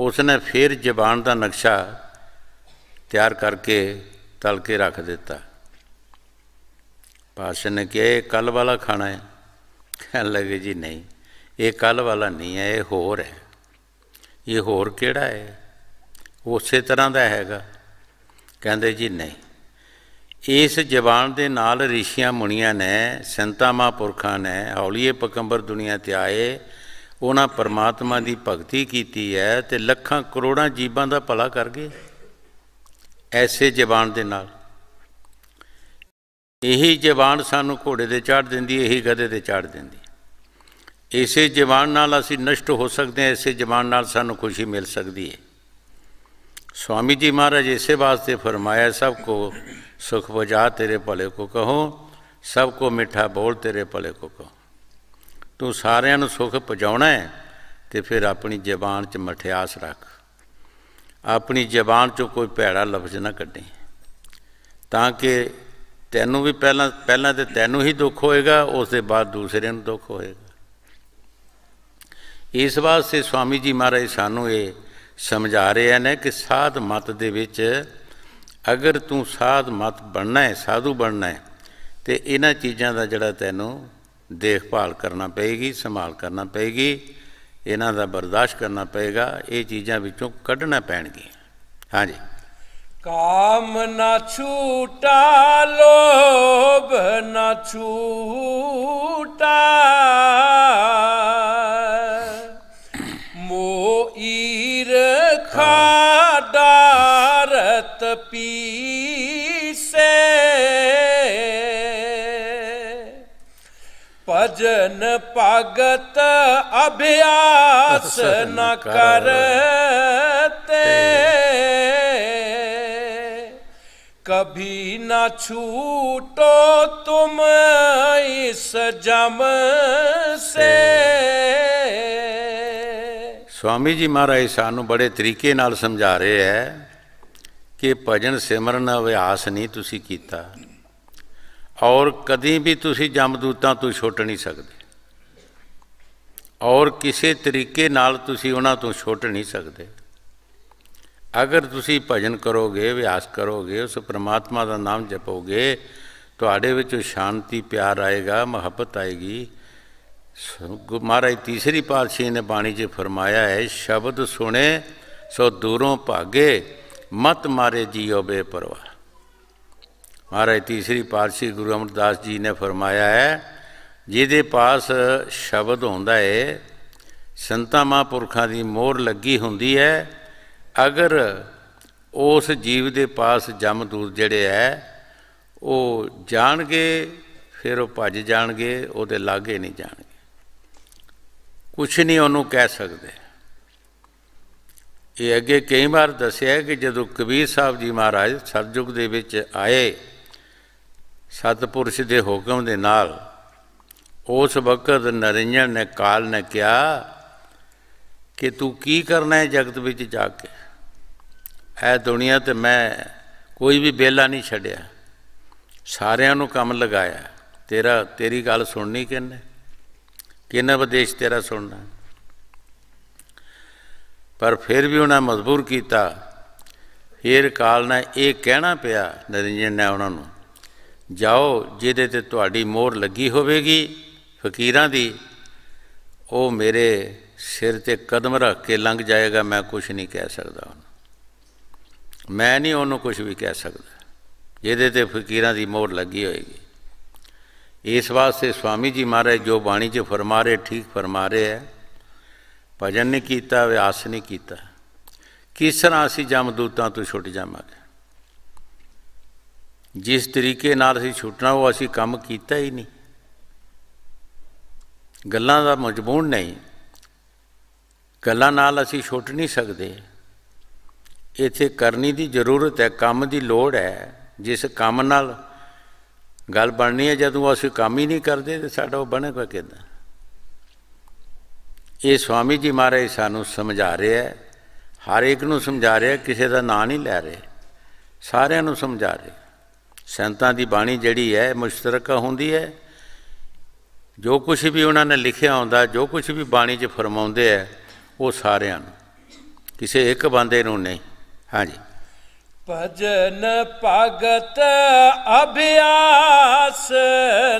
ਉਸਨੇ ਫਿਰ ਜ਼ਬਾਨ ਦਾ ਨਕਸ਼ਾ ਤਿਆਰ ਕਰਕੇ ਤਲ ਕੇ ਰੱਖ ਦਿੱਤਾ ਪਾਸ਼ਾ ਨੇ ਕਿਹਾ ਇਹ ਕੱਲ ਵਾਲਾ ਖਾਣਾ ਹੈ ਕਹਿਣ ਲੱਗੇ ਜੀ ਨਹੀਂ ਇਹ ਕੱਲ ਵਾਲਾ ਨਹੀਂ ਹੈ ਇਹ ਹੋਰ ਹੈ ਇਹ ਹੋਰ ਕਿਹੜਾ ਹੈ ਉਸੇ ਤਰ੍ਹਾਂ ਦਾ ਹੈਗਾ ਕਹਿੰਦੇ ਜੀ ਨਹੀਂ ਇਸ ਜਵਾਨ ਦੇ ਨਾਲ ਰਿਸ਼ੀਆਂ ਮੁਨੀਆਂ ਨੇ ਸੰਤਾਂ ਮਹਾਂਪੁਰਖਾਂ ਨੇ ਹੌਲੀਏ ਪਕੰਬਰ ਦੁਨੀਆ ਤੇ ਆਏ ਉਹਨਾਂ ਪਰਮਾਤਮਾ ਦੀ ਭਗਤੀ ਕੀਤੀ ਹੈ ਤੇ ਲੱਖਾਂ ਕਰੋੜਾਂ ਜੀਵਾਂ ਦਾ ਭਲਾ ਕਰ ਗਏ ਐਸੇ ਜਵਾਨ ਦੇ ਨਾਲ ਇਹੀ ਜਵਾਨ ਸਾਨੂੰ ਘੋੜੇ ਤੇ ਚੜ ਦਿੰਦੀ ਇਹੀ ਗਧੇ ਤੇ ਚੜ ਦਿੰਦੀ ਇਸੇ ਜਵਾਨ ਨਾਲ ਅਸੀਂ ਨਸ਼ਟ ਹੋ ਸਕਦੇ ਹਾਂ ਇਸੇ ਜਵਾਨ ਨਾਲ ਸਾਨੂੰ ਖੁਸ਼ੀ ਮਿਲ ਸਕਦੀ ਹੈ ਸਵਾਮੀ ਜੀ ਮਹਾਰਾਜ ਇਸੇ ਵਾਸਤੇ ਫਰਮਾਇਆ ਸਭ ਕੋ ਸੁਖ बुझा ਤੇਰੇ ਭਲੇ ਕੋ ਕਹੋ ਸਭ ਕੋ ਮਿੱਠਾ ਬੋਲ ਤੇਰੇ ਭਲੇ ਕੋ ਕਹੋ ਤੂੰ ਸਾਰਿਆਂ ਨੂੰ ਸੁਖ ਪਹੁੰਚਾਉਣਾ ਹੈ ਤੇ ਫਿਰ ਆਪਣੀ ਜ਼ਬਾਨ 'ਚ ਮਠਿਆਸ ਰੱਖ ਆਪਣੀ ਜ਼ਬਾਨ 'ਚ ਕੋਈ ਭੈੜਾ ਲਫ਼ਜ਼ ਨਾ ਕੱਢੀ ਤਾਂ ਕਿ ਤੈਨੂੰ ਵੀ ਪਹਿਲਾਂ ਪਹਿਲਾਂ ਤੇ ਤੈਨੂੰ ਹੀ ਦੁੱਖ ਹੋਏਗਾ ਉਸ ਦੇ ਬਾਅਦ ਦੂਸਰੇ ਨੂੰ ਦੁੱਖ ਹੋਏਗਾ ਇਸ ਵਾਸਤੇ ਸਵਾਮੀ ਜੀ ਮਹਾਰਾਜ ਸਾਨੂੰ ਇਹ ਸਮਝਾ ਰਹੇ ਨੇ ਕਿ ਸਾਧ ਮਤ ਦੇ ਵਿੱਚ ਅਗਰ ਤੂੰ ਸਾਧ ਮਤ ਬਣਨਾ ਹੈ ਸਾਧੂ ਬਣਨਾ ਹੈ ਤੇ ਇਹਨਾਂ ਚੀਜ਼ਾਂ ਦਾ ਜਿਹੜਾ ਤੈਨੂੰ ਦੇਖਭਾਲ ਕਰਨਾ ਪਏਗੀ ਸੰਭਾਲ ਕਰਨਾ ਪਏਗੀ ਇਹਨਾਂ ਦਾ ਬਰਦਾਸ਼ਤ ਕਰਨਾ ਪਏਗਾ ਇਹ ਚੀਜ਼ਾਂ ਵਿੱਚੋਂ ਕੱਢਣਾ ਪੈਣਗੀਆਂ ਹਾਂਜੀ ਕਾਮ ਨਾ ਛੂਟਾ ਲੋਭ ਨਾ ਛੂਟਾ ਮੋਈ ਰਖਾ ਪੀਸੇ ਭਜਨ ਭਗਤ ਅਭਿਆਸ ਨ ਕਰਤੇ ਕਭੀ ਨਾ ਛੂਟੋ ਤੁਮ ਇਸ ਜਮ ਸੇ ਸਵਾਮੀ ਜੀ ਮਹਾਰਾਜ ਸਾਨੂੰ ਬੜੇ ਤਰੀਕੇ ਨਾਲ ਸਮਝਾ ਰਹੇ ਹੈ કે ભજન સિમરણા અભ્યાસ નહીં તુસી ਕੀਤਾ ઓર કદી ભી તુસી જમદૂતા તુ છોટ નહી શકદે ઓર કિસے તરીકે नाल તુસી ઉના તો છોટ નહી શકદે અગર તુસી ભજન કરોગે અભ્યાસ કરોગે ਉਸ પરમાત્મા ਦਾ નામ જપોગે તો આડે وچ શાંતિ પ્યાર આયેગા محبت આયેગી મહારાજ તીસરી પાર シー ને પાણી જે ફરમાયા હે શબ્દ સુને સો દૂરો ભાગે ਮਤ ਮਾਰੇ ਜੀਓ ਬੇਪਰਵਾਹ ਮਹਾਰਾਜ ਤੀਸਰੀ ਪਾਤਸ਼ਾਹ ਗੁਰੂ ਅਮਰਦਾਸ ਜੀ ਨੇ ਫਰਮਾਇਆ ਹੈ ਜਿਹਦੇ ਪਾਸ ਸ਼ਬਦ ਹੁੰਦਾ ਹੈ ਸੰਤਾ ਮਹਾਂਪੁਰਖਾਂ ਦੀ ਮੋਹਰ ਲੱਗੀ ਹੁੰਦੀ ਹੈ ਅਗਰ ਉਸ ਜੀਵ ਦੇ ਪਾਸ ਜਮ ਦੂਰ ਜਿਹੜੇ ਹੈ ਉਹ ਜਾਣਗੇ ਫਿਰ ਉਹ ਭੱਜ ਜਾਣਗੇ ਉਹਦੇ ਲਾਗੇ ਨਹੀਂ ਜਾਣਗੇ ਕੁਝ ਨਹੀਂ ਉਹਨੂੰ ਕਹਿ ਸਕਦੇ ਇਹ ਅੱਗੇ ਕਈ ਵਾਰ ਦੱਸਿਆ ਕਿ ਜਦੋਂ ਕਬੀਰ ਸਾਹਿਬ ਜੀ ਮਹਾਰਾਜ ਸਤਜੁਗ ਦੇ ਵਿੱਚ ਆਏ ਸਤਪੁਰਸ਼ ਦੇ ਹੁਕਮ ਦੇ ਨਾਲ ਉਸ ਵਕਤ ਨਰਿੰਜਨ ਨੇ ਕਾਲ ਨੇ ਕਿਹਾ ਕਿ ਤੂੰ ਕੀ ਕਰਨਾ ਹੈ ਜਗਤ ਵਿੱਚ ਜਾ ਕੇ ਐ ਦੁਨੀਆ ਤੇ ਮੈਂ ਕੋਈ ਵੀ ਬੇਲਾ ਨਹੀਂ ਛੱਡਿਆ ਸਾਰਿਆਂ ਨੂੰ ਕੰਮ ਲਗਾਇਆ ਤੇਰਾ ਤੇਰੀ ਗੱਲ ਸੁਣਨੀ ਕਿੰਨੇ ਕਿੰਨਾ ਵਿਦੇਸ਼ ਤੇਰਾ ਸੁਣਨਾ ਪਰ ਫਿਰ ਵੀ ਉਹਨਾਂ ਮਜਬੂਰ ਕੀਤਾ ਫਿਰ ਕਾਲ ਨੇ ਇਹ ਕਹਿਣਾ ਪਿਆ ਨਰਿੰਜਨ ਨੇ ਉਹਨਾਂ ਨੂੰ ਜਾਓ ਜਿਹਦੇ ਤੇ ਤੁਹਾਡੀ ਮੋਹਰ ਲੱਗੀ ਹੋਵੇਗੀ ਫਕੀਰਾਂ ਦੀ ਉਹ ਮੇਰੇ ਸਿਰ ਤੇ ਕਦਮ ਰੱਖ ਕੇ ਲੰਘ ਜਾਏਗਾ ਮੈਂ ਕੁਝ ਨਹੀਂ ਕਹਿ ਸਕਦਾ ਮੈਂ ਨਹੀਂ ਉਹਨੂੰ ਕੁਝ ਵੀ ਕਹਿ ਸਕਦਾ ਜਿਹਦੇ ਤੇ ਫਕੀਰਾਂ ਦੀ ਮੋਹਰ ਲੱਗੀ ਹੋਏਗੀ ਇਸ ਵਾਸਤੇ ਸਵਾਮੀ ਜੀ ਮਹਾਰਾਜ ਜੋ ਬਾਣੀ 'ਚ ਫਰਮਾ ਰਹੇ ਠੀਕ ਫਰਮਾ ਰਹੇ ਹੈ ਭਜਨ ਨਹੀਂ ਕੀਤਾ ਅਭਿਆਸ ਨਹੀਂ ਕੀਤਾ ਕਿਸ ਤਰ੍ਹਾਂ ਅਸੀਂ ਜਮਦੂਤਾਂ ਤੋਂ ਛੁੱਟ ਜਾਵਾਂਗੇ ਜਿਸ ਤਰੀਕੇ ਨਾਲ ਅਸੀਂ ਛੁੱਟਣਾ ਉਹ ਅਸੀਂ ਕੰਮ ਕੀਤਾ ਹੀ ਨਹੀਂ ਗੱਲਾਂ ਦਾ ਮਜਬੂਨ ਨਹੀਂ ਗੱਲਾਂ ਨਾਲ ਅਸੀਂ ਛੁੱਟ ਨਹੀਂ ਸਕਦੇ ਇੱਥੇ ਕਰਨੀ ਦੀ ਜ਼ਰੂਰਤ ਹੈ ਕੰਮ ਦੀ ਲੋੜ ਹੈ ਜਿਸ ਕੰਮ ਨਾਲ ਗੱਲ ਬਣਨੀ ਹੈ ਜਦੋਂ ਅਸੀਂ ਕੰਮ ਹੀ ਨਹੀਂ ਕਰਦੇ ਤੇ ਸਾਡਾ ਉਹ ਬਣੇਗਾ ਕਿਦਾਂ ਇਹ ਸਵਾਮੀ ਜੀ ਮਹਾਰਾਜ ਸਾਨੂੰ ਸਮਝਾ ਰਿਹਾ ਹੈ ਹਰ ਇੱਕ ਨੂੰ ਸਮਝਾ ਰਿਹਾ ਕਿਸੇ ਦਾ ਨਾਂ ਨਹੀਂ ਲੈ ਰਿਹਾ ਸਾਰਿਆਂ ਨੂੰ ਸਮਝਾ ਰਿਹਾ ਸੰਤਾਂ ਦੀ ਬਾਣੀ ਜਿਹੜੀ ਹੈ ਮੁਸ਼ਤਰਕ ਹੁੰਦੀ ਹੈ ਜੋ ਕੁਝ ਵੀ ਉਹਨਾਂ ਨੇ ਲਿਖਿਆ ਹੁੰਦਾ ਜੋ ਕੁਝ ਵੀ ਬਾਣੀ 'ਚ ਫਰਮਾਉਂਦੇ ਆ ਉਹ ਸਾਰਿਆਂ ਨੂੰ ਕਿਸੇ ਇੱਕ ਬੰਦੇ ਨੂੰ ਨਹੀਂ ਹਾਂਜੀ ਭਜਨ ਭਗਤ ਅਭਿਆਸ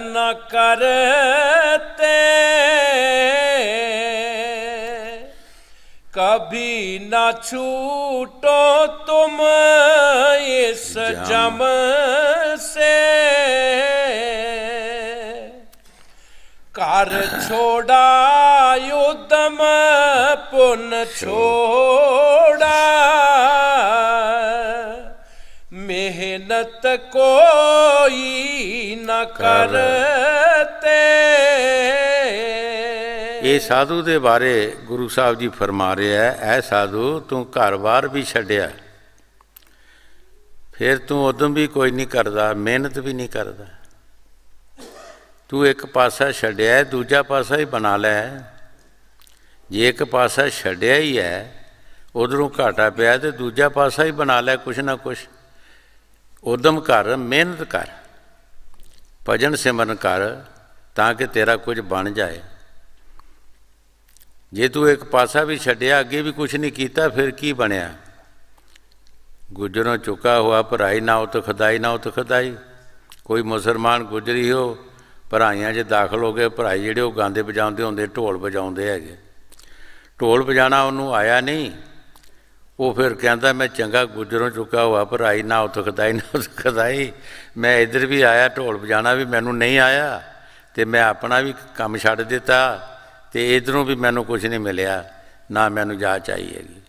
ਨ ਕਰਤੇ ਕਭੀ ਨ ਛੂਟੋ ਤੁਮ ਇਸ ਜਮ ਸੇ ਘਰ ਛੋੜਾ ਉਦਮ ਪੁਨ ਛੋੜਾ ਮਿਹਨਤ ਕੋਈ ਨਾ ਕਰਤੇ ਇਹ ਸਾਧੂ ਦੇ ਬਾਰੇ ਗੁਰੂ ਸਾਹਿਬ ਜੀ ਫਰਮਾ ਰਿਹਾ ਹੈ ਐ ਸਾਧੂ ਤੂੰ ਘਰ-ਬਾਰ ਵੀ ਛੱਡਿਆ ਫਿਰ ਤੂੰ ਉਦਮ ਵੀ ਕੋਈ ਨਹੀਂ ਕਰਦਾ ਮਿਹਨਤ ਵੀ ਨਹੀਂ ਕਰਦਾ ਤੂੰ ਇੱਕ ਪਾਸਾ ਛੱਡਿਆ ਦੂਜਾ ਪਾਸਾ ਹੀ ਬਣਾ ਲੈ ਜੇ ਇੱਕ ਪਾਸਾ ਛੱਡਿਆ ਹੀ ਹੈ ਉਧਰੋਂ ਘਾਟਾ ਪਿਆ ਤੇ ਦੂਜਾ ਪਾਸਾ ਹੀ ਬਣਾ ਲੈ ਕੁਛ ਨਾ ਕੁਛ ਉਦਮ ਕਰ ਮਿਹਨਤ ਕਰ ਭਜਨ ਸਿਮਰਨ ਕਰ ਤਾਂ ਕਿ ਤੇਰਾ ਕੁਝ ਬਣ ਜਾਏ ਜੇ ਤੂੰ ਇੱਕ ਪਾਸਾ ਵੀ ਛੱਡਿਆ ਅੱਗੇ ਵੀ ਕੁਝ ਨਹੀਂ ਕੀਤਾ ਫਿਰ ਕੀ ਬਣਿਆ ਗੁਜਰੋਂ ਚੁੱਕਾ ਹੋਆ ਭਰਾਈ ਨਾ ਉਤ ਖਦਾਈ ਨਾ ਉਤ ਖਦਾਈ ਕੋਈ ਮੁਸਲਮਾਨ ਗੁਜਰੀ ਹੋ ਭਰਾਈਆਂ 'ਚ ਦਾਖਲ ਹੋ ਗਏ ਭਰਾਈ ਜਿਹੜੇ ਉਹ ਗਾਂਦੇ ਵਜਾਉਂਦੇ ਹੁੰਦੇ ਢੋਲ ਵਜਾਉਂਦੇ ਹੈਗੇ ਢੋਲ ਵਜਾਣਾ ਉਹਨੂੰ ਆਇਆ ਨਹੀਂ ਉਹ ਫਿਰ ਕਹਿੰਦਾ ਮੈਂ ਚੰਗਾ ਗੁਜਰੋਂ ਚੁੱਕਾ ਹੋਆ ਭਰਾਈ ਨਾ ਉਤਖਦਾਈ ਨਾ ਉਤਖਦਾਈ ਮੈਂ ਇੱਧਰ ਵੀ ਆਇਆ ਢੋਲ ਵਜਾਣਾ ਵੀ ਮੈਨੂੰ ਨਹੀਂ ਆਇਆ ਤੇ ਮੈਂ ਆਪਣਾ ਵੀ ਕੰਮ ਛੱਡ ਦਿੱਤਾ ਤੇ ਇਧਰੋਂ ਵੀ ਮੈਨੂੰ ਕੁਝ ਨਹੀਂ ਮਿਲਿਆ ਨਾ ਮੈਨੂੰ ਜਾ ਹੈਗੀ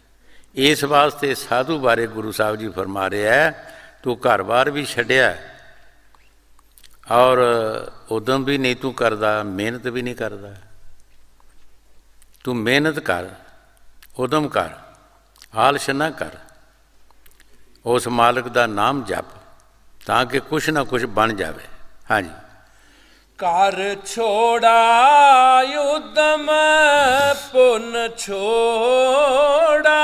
ਇਸ ਵਾਸਤੇ ਸਾਧੂ ਬਾਰੇ ਗੁਰੂ ਸਾਹਿਬ ਜੀ ਫਰਮਾ ਰਿਹਾ ਤੂੰ ਘਰ-ਬਾਰ ਵੀ ਛੱਡਿਆ ਔਰ ਉਦਮ ਵੀ ਨਹੀਂ ਤੂੰ ਕਰਦਾ ਮਿਹਨਤ ਵੀ ਨਹੀਂ ਕਰਦਾ ਤੂੰ ਮਿਹਨਤ ਕਰ ਉਦਮ ਕਰ ਆਲਸ਼ ਨਾ ਕਰ ਉਸ ਮਾਲਕ ਦਾ ਨਾਮ ਜਪ ਤਾਂ ਕਿ ਕੁਛ ਨਾ ਕੁਛ ਬਣ ਜਾਵੇ ਹਾਂਜੀ ਕਰ ਛੋੜਾ ਉਦਮ ਪੁਨ ਛੋੜਾ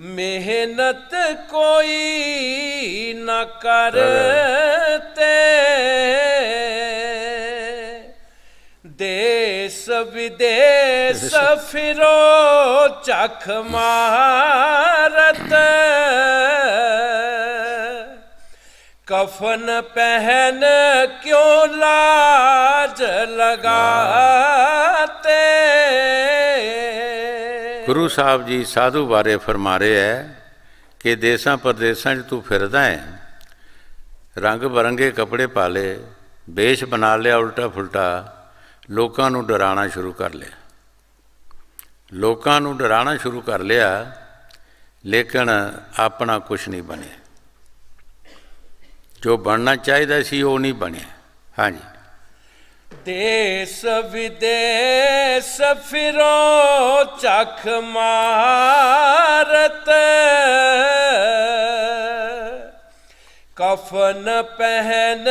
ਮਿਹਨਤ ਕੋਈ ਨਾ ਕਰਤੇ ਦੇਸ ਵਿਦੇਸ ਫਿਰੋ ਚਖ ਮਾਰਤ ਕਫਨ ਪਹਿਨ ਕਿਉ ਲਾਜ ਲਗਾਤੇ ਗੁਰੂ ਸਾਹਿਬ ਜੀ ਸਾਧੂ ਬਾਰੇ ਫਰਮਾ ਰਹੇ ਐ ਕਿ ਦੇਸਾਂ ਪਰਦੇਸਾਂ 'ਚ ਤੂੰ ਫਿਰਦਾ ਐ ਰੰਗ ਬਰੰਗੇ ਕੱਪੜੇ ਪਾ ਲੇ ਵੇਸ਼ ਬਣਾ ਲਿਆ ਉਲਟਾ ਫੁਲਟਾ ਲੋਕਾਂ ਨੂੰ ਡਰਾਣਾ ਸ਼ੁਰੂ ਕਰ ਲਿਆ ਲੋਕਾਂ ਨੂੰ ਡਰਾਣਾ ਸ਼ੁਰੂ ਕਰ ਲਿਆ ਲੇਕਿਨ ਆਪਣਾ ਕੁਝ ਨਹੀਂ ਬਣਿਆ ਜੋ ਬਣਨਾ ਚਾਹੀਦਾ ਸੀ ਉਹ ਨਹੀਂ ਬਣਿਆ ਹਾਂਜੀ ਦੇਸ ਵਿਦੇਸ਼ ਸਫਿਰੋ ਚਖ ਮਾਰਤ ਕਫਨ ਪਹਿਨ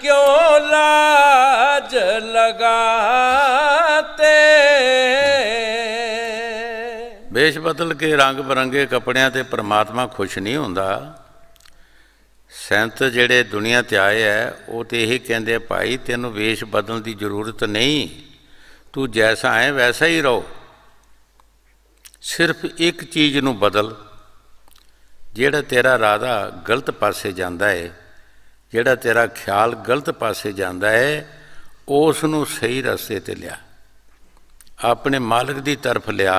ਕਿਉ ਲਾਜ ਲਗਾਤੇ ਵੇਸ਼ ਬਦਲ ਕੇ ਰੰਗ ਬਰੰਗੇ ਕੱਪੜਿਆਂ ਤੇ ਪ੍ਰਮਾਤਮਾ ਖੁਸ਼ ਨਹੀਂ ਹੁੰਦਾ ਸੰਤ ਜਿਹੜੇ ਦੁਨੀਆ ਤੇ ਆਏ ਐ ਉਹ ਤੇ ਇਹ ਕਹਿੰਦੇ ਭਾਈ ਤੈਨੂੰ ਵੇਸ਼ ਬਦਲਣ ਦੀ ਜ਼ਰੂਰਤ ਨਹੀਂ ਤੂੰ ਜੈਸਾ ਹੈ ਵੈਸਾ ਹੀ ਰਹੋ ਸਿਰਫ ਇੱਕ ਚੀਜ਼ ਨੂੰ ਬਦਲ ਜਿਹੜਾ ਤੇਰਾ ਰਾਦਾ ਗਲਤ ਪਾਸੇ ਜਾਂਦਾ ਹੈ ਜਿਹੜਾ ਤੇਰਾ ਖਿਆਲ ਗਲਤ ਪਾਸੇ ਜਾਂਦਾ ਹੈ ਉਸ ਨੂੰ ਸਹੀ ਰਸਤੇ ਤੇ ਲਿਆ ਆਪਣੇ ਮਾਲਕ ਦੀ ਤਰਫ ਲਿਆ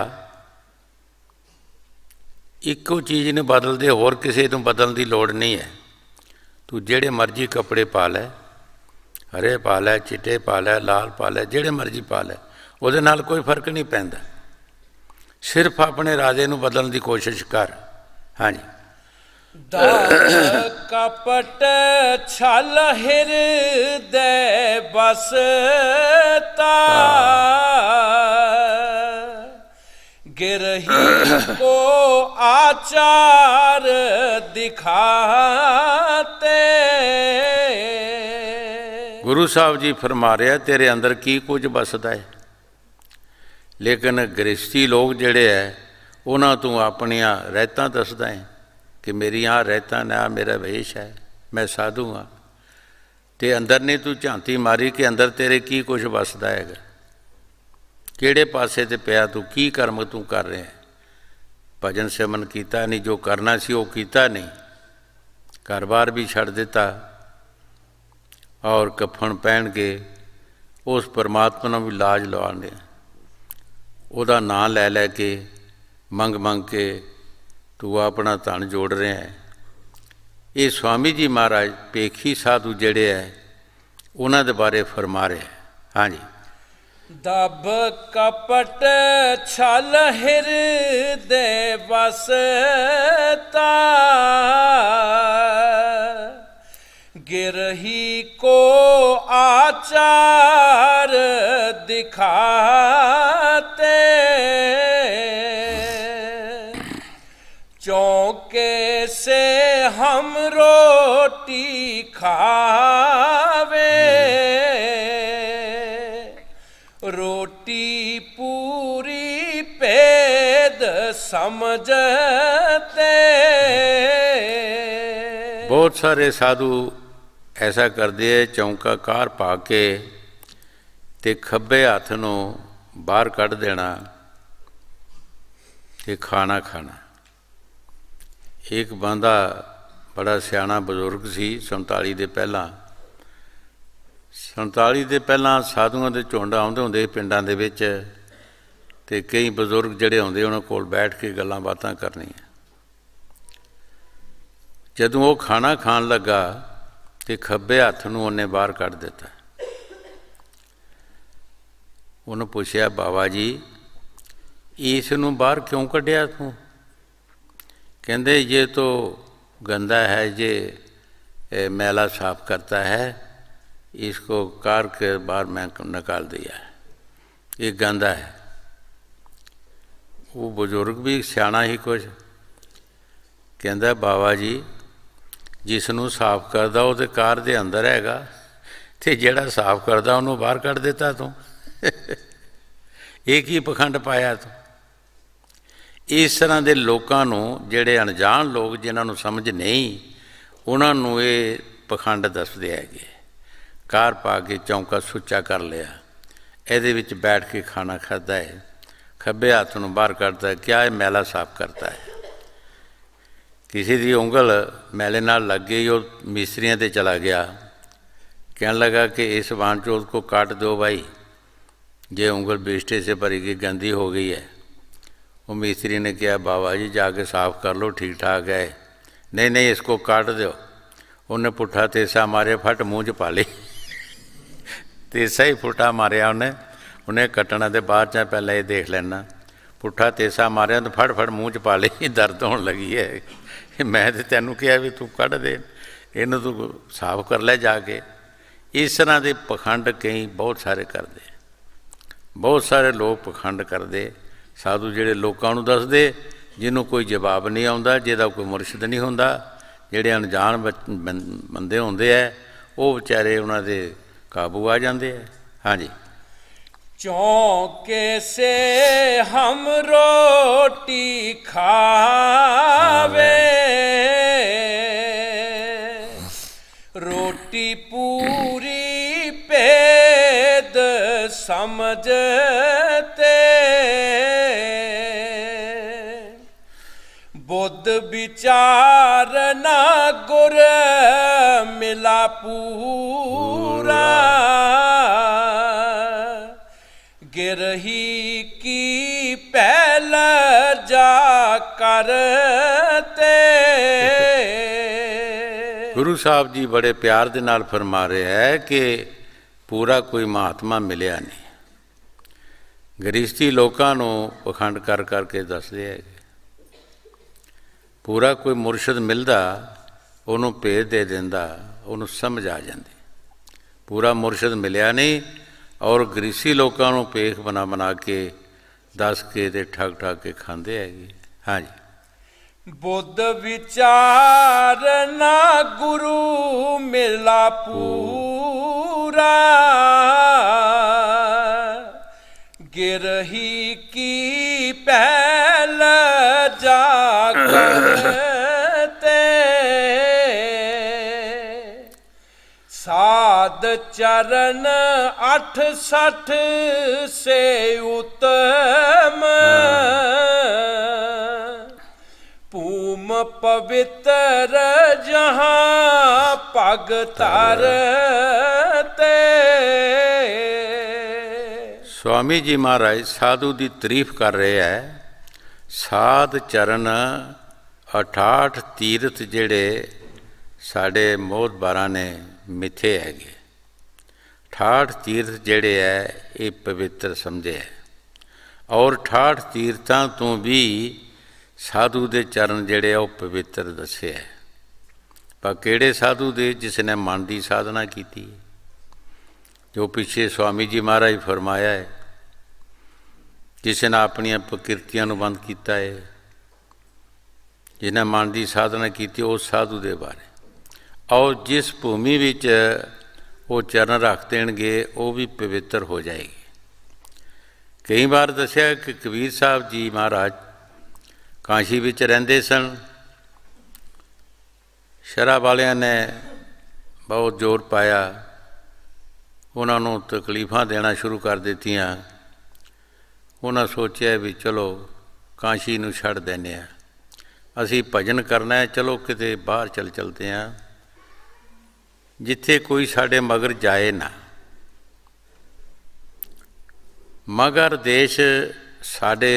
ਇੱਕੋ ਚੀਜ਼ ਨੂੰ ਬਦਲਦੇ ਹੋਰ ਕਿਸੇ ਨੂੰ ਬਦਲਣ ਦੀ ਲੋੜ ਨਹੀਂ ਹੈ ਤੂੰ ਜਿਹੜੇ ਮਰਜ਼ੀ ਕੱਪੜੇ ਪਾ ਲੈ ਹਰੇ ਪਾ ਲੈ ਚਿੱਟੇ ਪਾ ਲੈ ਲਾਲ ਪਾ ਲੈ ਜਿਹੜੇ ਮਰਜ਼ੀ ਪਾ ਲੈ ਉਹਦੇ ਨਾਲ ਕੋਈ ਫਰਕ ਨਹੀਂ ਪੈਂਦਾ ਸਿਰਫ ਆਪਣੇ ਰਾਜੇ ਨੂੰ ਬਦਲਣ ਦੀ ਕੋਸ਼ਿਸ਼ ਕਰ ਹਾਂਜੀ ਦਾ ਕਪਟ ਛਲ ਬਸ ਬਸਤਾ ਗਿਰਹੀ ਕੋ ਆਚਾਰ ਦਿਖਾਤੇ ਗੁਰੂ ਸਾਹਿਬ ਜੀ ਫਰਮਾ ਰਿਹਾ ਤੇਰੇ ਅੰਦਰ ਕੀ ਕੁਝ ਬਸਦਾ ਹੈ ਲੇਕਿਨ ਗ੍ਰਸਤੀ ਲੋਕ ਜਿਹੜੇ ਐ ਉਹਨਾਂ ਤੋਂ ਆਪਣੀਆਂ ਰਹਿਤਾਂ ਦੱਸਦਾ ਹੈ ਕਿ ਮੇਰੀ ਆ ਰਹਿਤਾਂ ਨਾ ਮੇਰਾ ਵੇਸ਼ ਹੈ ਮੈਂ ਸਾਧੂ ਆ ਤੇ ਅੰਦਰ ਨੇ ਤੂੰ ਝਾਂਤੀ ਮਾਰੀ ਕਿ ਅੰਦਰ ਤੇਰੇ ਕੀ ਕੁਝ ਵਸਦਾ ਹੈਗਾ ਕਿਹੜੇ ਪਾਸੇ ਤੇ ਪਿਆ ਤੂੰ ਕੀ ਕਰਮ ਤੂੰ ਕਰ ਰਿਹਾ ਭਜਨ ਸੇਵਨ ਕੀਤਾ ਨਹੀਂ ਜੋ ਕਰਨਾ ਸੀ ਉਹ ਕੀਤਾ ਨਹੀਂ ਘਰ-ਬਾਰ ਵੀ ਛੱਡ ਦਿੱਤਾ ਔਰ ਕਫਨ ਪਹਿਣ ਕੇ ਉਸ ਪਰਮਾਤਮਾ ਨੂੰ ਵੀ ਲਾਜ ਲਵਾਉਂਦੇ ਉਹਦਾ ਨਾਂ ਲੈ ਲੈ ਕੇ ਮੰਗ ਮੰਗ ਕੇ ਤੂੰ ਆਪਣਾ ਧਨ ਜੋੜ ਰਿਹਾ ਹੈ ਇਹ ਸਵਾਮੀ ਜੀ ਮਹਾਰਾਜ ਪੇਖੀ ਸਾਧੂ ਜਿਹੜੇ ਐ ਉਹਨਾਂ ਦੇ ਬਾਰੇ ਫਰਮਾ ਰਿਹਾ ਹਾਂਜੀ ਦਬ ਕਪਟ ਛਲ ਵਸ ਵਸਤਾ ਗਿਰਹੀ ਕੋ ਆਚਾਰ ਦਿਖਾ ਖਾਵੇ ਰੋਟੀ ਪੂਰੀ ਪੇਦ ਸਮਝਤੇ ਬਹੁਤ ਸਾਰੇ ਸਾਧੂ ਐਸਾ ਕਰਦੇ ਐ ਚੌਂਕਾ ਕਾਰ ਪਾ ਕੇ ਤੇ ਖੱਬੇ ਹੱਥ ਨੂੰ ਬਾਹਰ ਕੱਢ ਦੇਣਾ ਤੇ ਖਾਣਾ ਖਾਣਾ ਇੱਕ ਬੰਦਾ ਬੜਾ ਸਿਆਣਾ ਬਜ਼ੁਰਗ ਸੀ 47 ਦੇ ਪਹਿਲਾਂ 47 ਦੇ ਪਹਿਲਾਂ ਸਾਧੂਆਂ ਦੇ ਝੁੰਡ ਆਉਂਦੇ ਹੁੰਦੇ ਪਿੰਡਾਂ ਦੇ ਵਿੱਚ ਤੇ ਕਈ ਬਜ਼ੁਰਗ ਜਿਹੜੇ ਆਉਂਦੇ ਉਹਨਾਂ ਕੋਲ ਬੈਠ ਕੇ ਗੱਲਾਂ ਬਾਤਾਂ ਕਰਨੀਆਂ ਜਦੋਂ ਉਹ ਖਾਣਾ ਖਾਣ ਲੱਗਾ ਤੇ ਖੱਬੇ ਹੱਥ ਨੂੰ ਉਹਨੇ ਬਾਹਰ ਕੱਢ ਦਿੱਤਾ ਉਹਨੂੰ ਪੁੱਛਿਆ ਬਾਬਾ ਜੀ ਇਸ ਨੂੰ ਬਾਹਰ ਕਿਉਂ ਕੱਢਿਆ ਤੂੰ ਕਹਿੰਦੇ ਇਹ ਤੋਂ गंदा है ये मैला साफ करता है इसको कार के बाहर मैं निकाल दिया ਦਿਆ ये गंदा है वो ਬਜ਼ੁਰਗ ਵੀ ਸਿਆਣਾ ਹੀ ਕੁਝ ਕਹਿੰਦਾ ਬਾਬਾ ਜੀ ਜਿਸ ਨੂੰ ਸਾਫ਼ ਕਰਦਾ ਉਹ ਤੇ ਕਾਰ ਦੇ ਅੰਦਰ ਹੈਗਾ ਤੇ ਜਿਹੜਾ ਸਾਫ਼ ਕਰਦਾ ਉਹਨੂੰ ਬਾਹਰ ਕੱਢ ਦਿੱਤਾ ਤੂੰ ਇਹ ਕੀ ਪਖੰਡ ਪਾਇਆ ਤੂੰ ਇਸ ਤਰ੍ਹਾਂ ਦੇ ਲੋਕਾਂ ਨੂੰ ਜਿਹੜੇ ਅਣਜਾਣ ਲੋਕ ਜਿਨ੍ਹਾਂ ਨੂੰ ਸਮਝ ਨਹੀਂ ਉਹਨਾਂ ਨੂੰ ਇਹ ਪਖੰਡ ਦੱਸਦੇ ਹੈਗੇ ਕਾਰ ਪਾ ਕੇ ਚੌਂਕਾ ਸੁੱਚਾ ਕਰ ਲਿਆ ਇਹਦੇ ਵਿੱਚ ਬੈਠ ਕੇ ਖਾਣਾ ਖਾਦਾ ਹੈ ਖੱਬੇ ਹੱਥ ਨੂੰ ਬਾਹਰ ਕੱਢਦਾ ਹੈ ਕਿਆ ਇਹ ਮੈਲਾ ਸਾਫ਼ ਕਰਦਾ ਹੈ ਕਿਸੇ ਦੀ ਉਂਗਲ ਮੈਲੇ ਨਾਲ ਲੱਗ ਗਈ ਉਹ ਮਿਸਰੀਆਂ ਤੇ ਚਲਾ ਗਿਆ ਕਹਿਣ ਲਗਾ ਕਿ ਇਸ ਵਾਂਚੋਲ ਕੋ ਕੱਟ ਦਿਓ ਭਾਈ ਜੇ ਉਂਗਲ ਬੇਸ਼ਟੇ ਸੇ ਭਰੀ ਗਈ ਗੰਦੀ ਹੋ ਗਈ ਹੈ ਉਹ ਨੇ ਕਿਹਾ ਬਾਬਾ ਜੀ ਜਾ ਕੇ ਸਾਫ਼ ਕਰ ਲੋ ਠੀਕ ਠਾਕ ਹੈ ਨਹੀਂ ਨਹੀਂ ਇਸ ਕੋ ਕੱਢ ਦਿਓ ਉਹਨੇ ਪੁੱਠਾ ਤੇਸਾ ਮਾਰੇ ਫਟ ਮੂੰਹ 'ਚ ਪਾ ਲਈ ਤੇਸਾ ਹੀ ਫੁੱਟਾ ਮਾਰਿਆ ਉਹਨੇ ਉਹਨੇ ਕੱਟਣਾ ਤੇ ਬਾਅਦ 'ਚ ਪਹਿਲਾਂ ਇਹ ਦੇਖ ਲੈਣਾ ਪੁੱਠਾ ਤੇਸਾ ਮਾਰਿਆ ਤਾਂ ਫੜ ਫੜ ਮੂੰਹ 'ਚ ਪਾ ਲਈ ਦਰਦ ਹੋਣ ਲੱਗੀ ਹੈ ਮੈਂ ਤੇ ਤੈਨੂੰ ਕਿਹਾ ਵੀ ਤੂੰ ਕੱਢ ਦੇ ਇਹਨੂੰ ਤੂੰ ਸਾਫ਼ ਕਰ ਲੈ ਜਾ ਕੇ ਇਸ ਤਰ੍ਹਾਂ ਦੇ ਪਖੰਡ ਕਈ ਬਹੁਤ ਸਾਰੇ ਕਰਦੇ ਬਹੁਤ ਸਾਰੇ ਲੋਕ ਪਖੰਡ ਕਰਦੇ ਸਾਧੂ ਜਿਹੜੇ ਲੋਕਾਂ ਨੂੰ ਦੱਸਦੇ ਜਿਹਨੂੰ ਕੋਈ ਜਵਾਬ ਨਹੀਂ ਆਉਂਦਾ ਜਿਹਦਾ ਕੋਈ ਮੁਰਸ਼ਿਦ ਨਹੀਂ ਹੁੰਦਾ ਜਿਹੜੇ ਅਣਜਾਣ ਬੰਦੇ ਹੁੰਦੇ ਆ ਉਹ ਵਿਚਾਰੇ ਉਹਨਾਂ ਦੇ ਕਾਬੂ ਆ ਜਾਂਦੇ ਆ ਹਾਂਜੀ ਚੌਕੇ ਸੇ ਹਮ ਰੋਟੀ ਖਾਵੇ ਰੋਟੀ ਪੂਰੀ ਪੇਦ ਸਮਝ ਵਿਚਾਰ ਨਾ ਗੁਰ ਮਿਲਾ ਪੂਰਾ ਗਿਰਹੀ ਕੀ ਪਹਿਲ ਜਾ ਕਰਤੇ ਗੁਰੂ ਸਾਹਿਬ ਜੀ ਬੜੇ ਪਿਆਰ ਦੇ ਨਾਲ ਫਰਮਾ ਰਹੇ ਹੈ ਕਿ ਪੂਰਾ ਕੋਈ ਮਹਾਤਮਾ ਮਿਲਿਆ ਨਹੀਂ ਗਰੀਸਤੀ ਲੋਕਾਂ ਨੂੰ ਪਖੰਡ ਕਰ ਕਰਕੇ ਦੱਸ ਰਿਹਾ ਹੈ ਪੂਰਾ ਕੋਈ ਮੁਰਸ਼ਿਦ ਮਿਲਦਾ ਉਹਨੂੰ ਭੇਜ ਦੇ ਦਿੰਦਾ ਉਹਨੂੰ ਸਮਝ ਆ ਜਾਂਦੀ ਪੂਰਾ ਮੁਰਸ਼ਿਦ ਮਿਲਿਆ ਨਹੀਂ ਔਰ ਗ੍ਰੀਸੀ ਲੋਕਾਂ ਨੂੰ ਪੇਖ ਬਣਾ ਬਣਾ ਕੇ ਦੱਸ ਕੇ ਤੇ ਠੱਗ ਠੱਗ ਕੇ ਖਾਂਦੇ ਹੈਗੇ ਹਾਂਜੀ ਬੁੱਧ ਵਿਚਾਰ ਨਾ ਗੁਰੂ ਮਿਲਾ ਪੂਰਾ ਗਿਰਹੀ ਕੀ ਪਹਿਲ ਜਾਗਤੇ ਸਾਧ ਚਰਨ 86 ਸੇ ਉਤਮ ਪੂਮ ਪਵਿੱਤਰ ਜਹਾਂ ਭਗਤਰ ਤੇ ਸਵਾਮੀ ਜੀ ਮਹਾਰਾਜ ਸਾਧੂ ਦੀ ਤਾਰੀਫ ਕਰ ਰਹੇ ਹੈ ਸਾਧ ਚਰਨ 68 ਤੀਰਥ ਜਿਹੜੇ ਸਾਡੇ ਮੋਹਦਬਾਰਾਂ ਨੇ ਮਿੱਥੇ ਹੈਗੇ 68 ਤੀਰਥ ਜਿਹੜੇ ਐ ਇਹ ਪਵਿੱਤਰ ਸਮਝੇ ਔਰ 68 ਤੀਰਥਾਂ ਤੋਂ ਵੀ ਸਾਧੂ ਦੇ ਚਰਨ ਜਿਹੜੇ ਆ ਉਹ ਪਵਿੱਤਰ ਦੱਸਿਆ ਪਰ ਕਿਹੜੇ ਸਾਧੂ ਦੇ ਜਿਸ ਨੇ ਮਨ ਦੀ ਸਾਧਨਾ ਕੀਤੀ ਜੋ ਪਿੱਛੇ ਸਵਾਮੀ ਜੀ ਮਹਾਰਾਜ ਫਰਮਾਇਆ ਹੈ ਜਿਸੇ ਨੇ ਆਪਣੀਆਂ ਪ੍ਰਕਿਰਤੀਆਂ ਨੂੰ ਬੰਦ ਕੀਤਾ ਹੈ ਜਿਨ੍ਹਾਂ ਮਨ ਦੀ ਸਾਧਨਾ ਕੀਤੀ ਉਹ ਸਾਧੂ ਦੇ ਬਾਰੇ ਔਰ ਜਿਸ ਭੂਮੀ ਵਿੱਚ ਉਹ ਚਰਨ ਰੱਖ ਦੇਣਗੇ ਉਹ ਵੀ ਪਵਿੱਤਰ ਹੋ ਜਾਏਗੀ ਕਈ ਵਾਰ ਦੱਸਿਆ ਕਿ ਕਬੀਰ ਸਾਹਿਬ ਜੀ ਮਹਾਰਾਜ ਕਾਂਸ਼ੀ ਵਿੱਚ ਰਹਿੰਦੇ ਸਨ ਸ਼ਰਾਬ ਵਾਲਿਆਂ ਨੇ ਬਹੁਤ ਜ਼ੋਰ ਪਾਇਆ ਉਹਨਾਂ ਨੂੰ ਤਕਲੀਫਾਂ ਦੇਣਾ ਸ਼ੁਰੂ ਕਰ ਦਿੱਤੀਆਂ ਉਹਨਾਂ ਸੋਚਿਆ ਵੀ ਚਲੋ ਕਾਂਸ਼ੀ ਨੂੰ ਛੱਡ ਦਿੰਨੇ ਆ ਅਸੀਂ ਭਜਨ ਕਰਨਾ ਹੈ ਚਲੋ ਕਿਤੇ ਬਾਹਰ ਚੱਲ ਚਲਦੇ ਆ ਜਿੱਥੇ ਕੋਈ ਸਾਡੇ ਮਗਰ ਜਾਏ ਨਾ ਮਗਰ ਦੇਸ਼ ਸਾਡੇ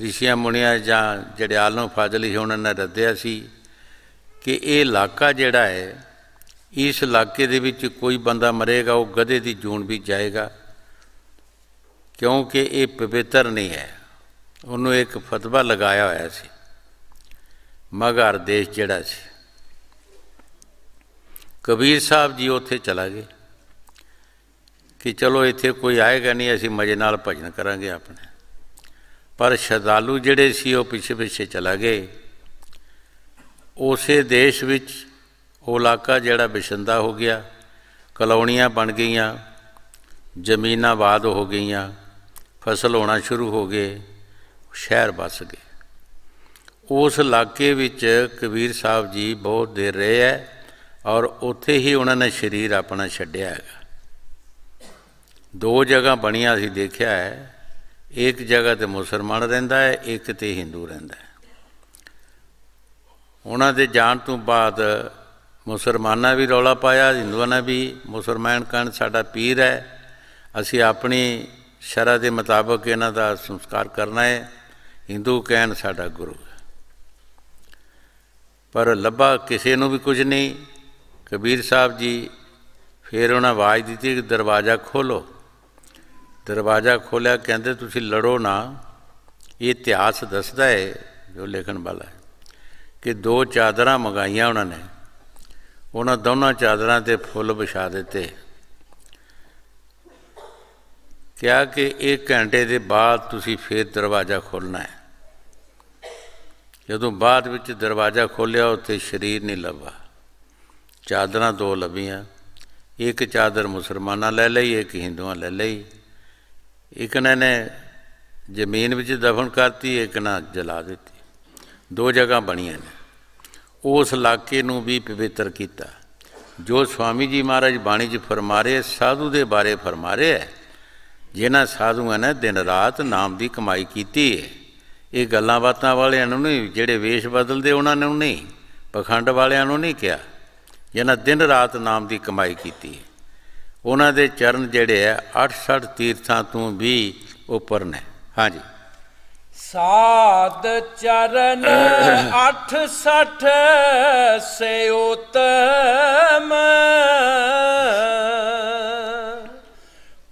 ਰਿਸ਼ੀਆਂ ਮੁਨੀਆਂ ਜਾਂ ਜਿਹੜੇ ਆਲਮ ਫਾਜ਼ਲੀ ਉਹਨਾਂ ਨੇ ਰੱਦਿਆ ਸੀ ਕਿ ਇਹ ਇਲਾਕਾ ਜਿਹੜਾ ਹੈ ਇਸ ਇਲਾਕੇ ਦੇ ਵਿੱਚ ਕੋਈ ਬੰਦਾ ਮਰੇਗਾ ਉਹ ਗਧੇ ਦੀ ਜੂਨ ਵੀ ਜਾਏਗਾ ਕਿਉਂਕਿ ਇਹ ਪਵਿੱਤਰ ਨਹੀਂ ਹੈ ਉਹਨੂੰ ਇੱਕ ਫਤਵਾ ਲਗਾਇਆ ਹੋਇਆ ਸੀ ਮਗਰ ਦੇਸ਼ ਜਿਹੜਾ ਸੀ ਕਬੀਰ ਸਾਹਿਬ ਜੀ ਉੱਥੇ ਚਲਾ ਗਏ ਕਿ ਚਲੋ ਇੱਥੇ ਕੋਈ ਆਏਗਾ ਨਹੀਂ ਅਸੀਂ ਮਜੇ ਨਾਲ ਭਜਨ ਕਰਾਂਗੇ ਆਪਣੇ ਪਰ ਸ਼ਰਧਾਲੂ ਜਿਹੜੇ ਸੀ ਉਹ ਪਿੱਛੇ ਪਿੱਛੇ ਚਲਾ ਗਏ ਉਸੇ ਦੇਸ਼ ਵਿੱਚ ਉਹ ਇਲਾਕਾ ਜਿਹੜਾ ਵਿਸ਼ੰਦਾ ਹੋ ਗਿਆ ਕਲੋਨੀਆਂ ਬਣ ਗਈਆਂ ਜ਼ਮੀਨਾਂ ਬਾਦ ਹੋ ਗਈਆਂ ਫਸਲ ਹੋਣਾ ਸ਼ੁਰੂ ਹੋ ਗਏ ਸ਼ਹਿਰ ਬਸ ਗਏ ਉਸ ਇਲਾਕੇ ਵਿੱਚ ਕਬੀਰ ਸਾਹਿਬ ਜੀ ਬਹੁਤ ਦੇਰ ਰਹੇ ਐ ਔਰ ਉੱਥੇ ਹੀ ਉਹਨਾਂ ਨੇ ਸਰੀਰ ਆਪਣਾ ਛੱਡਿਆ ਹੈਗਾ ਦੋ ਜਗ੍ਹਾ ਬਣੀਆਂ ਅਸੀਂ ਦੇਖਿਆ ਹੈ ਇੱਕ ਜਗ੍ਹਾ ਤੇ ਮੁਸਲਮਾਨ ਰਹਿੰਦਾ ਹੈ ਇੱਕ ਤੇ ਹਿੰਦੂ ਰਹਿੰਦਾ ਹੈ ਉਹਨਾਂ ਦੇ ਜਾਣ ਤੋਂ ਬਾਅਦ ਮੁਸਲਮਾਨਾਂ ਵੀ ਰੌਲਾ ਪਾਇਆ ਹਿੰਦੂਆਂ ਨੇ ਵੀ ਮੁਸਲਮਾਨ ਕਣ ਸਾਡਾ ਪੀਰ ਹੈ ਅਸੀਂ ਆਪਣੀ ਸ਼ਰਾ ਦੇ ਮੁਤਾਬਕ ਇਹਨਾਂ ਦਾ ਸੰਸਕਾਰ ਕਰਨਾ ਹੈ ਹਿੰਦੂ ਕਹਿਣ ਸਾਡਾ ਗੁਰੂ ਹੈ ਪਰ ਲੱਭਾ ਕਿਸੇ ਨੂੰ ਵੀ ਕੁਝ ਨਹੀਂ ਕਬੀਰ ਸਾਹਿਬ ਜੀ ਫਿਰ ਉਹਨਾਂ ਆਵਾਜ਼ ਦਿੱਤੀ ਕਿ ਦਰਵਾਜ਼ਾ ਖੋਲੋ ਦਰਵਾਜ਼ਾ ਖੋਲਿਆ ਕਹਿੰਦੇ ਤੁਸੀਂ ਲੜੋ ਨਾ ਇਹ ਇਤਿਹਾਸ ਦੱਸਦਾ ਹੈ ਜੋ ਲਿਖਣ ਵਾਲਾ ਹੈ ਕਿ ਦੋ ਚਾਦਰਾਂ ਮੰਗਾਈਆਂ ਉਹਨਾਂ ਨੇ ਉਹਨਾਂ ਦੋਨਾਂ ਚਾਦਰਾਂ ਤੇ ਫੁੱਲ ਵਿਛਾ ਦਿੱਤੇ ਕਿਹਾ ਕਿ ਇੱਕ ਘੰਟੇ ਦੇ ਬਾਅਦ ਤੁਸੀਂ ਫੇਰ ਦਰਵਾਜ਼ਾ ਖੋਲਣਾ ਹੈ ਜਦੋਂ ਬਾਅਦ ਵਿੱਚ ਦਰਵਾਜ਼ਾ ਖੋਲਿਆ ਉੱਥੇ ਸ਼ਰੀਰ ਨਹੀਂ ਲੱਭਾ ਚਾਦਰਾਂ ਦੋ ਲੱਭੀਆਂ ਇੱਕ ਚਾਦਰ ਮੁਸਲਮਾਨਾਂ ਲੈ ਲਈ ਇੱਕ ਹਿੰਦੂਆਂ ਲੈ ਲਈ ਇੱਕ ਨੇ ਜ਼ਮੀਨ ਵਿੱਚ ਦਫਨ ਕਰਤੀ ਇੱਕ ਨਾ ਜਲਾ ਦਿੱਤੀ ਦੋ ਜਗ੍ਹਾ ਬਣੀਆਂ ਨੇ ਉਸ ਇਲਾਕੇ ਨੂੰ ਵੀ ਪਵਿੱਤਰ ਕੀਤਾ ਜੋ ਸਵਾਮੀ ਜੀ ਮਹਾਰਾਜ ਬਾਣੀ 'ਚ ਫਰਮਾਰੇ ਸਾਧੂ ਦੇ ਬਾਰੇ ਫਰਮਾਰੇ ਹੈ ਜਿਨ੍ਹਾਂ ਸਾਧੂਆਂ ਨੇ ਦਿਨ ਰਾਤ ਨਾਮ ਦੀ ਕਮਾਈ ਕੀਤੀ ਹੈ ਇਹ ਗੱਲਾਂ ਬਾਤਾਂ ਵਾਲਿਆਂ ਨੂੰ ਨਹੀਂ ਜਿਹੜੇ ਵੇਸ਼ ਬਦਲਦੇ ਉਹਨਾਂ ਨੂੰ ਨਹੀਂ ਪਖੰਡ ਵਾਲਿਆਂ ਨੂੰ ਨਹੀਂ ਕਿਹਾ ਜਿਨ੍ਹਾਂ ਦਿਨ ਰਾਤ ਨਾਮ ਦੀ ਕਮਾਈ ਕੀਤੀ ਹੈ ਉਹਨਾਂ ਦੇ ਚਰਨ ਜਿਹੜੇ ਆ 68 ਤੀਰਥਾਂ ਤੋਂ ਵੀ ਉੱਪਰ ਨੇ ਹਾਂਜੀ ਸਾਧ ਚਰਨ 68 ਸੇ ਉਤਮ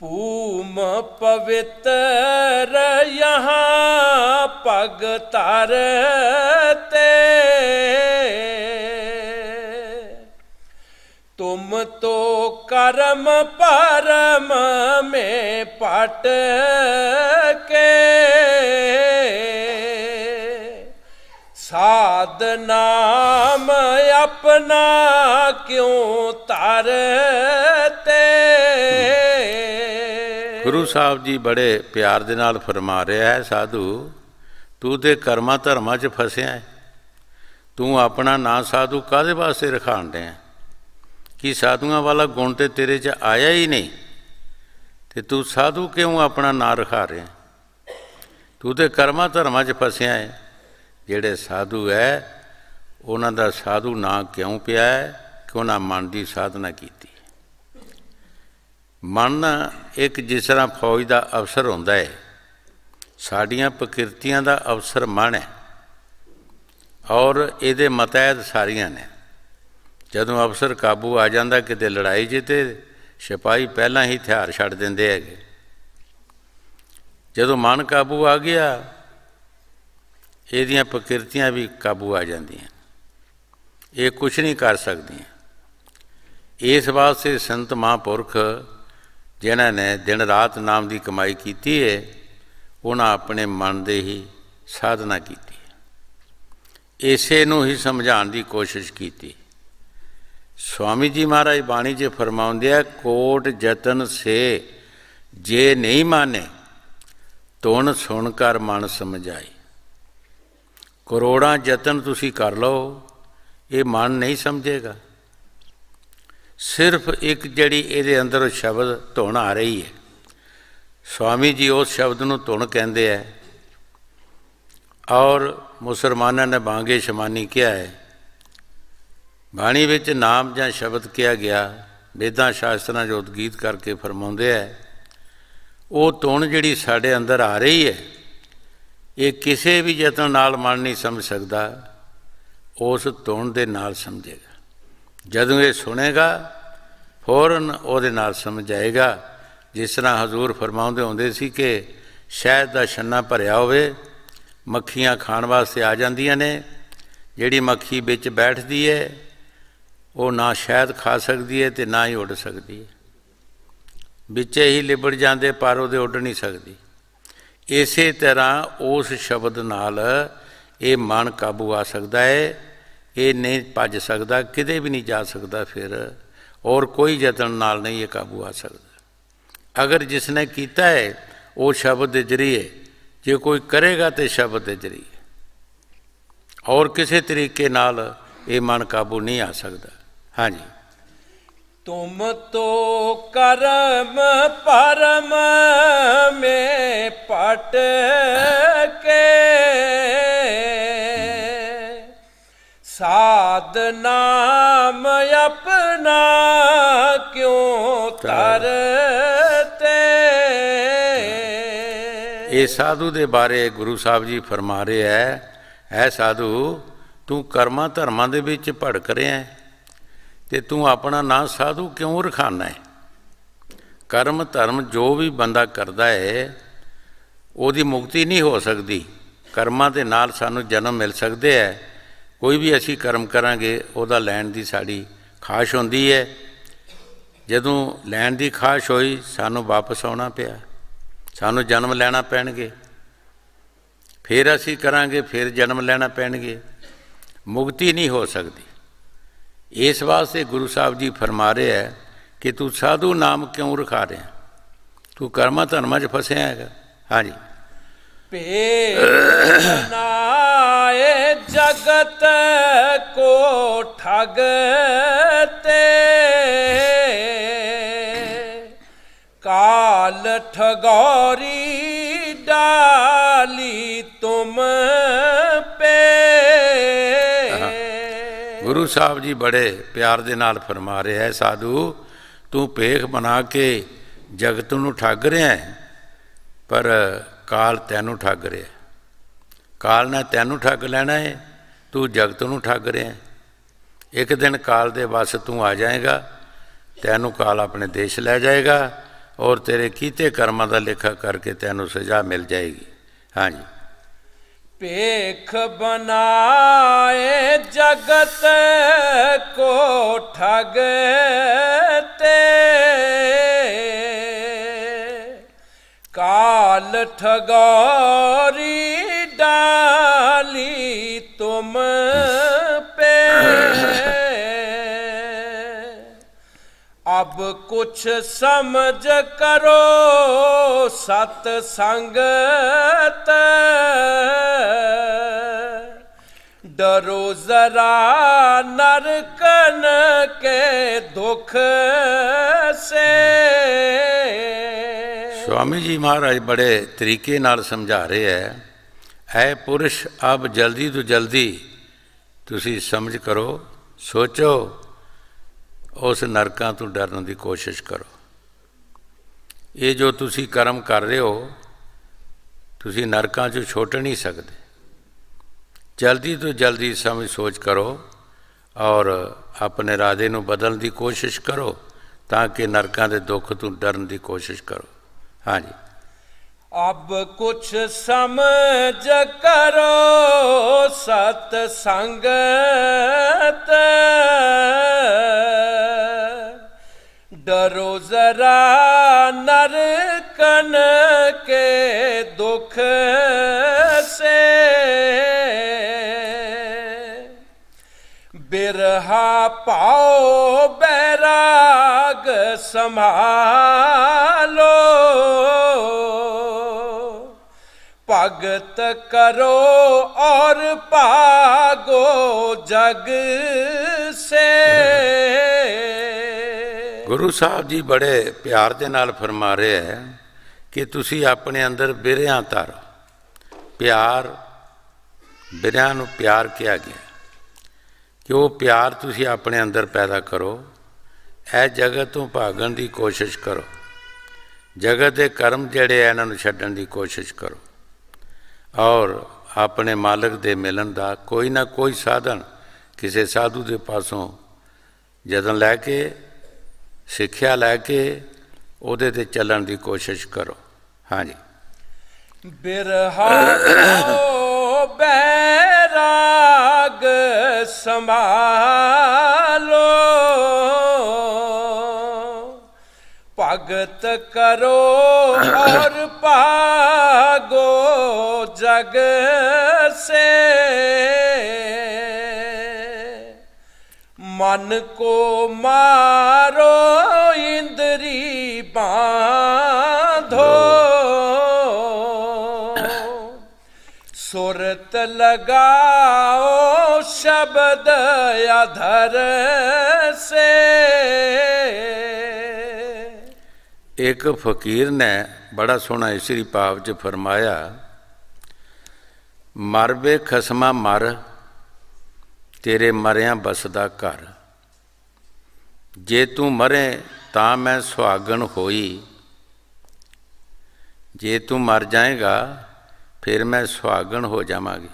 ਭੂਮ ਪਵਿੱਤਰ ਯਹਾਂ ਪਗ ਤੇ ਤੁਮ ਤੋ ਕਰਮ ਪਰਮ ਮੇ ਪਟ ਕੇ ਸਾਧਨਾਮ ਨਾਮ ਆਪਣਾ ਕਿਉ ਤਰ ਗੁਰੂ ਸਾਹਿਬ ਜੀ ਬੜੇ ਪਿਆਰ ਦੇ ਨਾਲ ਫਰਮਾ ਰਿਹਾ ਹੈ ਸਾਧੂ ਤੂੰ ਤੇ ਕਰਮਾ ਧਰਮਾਂ 'ਚ ਫਸਿਆ ਹੈ ਤੂੰ ਆਪਣਾ ਨਾਂ ਸਾਧੂ ਕਾਦੇ ਵਾਸਤੇ ਰਖਾਣ ਰਿਹਾ ਕੀ ਸਾਧੂਆਂ ਵਾਲਾ ਗੁਣ ਤੇ ਤੇਰੇ 'ਚ ਆਇਆ ਹੀ ਨਹੀਂ ਤੇ ਤੂੰ ਸਾਧੂ ਕਿਉਂ ਆਪਣਾ ਨਾਂ ਰਖਾ ਰਿਹਾ ਤੂੰ ਤੇ ਕਰਮਾ ਧਰਮਾਂ 'ਚ ਫਸਿਆ ਹੈ ਜਿਹੜੇ ਸਾਧੂ ਹੈ ਉਹਨਾਂ ਦਾ ਸਾਧੂ ਨਾਂ ਕਿਉਂ ਪਿਆ ਹੈ ਕਿ ਉਹਨਾਂ ਮਨ ਦੀ ਸਾਧਨਾ ਕੀਤੀ ਮਨ ਇੱਕ ਜਿਸ ਤਰ੍ਹਾਂ ਫੌਜ ਦਾ ਅਫਸਰ ਹੁੰਦਾ ਹੈ ਸਾਡੀਆਂ ਪ੍ਰਕਿਰਤੀਆਂ ਦਾ ਅਫਸਰ ਮਨ ਹੈ ਔਰ ਇਹਦੇ ਮਤੈਦ ਸਾਰੀਆਂ ਨੇ ਜਦੋਂ ਅਫਸਰ ਕਾਬੂ ਆ ਜਾਂਦਾ ਕਿਤੇ ਲੜਾਈ ਜਿੱਤੇ ਸਿਪਾਈ ਪਹਿਲਾਂ ਹੀ ਹਥਿਆਰ ਛੱਡ ਦਿੰਦੇ ਹੈਗੇ ਜਦੋਂ ਮਨ ਕਾਬੂ ਆ ਗਿਆ ਇਹਦੀਆਂ ਪ੍ਰਕਿਰਤੀਆਂ ਵੀ ਕਾਬੂ ਆ ਜਾਂਦੀਆਂ ਇਹ ਕੁਝ ਨਹੀਂ ਕਰ ਸਕਦੀਆਂ ਇਸ ਵਾਸਤੇ ਸੰਤ ਮਹਾਂਪੁਰਖ ਜਿਨ੍ਹਾਂ ਨੇ ਦਿਨ ਰਾਤ ਨਾਮ ਦੀ ਕਮਾਈ ਕੀਤੀ ਹੈ ਉਹਨਾਂ ਆਪਣੇ ਮਨ ਦੇ ਹੀ ਸਾਧਨਾ ਕੀਤੀ ਐਸੇ ਨੂੰ ਹੀ ਸਮਝਾਉਣ ਦੀ ਕੋਸ਼ਿਸ਼ ਕੀਤੀ ਸਵਾਮੀ ਜੀ ਮਹਾਰਾਜ ਬਾਣੀ 'ਚ ਫਰਮਾਉਂਦੇ ਆ ਕੋਟ ਜਤਨ ਸੇ ਜੇ ਨਹੀਂ ਮਾਨੇ ਤੁਣ ਸੁਣ ਕਰ ਮਨ ਸਮਝਾਈ ਕਰੋੜਾਂ ਯਤਨ ਤੁਸੀਂ ਕਰ ਲਓ ਇਹ ਮਨ ਨਹੀਂ ਸਮਝੇਗਾ ਸਿਰਫ ਇੱਕ ਜਿਹੜੀ ਇਹਦੇ ਅੰਦਰ ਸ਼ਬਦ ਧੁਣ ਆ ਰਹੀ ਹੈ ਸਵਾਮੀ ਜੀ ਉਸ ਸ਼ਬਦ ਨੂੰ ਧੁਣ ਕਹਿੰਦੇ ਆ ਔਰ ਮੁਸਲਮਾਨਾਂ ਨੇ ਬਾਂਗੇ ਸ਼ਮਾਨੀ ਕਿਹਾ ਹੈ ਬਾਣੀ ਵਿੱਚ ਨਾਮ ਜਾਂ ਸ਼ਬਦ ਕਿਹਾ ਗਿਆ ਵੇਦਾਂ ਸ਼ਾਸਤਰਾਂ ਜੋਤ ਗੀਤ ਕਰਕੇ ਫਰਮਾਉਂਦੇ ਆ ਉਹ ਧੁਣ ਜਿਹੜੀ ਸਾਡੇ ਅੰਦਰ ਆ ਰਹੀ ਹੈ ਇਹ ਕਿਸੇ ਵੀ ਯਤਨ ਨਾਲ ਮਨ ਨਹੀਂ ਸਮਝ ਸਕਦਾ ਉਸ ਧੁਣ ਦੇ ਨਾਲ ਸਮਝੇਗਾ ਜਦੋਂ ਇਹ ਸੁਣੇਗਾ ਫੌਰਨ ਉਹਦੇ ਨਾਲ ਸਮਝ ਆਏਗਾ ਜਿਸ ਤਰ੍ਹਾਂ ਹਜ਼ੂਰ ਫਰਮਾਉਂਦੇ ਹੁੰਦੇ ਸੀ ਕਿ ਸ਼ਹਿਦ ਦਾ ਛੰਨਾ ਭਰਿਆ ਹੋਵੇ ਮੱਖੀਆਂ ਖਾਣ ਵਾਸਤੇ ਆ ਜਾਂਦੀਆਂ ਨੇ ਜਿਹੜੀ ਮੱਖੀ ਵਿੱਚ ਬੈਠਦੀ ਏ ਉਹ ਨਾ ਸ਼ਹਿਦ ਖਾ ਸਕਦੀ ਏ ਤੇ ਨਾ ਹੀ ਉੱਡ ਸਕਦੀ ਏ ਵਿੱਚੇ ਹੀ ਲਿਬੜ ਜਾਂਦੇ ਪਰ ਉਹਦੇ ਉੱਡ ਨਹੀਂ ਸਕਦੀ ਇਸੇ ਤਰ੍ਹਾਂ ਉਸ ਸ਼ਬਦ ਨਾਲ ਇਹ ਮਨ ਕਾਬੂ ਆ ਸਕਦਾ ਏ ਇਹ ਨਹੀਂ ਭੱਜ ਸਕਦਾ ਕਿਤੇ ਵੀ ਨਹੀਂ ਜਾ ਸਕਦਾ ਫਿਰ ਔਰ ਕੋਈ ਯਤਨ ਨਾਲ ਨਹੀਂ ਇਹ ਕਾਬੂ ਆ ਸਕਦਾ ਅਗਰ ਜਿਸ ਨੇ ਕੀਤਾ ਹੈ ਉਹ ਸ਼ਬਦ ਦੇ ਜਰੀਏ ਜੇ ਕੋਈ ਕਰੇਗਾ ਤੇ ਸ਼ਬਦ ਦੇ ਜਰੀਏ ਔਰ ਕਿਸੇ ਤਰੀਕੇ ਨਾਲ ਇਹ ਮਨ ਕਾਬੂ ਨਹੀਂ ਆ ਸਕਦਾ ਹਾਂਜੀ ਤੁਮ ਤੋ ਕਰਮ ਪਰਮ ਮੇ ਪਟ ਕੇ ਸਾਧ ਨਾਮ ਆਪਣਾ ਕਿਉ ਤਰਤੇ ਇਹ ਸਾਧੂ ਦੇ ਬਾਰੇ ਗੁਰੂ ਸਾਹਿਬ ਜੀ ਫਰਮਾ ਰਹੇ ਐ ਐ ਸਾਧੂ ਤੂੰ ਕਰਮਾਂ ਧਰਮਾਂ ਦੇ ਵਿੱਚ ਭੜਕ ਰਿਹਾ ਤੇ ਤੂੰ ਆਪਣਾ ਨਾਂ ਸਾਧੂ ਕਿਉਂ ਰਖਾਨਾ ਹੈ ਕਰਮ ਧਰਮ ਜੋ ਵੀ ਬੰਦਾ ਕਰਦਾ ਹੈ ਉਹਦੀ ਮੁਕਤੀ ਨਹੀਂ ਹੋ ਸਕਦੀ ਕਰਮਾਂ ਦੇ ਨਾਲ ਸਾਨੂੰ ਜਨਮ ਮਿਲ ਸਕਦੇ ਹੈ ਕੋਈ ਵੀ ਅਸੀਂ ਕਰਮ ਕਰਾਂਗੇ ਉਹਦਾ ਲੈਣ ਦੀ ਸਾਡੀ ਖਾਸ਼ ਹੁੰਦੀ ਹੈ ਜਦੋਂ ਲੈਣ ਦੀ ਖਾਸ਼ ਹੋਈ ਸਾਨੂੰ ਵਾਪਸ ਆਉਣਾ ਪਿਆ ਸਾਨੂੰ ਜਨਮ ਲੈਣਾ ਪੈਣਗੇ ਫਿਰ ਅਸੀਂ ਕਰਾਂਗੇ ਫਿਰ ਜਨਮ ਲੈਣਾ ਪੈਣਗੇ ਮੁਕਤੀ ਨਹੀਂ ਹੋ ਸਕਦੀ ਇਸ ਵਾਸਤੇ ਗੁਰੂ ਸਾਹਿਬ ਜੀ ਫਰਮਾ ਰਹੇ ਹੈ ਕਿ ਤੂੰ ਸਾਧੂ ਨਾਮ ਕਿਉਂ ਰਖਾ ਰਿਹਾ ਤੂੰ ਕਰਮਾ ਧਰਮਾਂ 'ਚ ਫਸਿਆ ਹੈਗਾ ਹਾਂਜੀ ਭੇ ਨਾ ਜਗਤ ਕੋ ਠਗ ਤੇ ਕਾਲ ਠਗੋਰੀ ਡਾਲੀ ਤੁਮ ਪੇ ਗੁਰੂ ਸਾਹਿਬ ਜੀ ਬੜੇ ਪਿਆਰ ਦੇ ਨਾਲ ਫਰਮਾ ਰਿਹਾ ਹੈ ਸਾਧੂ ਤੂੰ ਪੇਖ ਬਣਾ ਕੇ ਜਗਤ ਨੂੰ ਠੱਗ ਰਿਹਾ ਪਰ ਕਾਲ ਤੈਨੂੰ ਠੱਗ ਰਿਹਾ ਕਾਲ ਨੇ ਤੈਨੂੰ ਠੱਗ ਲੈਣਾ ਏ ਤੂੰ ਜਗਤ ਨੂੰ ਠੱਗ ਰਿਹਾ ਇੱਕ ਦਿਨ ਕਾਲ ਦੇ ਵਸ ਤੂੰ ਆ ਜਾਏਗਾ ਤੈਨੂੰ ਕਾਲ ਆਪਣੇ ਦੇਸ਼ ਲੈ ਜਾਏਗਾ ਔਰ ਤੇਰੇ ਕੀਤੇ ਕਰਮਾਂ ਦਾ ਲੇਖਾ ਕਰਕੇ ਤੈਨੂੰ ਸਜ਼ਾ ਮਿਲ ਜਾਏਗੀ ਹਾਂਜੀ ਪੇਖ ਬਨਾਏ ਜਗਤ ਕੋ ਠਗ ਤੇ ਕਾਲ ਠਗਾਰੀ डाली तुम पे अब कुछ समझ करो सतसंगत डरो जरा नरकन के दुख से स्वामी जी महाराज बड़े तरीके ਨਾਲ ਸਮਝਾ ਰਹੇ ਹੈ ਐ ਪੁਰਸ਼ ਅਬ ਜਲਦੀ ਤੋਂ ਜਲਦੀ ਤੁਸੀਂ ਸਮਝ ਕਰੋ ਸੋਚੋ ਉਸ ਨਰਕਾਂ ਤੋਂ ਡਰਨ ਦੀ ਕੋਸ਼ਿਸ਼ ਕਰੋ ਇਹ ਜੋ ਤੁਸੀਂ ਕਰਮ ਕਰ ਰਹੇ ਹੋ ਤੁਸੀਂ ਨਰਕਾਂ 'ਚੋਂ ਛੁੱਟ ਨਹੀਂ ਸਕਦੇ ਜਲਦੀ ਤੋਂ ਜਲਦੀ ਸਮਝ ਸੋਚ ਕਰੋ ਔਰ ਆਪਣੇ ਰਾਦੇ ਨੂੰ ਬਦਲਣ ਦੀ ਕੋਸ਼ਿਸ਼ ਕਰੋ ਤਾਂ ਕਿ ਨਰਕਾਂ ਦੇ ਦੁੱਖ ਤੋਂ ਡਰਨ ਦੀ ਕੋਸ਼ਿਸ਼ ਕਰੋ ਹਾਂਜੀ ਅਬ ਕੁਛ ਸਮਝ ਕਰੋ ਸਤ ਸੰਗਤ ਡਰੋ ਜ਼ਰਾ ਨਰਕਨ ਕੇ ਦੁਖ ਸੇ ਬਿਰਹਾ ਪਾਓ ਬੈਰਾਗ ਸੰਭਾਲੋ ਭਗਤ ਕਰੋ ਔਰ ਭਾਗੋ ਜਗ ਸੇ ਗੁਰੂ ਸਾਹਿਬ ਜੀ ਬੜੇ ਪਿਆਰ ਦੇ ਨਾਲ ਫਰਮਾ ਰਹੇ ਹੈ ਕਿ ਤੁਸੀਂ ਆਪਣੇ ਅੰਦਰ ਬਿਰਿਆਂ ਧਰ ਪਿਆਰ ਬਿਰਿਆਂ ਨੂੰ ਪਿਆਰ ਕਿਹਾ ਗਿਆ ਕਿ ਉਹ ਪਿਆਰ ਤੁਸੀਂ ਆਪਣੇ ਅੰਦਰ ਪੈਦਾ ਕਰੋ ਇਹ ਜਗਤ ਤੋਂ ਭਾਗਣ ਦੀ ਕੋਸ਼ਿਸ਼ ਕਰੋ ਜਗਤ ਦੇ ਕਰਮ ਜਿਹੜੇ ਆ ਇਹਨਾਂ ਨੂੰ ਛੱਡਣ ਦੀ ਕੋਸ਼ਿਸ਼ ਕਰੋ ਔਰ ਆਪਣੇ ਮਾਲਕ ਦੇ ਮਿਲਣ ਦਾ ਕੋਈ ਨਾ ਕੋਈ ਸਾਧਨ ਕਿਸੇ ਸਾਧੂ ਦੇ ਪਾਸੋਂ ਜਦੋਂ ਲੈ ਕੇ ਸਿੱਖਿਆ ਲੈ ਕੇ ਉਹਦੇ ਤੇ ਚੱਲਣ ਦੀ ਕੋਸ਼ਿਸ਼ ਕਰੋ ਹਾਂਜੀ ਬਿਰਹਾ ਬੈਰਾਗ ਸੰਭਾ ਭਗਤ ਕਰੋ ਔਰ ਭਾਗੋ ਜਗ ਸੇ ਮਨ ਕੋ ਮਾਰੋ ਇੰਦਰੀ ਬਾਂਧੋ ਸੁਰਤ ਲਗਾਓ ਸ਼ਬਦ ਅਧਰ ਸੇ ਇੱਕ ਫਕੀਰ ਨੇ ਬੜਾ ਸੋਹਣਾ ਇਸਰੀ ਪਾਪ 'ਚ ਫਰਮਾਇਆ ਮਰਵੇ ਖਸਮਾ ਮਰ ਤੇਰੇ ਮਰਿਆਂ ਬਸਦਾ ਘਰ ਜੇ ਤੂੰ ਮਰੇ ਤਾਂ ਮੈਂ ਸੁਹਾਗਣ ਹੋਈ ਜੇ ਤੂੰ ਮਰ ਜਾਏਗਾ ਫਿਰ ਮੈਂ ਸੁਹਾਗਣ ਹੋ ਜਾਵਾਂਗੀ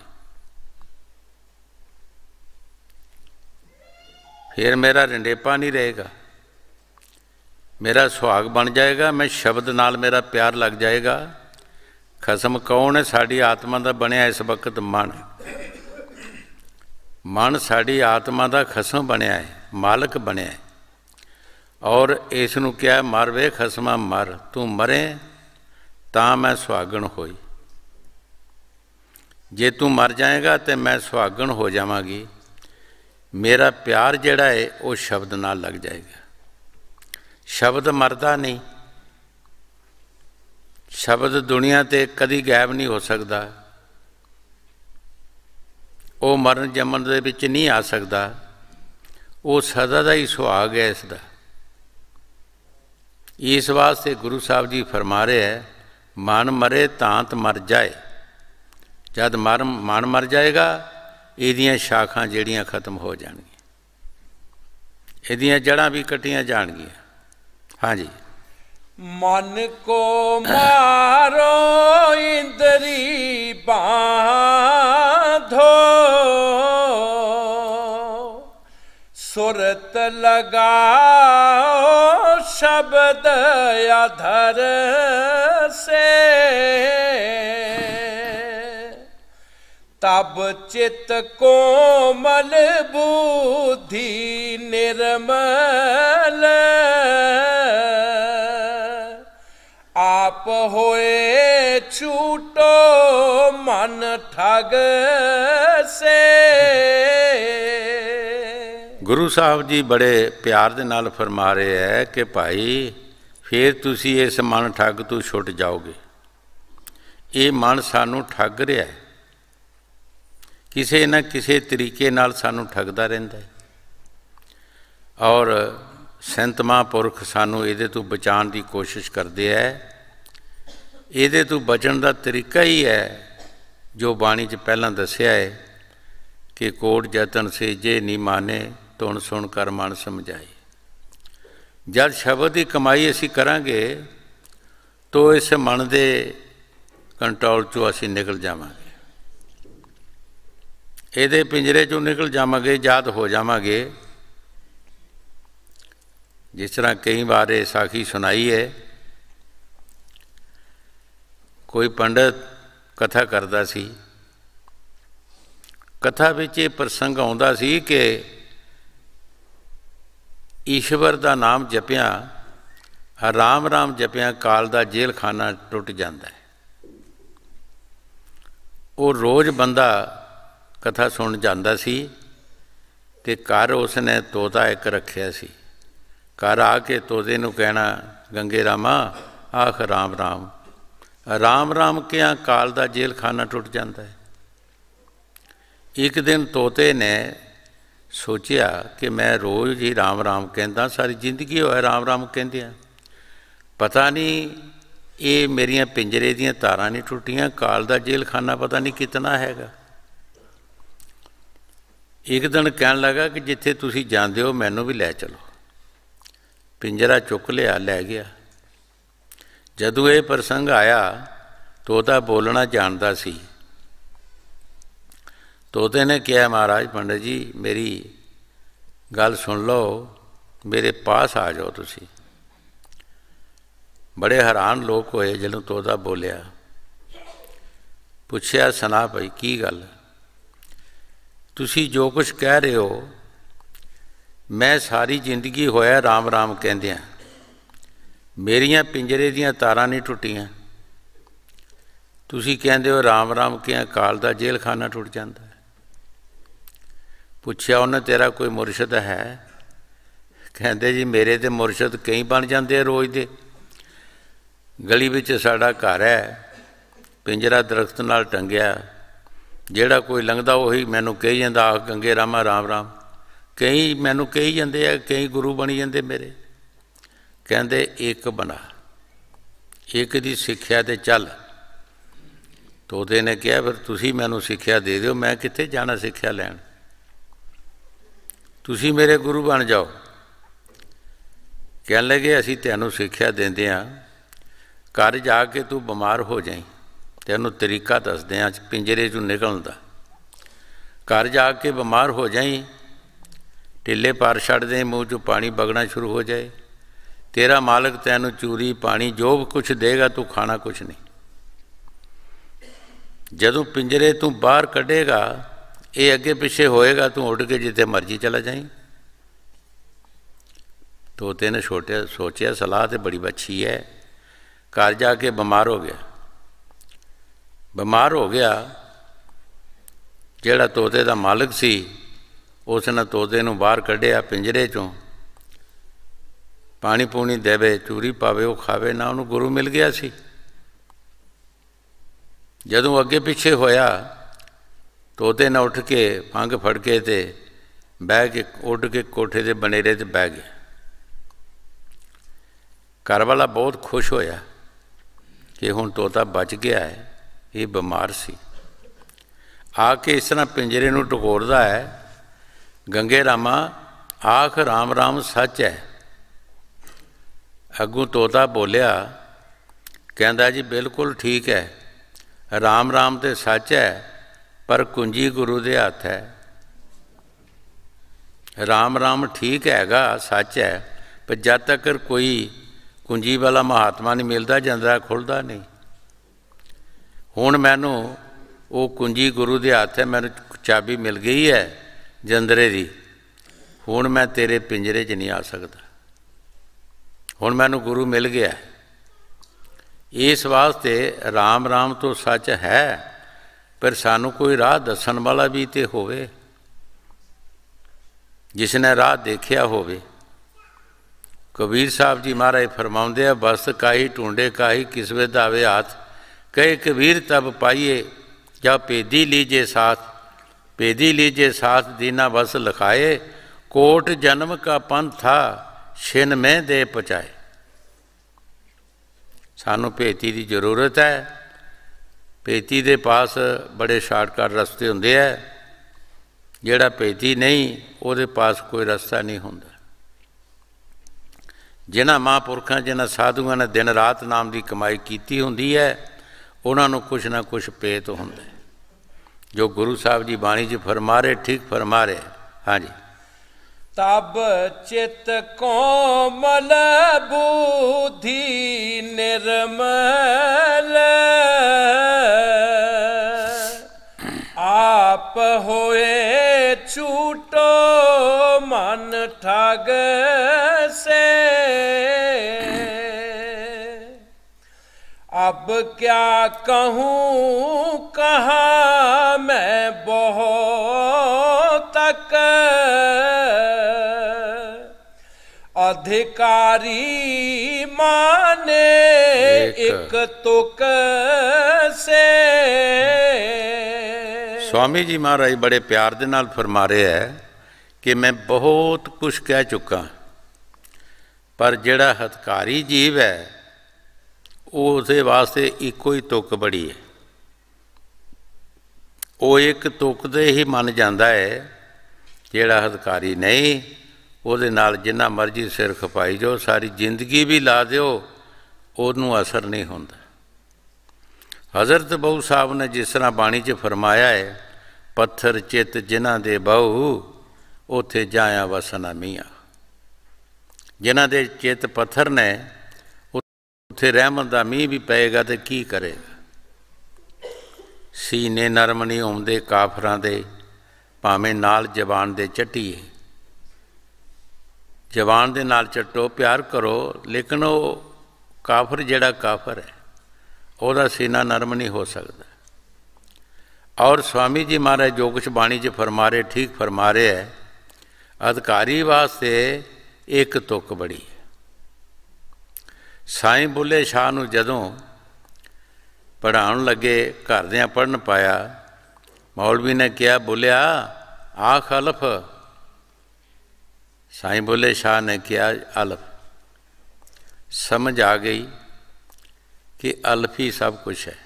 ਫਿਰ ਮੇਰਾ ਰੰਡੇਪਾ ਨਹੀਂ ਰਹੇਗਾ ਮੇਰਾ ਸੁਹਾਗ ਬਣ ਜਾਏਗਾ ਮੈਂ ਸ਼ਬਦ ਨਾਲ ਮੇਰਾ ਪਿਆਰ ਲੱਗ ਜਾਏਗਾ ਖਸਮ ਕੌਣ ਹੈ ਸਾਡੀ ਆਤਮਾ ਦਾ ਬਣਿਆ ਇਸ ਵਕਤ ਮਨ ਮਨ ਸਾਡੀ ਆਤਮਾ ਦਾ ਖਸਮ ਬਣਿਆ ਹੈ ਮਾਲਕ ਬਣਿਆ ਹੈ ਔਰ ਇਸ ਨੂੰ ਕਿਹਾ ਮਰ ਵੇ ਖਸਮਾ ਮਰ ਤੂੰ ਮਰੇ ਤਾਂ ਮੈਂ ਸੁਹਾਗਣ ਹੋਈ ਜੇ ਤੂੰ ਮਰ ਜਾਏਗਾ ਤੇ ਮੈਂ ਸੁਹਾਗਣ ਹੋ ਜਾਵਾਂਗੀ ਮੇਰਾ ਪਿਆਰ ਜਿਹੜਾ ਹੈ ਉਹ ਸ਼ਬਦ ਨਾਲ ਲੱਗ ਜਾਏਗਾ ਸ਼ਬਦ ਮਰਦਾ ਨਹੀਂ ਸ਼ਬਦ ਦੁਨੀਆ ਤੇ ਕਦੀ ਗਾਇਬ ਨਹੀਂ ਹੋ ਸਕਦਾ ਉਹ ਮਰਨ ਜਮਨ ਦੇ ਵਿੱਚ ਨਹੀਂ ਆ ਸਕਦਾ ਉਹ ਸਦਾ ਦਾ ਹੀ ਸੁਹਾਗ ਹੈ ਇਸ ਦਾ ਇਸ ਵਾਸਤੇ ਗੁਰੂ ਸਾਹਿਬ ਜੀ ਫਰਮਾ ਰਹੇ ਹੈ ਮਨ ਮਰੇ ਤਾਂਤ ਮਰ ਜਾਏ ਜਦ ਮਰ ਮਨ ਮਰ ਜਾਏਗਾ ਇਹਦੀਆਂ ਸ਼ਾਖਾਂ ਜਿਹੜੀਆਂ ਖਤਮ ਹੋ ਜਾਣਗੀਆਂ ਇਹਦੀਆਂ ਜੜਾਂ ਵੀ ਕਟੀਆਂ ਜਾਣਗੀਆਂ ਹਾਂਜੀ ਮਨ ਕੋ ਮਾਰੋ ਇੰਦਰੀ ਬਾਧੋ ਸੁਰਤ ਲਗਾਓ ਸ਼ਬਦ ਅਧਰ ਸੇ ਤਬ ਚਿਤ ਕੋ ਮਲ ਬੁੱਧੀ ਨਿਰਮਲ ਆਪ ਹੋਏ ਛੂਟੋ ਮਨ ਠਗ ਸੇ ਗੁਰੂ ਸਾਹਿਬ ਜੀ ਬੜੇ ਪਿਆਰ ਦੇ ਨਾਲ ਫਰਮਾ ਰਹੇ ਹੈ ਕਿ ਭਾਈ ਫੇਰ ਤੁਸੀਂ ਇਸ ਮਨ ਠੱਗ ਤੋਂ ਛੁੱਟ ਜਾਓਗੇ ਇਹ ਮਨ ਸਾਨੂੰ ਠੱਗ ਰਿਹਾ ਹੈ ਕਿਸੇ ਨਾ ਕਿਸੇ ਤਰੀਕੇ ਨਾਲ ਸਾਨੂੰ ਠੱਗਦਾ ਰਹਿੰਦਾ ਹੈ ਔਰ ਸੰਤ ਮਹਾਂਪੁਰਖ ਸਾਨੂੰ ਇਹਦੇ ਤੋਂ ਬਚਾਉਣ ਦੀ ਕੋਸ਼ਿਸ਼ ਕਰਦੇ ਐ ਇਹਦੇ ਤੋਂ ਬਚਣ ਦਾ ਤਰੀਕਾ ਹੀ ਹੈ ਜੋ ਬਾਣੀ 'ਚ ਪਹਿਲਾਂ ਦੱਸਿਆ ਹੈ ਕਿ ਕੋਟ ਜਤਨ ਸੇ ਜੇ ਨਹੀਂ ਮਾਨੇ ਤੁਣ ਸੁਣ ਕਰ ਮਨ ਸਮਝਾਈ ਜਦ ਸ਼ਬਦ ਦੀ ਕਮਾਈ ਅਸੀਂ ਕਰਾਂਗੇ ਤੋ ਇਸ ਮਨ ਦੇ ਕੰਟਰੋਲ 'ਚੋਂ ਅਸੀਂ ਨਿਕਲ ਜਾਵਾਂਗੇ ਇਹਦੇ ਪਿੰਜਰੇ 'ਚੋਂ ਨਿਕਲ ਜਾਵਾਂਗੇ ਜਾਤ ਹੋ ਜਾਵਾਂਗੇ ਜਿਸ ਤਰ੍ਹਾਂ ਕਈ ਵਾਰ ਇਹ ਸਾਖੀ ਸੁਣਾਈ ਹੈ ਕੋਈ ਪੰਡਤ ਕਥਾ ਕਰਦਾ ਸੀ ਕਥਾ ਵਿੱਚ ਇਹ ਪ੍ਰਸੰਗ ਆਉਂਦਾ ਸੀ ਕਿ ਈਸ਼ਵਰ ਦਾ ਨਾਮ ਜਪਿਆ ਰਾਮ ਰਾਮ ਜਪਿਆ ਕਾਲ ਦਾ ਜੇਲਖਾਨਾ ਟੁੱਟ ਜਾਂਦਾ ਹੈ ਉਹ ਰੋਜ਼ ਬੰਦਾ ਕਥਾ ਸੁਣ ਜਾਂਦਾ ਸੀ ਤੇ ਘਰ ਉਸਨੇ ਤੋਤਾ ਇੱਕ ਰੱਖਿਆ ਸੀ ਘਰ ਆ ਕੇ ਤੋਦੇ ਨੂੰ ਕਹਿਣਾ ਗੰਗੇ ਰਾਮਾ ਆਖ ਰਾਮ ਰਾਮ ਰਾਮ ਰਾਮ ਕਿਆਂ ਕਾਲ ਦਾ ਜੇਲਖਾਨਾ ਟੁੱਟ ਜਾਂਦਾ ਹੈ ਇੱਕ ਦਿਨ ਤੋਤੇ ਨੇ ਸੋਚਿਆ ਕਿ ਮੈਂ ਰੋਜ਼ ਹੀ ਰਾਮ ਰਾਮ ਕਹਿੰਦਾ ਸਾਰੀ ਜ਼ਿੰਦਗੀ ਹੋਇਆ ਰਾਮ ਰਾਮ ਕਹਿੰਦੇ ਆ ਪਤਾ ਨਹੀਂ ਇਹ ਮੇਰੀਆਂ ਪਿੰਜਰੇ ਦੀਆਂ ਤਾਰਾਂ ਨਹੀਂ ਟੁੱਟੀਆਂ ਕਾਲ ਦਾ ਜੇਲਖਾਨਾ ਪਤਾ ਨਹੀਂ ਕਿਤਨਾ ਹੈਗਾ ਇੱਕ ਦਿਨ ਕਹਿਣ ਲੱਗਾ ਕਿ ਜਿੱਥੇ ਤੁਸੀਂ ਜਾਂਦੇ ਹੋ ਮੈਨੂੰ ਵੀ ਲੈ ਚਲੋ ਪਿੰਜਰਾ ਚੁੱਕ ਲਿਆ ਲੈ ਗਿਆ ਜਦੋਂ ਇਹ ਪ੍ਰਸੰਗ ਆਇਆ ਤੋਤਾ ਬੋਲਣਾ ਜਾਣਦਾ ਸੀ ਤੋਤੇ ਨੇ ਕਿਹਾ ਮਹਾਰਾਜ ਪੰਡਤ ਜੀ ਮੇਰੀ ਗੱਲ ਸੁਣ ਲਓ ਮੇਰੇ ਪਾਸ ਆ ਜਾਓ ਤੁਸੀਂ ਬੜੇ ਹੈਰਾਨ ਲੋਕ ਹੋਏ ਜਦੋਂ ਤੋਤਾ ਬੋਲਿਆ ਪੁੱਛਿਆ ਸਨਾ ਭਾਈ ਕੀ ਗੱਲ ਤੁਸੀਂ ਜੋ ਕੁਝ ਕਹਿ ਰਹੇ ਹੋ ਮੈਂ ਸਾਰੀ ਜ਼ਿੰਦਗੀ ਹੋਇਆ ਰਾਮ ਰਾਮ ਕਹਿੰਦਿਆਂ ਮੇਰੀਆਂ ਪਿੰਜਰੇ ਦੀਆਂ ਤਾਰਾਂ ਨਹੀਂ ਟੁੱਟੀਆਂ ਤੁਸੀਂ ਕਹਿੰਦੇ ਹੋ ਰਾਮ ਰਾਮ ਕਿਹਾ ਕਾਲ ਦਾ ਜੇਲਖਾਨਾ ਟੁੱਟ ਜਾਂਦਾ ਹੈ ਪੁੱਛਿਆ ਉਹਨੇ ਤੇਰਾ ਕੋਈ ਮੁਰਸ਼ਿਦ ਹੈ ਕਹਿੰਦੇ ਜੀ ਮੇਰੇ ਤੇ ਮੁਰਸ਼ਿਦ ਕਈ ਬਣ ਜਾਂਦੇ ਆ ਰੋਜ਼ ਦੇ ਗਲੀ ਵਿੱਚ ਸਾਡਾ ਘਰ ਹੈ ਪਿੰਜਰਾ ਦਰਖਤ ਨਾਲ ਟੰਗਿਆ ਜਿਹੜਾ ਕੋਈ ਲੰਘਦਾ ਉਹੀ ਮੈਨੂੰ ਕਹੀ ਜਾਂਦਾ ਆ ਗੰਗੇ ਰਾਮਾ ਰਾਮ ਰਾਮ ਕਈ ਮੈਨੂੰ ਕਹੀ ਜਾਂਦੇ ਆ ਕਈ ਗੁਰੂ ਬਣੀ ਜਾਂਦੇ ਮੇਰੇ ਕਹਿੰਦੇ ਇੱਕ ਬਣਾ ਇੱਕ ਦੀ ਸਿੱਖਿਆ ਤੇ ਚੱਲ ਤੋਤੇ ਨੇ ਕਿਹਾ ਫਿਰ ਤੁਸੀਂ ਮੈਨੂੰ ਸਿੱਖਿਆ ਦੇ ਦਿਓ ਮੈਂ ਕਿੱਥੇ ਜਾਣਾ ਸਿੱਖਿਆ ਲੈਣ ਤੁਸੀਂ ਮੇਰੇ ਗੁਰੂ ਬਣ ਜਾਓ ਕਹਿਣ ਲੱਗੇ ਅਸੀਂ ਤੈਨੂੰ ਸਿੱਖਿਆ ਦਿੰਦੇ ਆ ਘਰ ਜਾ ਕੇ ਤੂੰ ਬਿਮਾਰ ਹੋ ਜਾਈਂ ਤੈਨੂੰ ਤਰੀਕਾ ਦੱਸਦੇ ਆ ਪਿੰਜਰੇ ਚੋਂ ਨਿਕਲਣ ਦਾ ਘਰ ਜਾ ਕੇ ਬਿਮਾਰ ਹੋ ਜਾਈਂ ਢਿੱਲੇ ਪਾਰ ਛੱਡ ਦੇ ਮੂੰਹ ਚੋਂ ਪਾਣੀ ਵਗਣਾ ਸ਼ੁਰੂ ਹੋ ਜਾਏ ਤੇਰਾ ਮਾਲਕ ਤੈਨੂੰ ਚੂਰੀ ਪਾਣੀ ਜੋ ਕੁਛ ਦੇਗਾ ਤੂੰ ਖਾਣਾ ਕੁਛ ਨਹੀਂ ਜਦੋਂ ਪਿੰਜਰੇ ਤੂੰ ਬਾਹਰ ਕੱਢੇਗਾ ਇਹ ਅੱਗੇ ਪਿੱਛੇ ਹੋਏਗਾ ਤੂੰ ਉੱਡ ਕੇ ਜਿੱਥੇ ਮਰਜ਼ੀ ਚਲਾ ਜਾਈਂ ਤੋਤੇ ਨੇ ਛੋਟੇ ਸੋਚਿਆ ਸਲਾਹ ਤੇ ਬੜੀ ਬੱਚੀ ਹੈ ਘਰ ਜਾ ਕੇ ਬਿਮਾਰ ਹੋ ਗਿਆ ਬਿਮਾਰ ਹੋ ਗਿਆ ਜਿਹੜਾ ਤੋਤੇ ਦਾ ਮਾਲਕ ਸੀ ਉਸ ਨੇ ਤੋਤੇ ਨੂੰ ਬਾਹਰ ਕੱਢਿਆ ਪਿੰਜਰੇ ਚੋਂ ਪਾਣੀ ਪੂਣੀ ਦੇਵੇ ਚੂਰੀ ਪਾਵੇ ਉਹ ਖਾਵੇ ਨਾ ਉਹਨੂੰ ਗੁਰੂ ਮਿਲ ਗਿਆ ਸੀ ਜਦੋਂ ਅੱਗੇ ਪਿੱਛੇ ਹੋਇਆ ਤੋਤੇ ਨਾ ਉੱਠ ਕੇ ਫੰਗ ਫੜ ਕੇ ਤੇ ਬਹਿ ਕੇ ਉੱਡ ਕੇ ਕੋਠੇ ਦੇ ਬਨੇਰੇ ਤੇ ਬਹਿ ਗਿਆ ਘਰ ਵਾਲਾ ਬਹੁਤ ਖੁਸ਼ ਹੋਇਆ ਕਿ ਹੁਣ ਤੋਤਾ ਬਚ ਗਿਆ ਹੈ ਇਹ ਬਿਮਾਰ ਸੀ ਆ ਕੇ ਇਸ ਤਰ੍ਹਾਂ ਪਿੰਜਰੇ ਨੂੰ ਟਕੋਰਦਾ ਹੈ ਗੰਗੇ ਰਾਮਾ ਆਖ ਰਾਮ ਰਾਮ ਸੱਚ ਹੈ ਅਗੂ ਤੋਤਾ ਬੋਲਿਆ ਕਹਿੰਦਾ ਜੀ ਬਿਲਕੁਲ ਠੀਕ ਹੈ ਰਾਮ ਰਾਮ ਤੇ ਸੱਚ ਹੈ ਪਰ ਕੁੰਜੀ ਗੁਰੂ ਦੇ ਹੱਥ ਹੈ ਰਾਮ ਰਾਮ ਠੀਕ ਹੈਗਾ ਸੱਚ ਹੈ ਪਰ ਜਦ ਤੱਕ ਕੋਈ ਕੁੰਜੀ ਵਾਲਾ ਮਹਾਤਮਾ ਨਹੀਂ ਮਿਲਦਾ ਜੰਦਰਾ ਖੁੱਲਦਾ ਨਹੀਂ ਹੁਣ ਮੈਨੂੰ ਉਹ ਕੁੰਜੀ ਗੁਰੂ ਦੇ ਹੱਥ ਹੈ ਮੈਨੂੰ ਚਾਬੀ ਮਿਲ ਗਈ ਹੈ ਜੰਦਰੇ ਦੀ ਹੁਣ ਮੈਂ ਤੇਰੇ ਪਿੰਜਰੇ 'ਚ ਨਹੀਂ ਆ ਸਕਦਾ ਹੁਣ ਮੈਨੂੰ ਗੁਰੂ ਮਿਲ ਗਿਆ ਇਸ ਵਾਸਤੇ RAM RAM ਤੋਂ ਸੱਚ ਹੈ ਪਰ ਸਾਨੂੰ ਕੋਈ ਰਾਹ ਦੱਸਣ ਵਾਲਾ ਵੀ ਤੇ ਹੋਵੇ ਜਿਸ ਨੇ ਰਾਹ ਦੇਖਿਆ ਹੋਵੇ ਕਬੀਰ ਸਾਹਿਬ ਜੀ ਮਹਾਰਾਜ ਫਰਮਾਉਂਦੇ ਆ ਬਸ ਕਾਹੀ ਟੁੰਡੇ ਕਾਹੀ ਕਿਸਵੇ ਦਾਵੇ ਹੱਥ ਕਹੇ ਕਬੀਰ ਤਬ ਪਾਈਏ ਜਾਂ ਪੇਦੀ ਲੀਜੇ ਸਾਥ ਲੀਜੇ ਸਾਥ साथ दीना ਲਖਾਏ ਕੋਟ ਜਨਮ ਕਾ ਪੰਥ ਥਾ ਛਿਨ ਮੈਂ ਦੇ ਪਚਾਏ ਸਾਨੂੰ ਭੇਤੀ ਦੀ ਜ਼ਰੂਰਤ ਹੈ ਭੇਤੀ ਦੇ ਪਾਸ ਬੜੇ ਸ਼ਾਰਟਕਟ ਰਸਤੇ ਹੁੰਦੇ ਆ ਜਿਹੜਾ ਭੇਤੀ ਨਹੀਂ ਉਹਦੇ ਪਾਸ ਕੋਈ ਰਸਤਾ ਨਹੀਂ ਹੁੰਦਾ ਜਿਨ੍ਹਾਂ ਮਹਾਂਪੁਰਖਾਂ ਜਿਨ੍ਹਾਂ ਸਾਧੂਆਂ ਨੇ ਦਿਨ ਰਾਤ ਨਾਮ ਦੀ ਕਮਾਈ ਕੀਤੀ ਹੁੰਦੀ ਹੈ ਉਹਨਾਂ ਨੂੰ ਕੁਛ ਨਾ ਕੁਛ ਪੇਤ ਹੁੰਦਾ ਜੋ ਗੁਰੂ ਸਾਹਿਬ ਦੀ ਬਾਣੀ 'ਚ ਫਰਮਾਰੇ ਠੀਕ ਫਰਮਾਰੇ ਹਾਂਜੀ ਤਬ ਚਿਤ ਕੋਮਲ ਬੁਧੀ ਨਿਰਮਲ ਆਪ ਹੋਏ ਛੂਟੋ ਮਨ ਠਗ ਸੇ अब क्या कहूँ कहा मैं बहुत तक अधिकारी माने एक, एक तुक से स्वामी जी महाराज बड़े प्यार फरमा रहे हैं कि मैं बहुत कुछ कह चुका पर जड़ा हथकारी जीव है ਉਹ ਉਸੇ ਵਾਸਤੇ ਇੱਕੋ ਹੀ ਤੁਕ ਬੜੀ ਹੈ ਉਹ ਇੱਕ ਤੁਕ ਦੇ ਹੀ ਮੰਨ ਜਾਂਦਾ ਹੈ ਜਿਹੜਾ ਹਦਕਾਰੀ ਨਹੀਂ ਉਹਦੇ ਨਾਲ ਜਿੰਨਾ ਮਰਜ਼ੀ ਸਿਰ ਖਪਾਈ ਜੋ ਸਾਰੀ ਜ਼ਿੰਦਗੀ ਵੀ ਲਾ ਦਿਓ ਉਹਨੂੰ ਅਸਰ ਨਹੀਂ ਹੁੰਦਾ ਹਜ਼ਰਤ ਬਹੁ ਸਾਹਿਬ ਨੇ ਜਿਸ ਤਰ੍ਹਾਂ ਬਾਣੀ 'ਚ ਫਰਮਾਇਆ ਹੈ ਪੱਥਰ ਚਿੱਤ ਜਿਨ੍ਹਾਂ ਦੇ ਬਹੁ ਉਥੇ ਜਾਇਆ ਵਸਨਾ ਮੀਆਂ ਜਿਨ੍ਹਾਂ ਦੇ ਚਿੱਤ ਪੱਥਰ ਨੇ ਉੱਥੇ ਰਹਿਮਤ ਦਾ ਮੀਂਹ ਵੀ ਪਏਗਾ ਤੇ ਕੀ ਕਰੇਗਾ ਸੀਨੇ ਨਰਮ ਨਹੀਂ ਹੁੰਦੇ ਕਾਫਰਾਂ ਦੇ ਭਾਵੇਂ ਨਾਲ ਜ਼ਬਾਨ ਦੇ ਚੱਟੀਏ ਜ਼ਬਾਨ ਦੇ ਨਾਲ ਚੱਟੋ ਪਿਆਰ ਕਰੋ ਲੇਕਿਨ ਉਹ ਕਾਫਰ ਜਿਹੜਾ ਕਾਫਰ ਹੈ ਉਹਦਾ ਸੀਨਾ ਨਰਮ ਨਹੀਂ ਹੋ ਸਕਦਾ ਔਰ ਸਵਾਮੀ ਜੀ ਮਹਾਰਾਜ ਜੋ ਕੁਛ ਬਾਣੀ 'ਚ ਫਰਮਾਰੇ ਠੀਕ ਫਰਮਾਰੇ ਹੈ ਅਧਿਕਾਰੀ ਵਾਸਤੇ ਇੱਕ ਤੁਕ ਬੜੀ ਸਾਈਂ ਬੁੱਲੇ ਸ਼ਾਹ ਨੂੰ ਜਦੋਂ ਪੜਾਉਣ ਲੱਗੇ ਘਰਦਿਆਂ ਪੜਨ ਪਾਇਆ ਮੌਲਵੀ ਨੇ ਕਿਹਾ ਬੁੱਲਿਆ ਆ ਖਲਫ ਸਾਈਂ ਬੁੱਲੇ ਸ਼ਾਹ ਨੇ ਕਿਹਾ ਅਲਫ ਸਮਝ ਆ ਗਈ ਕਿ ਅਲਫੀ ਸਭ ਕੁਝ ਹੈ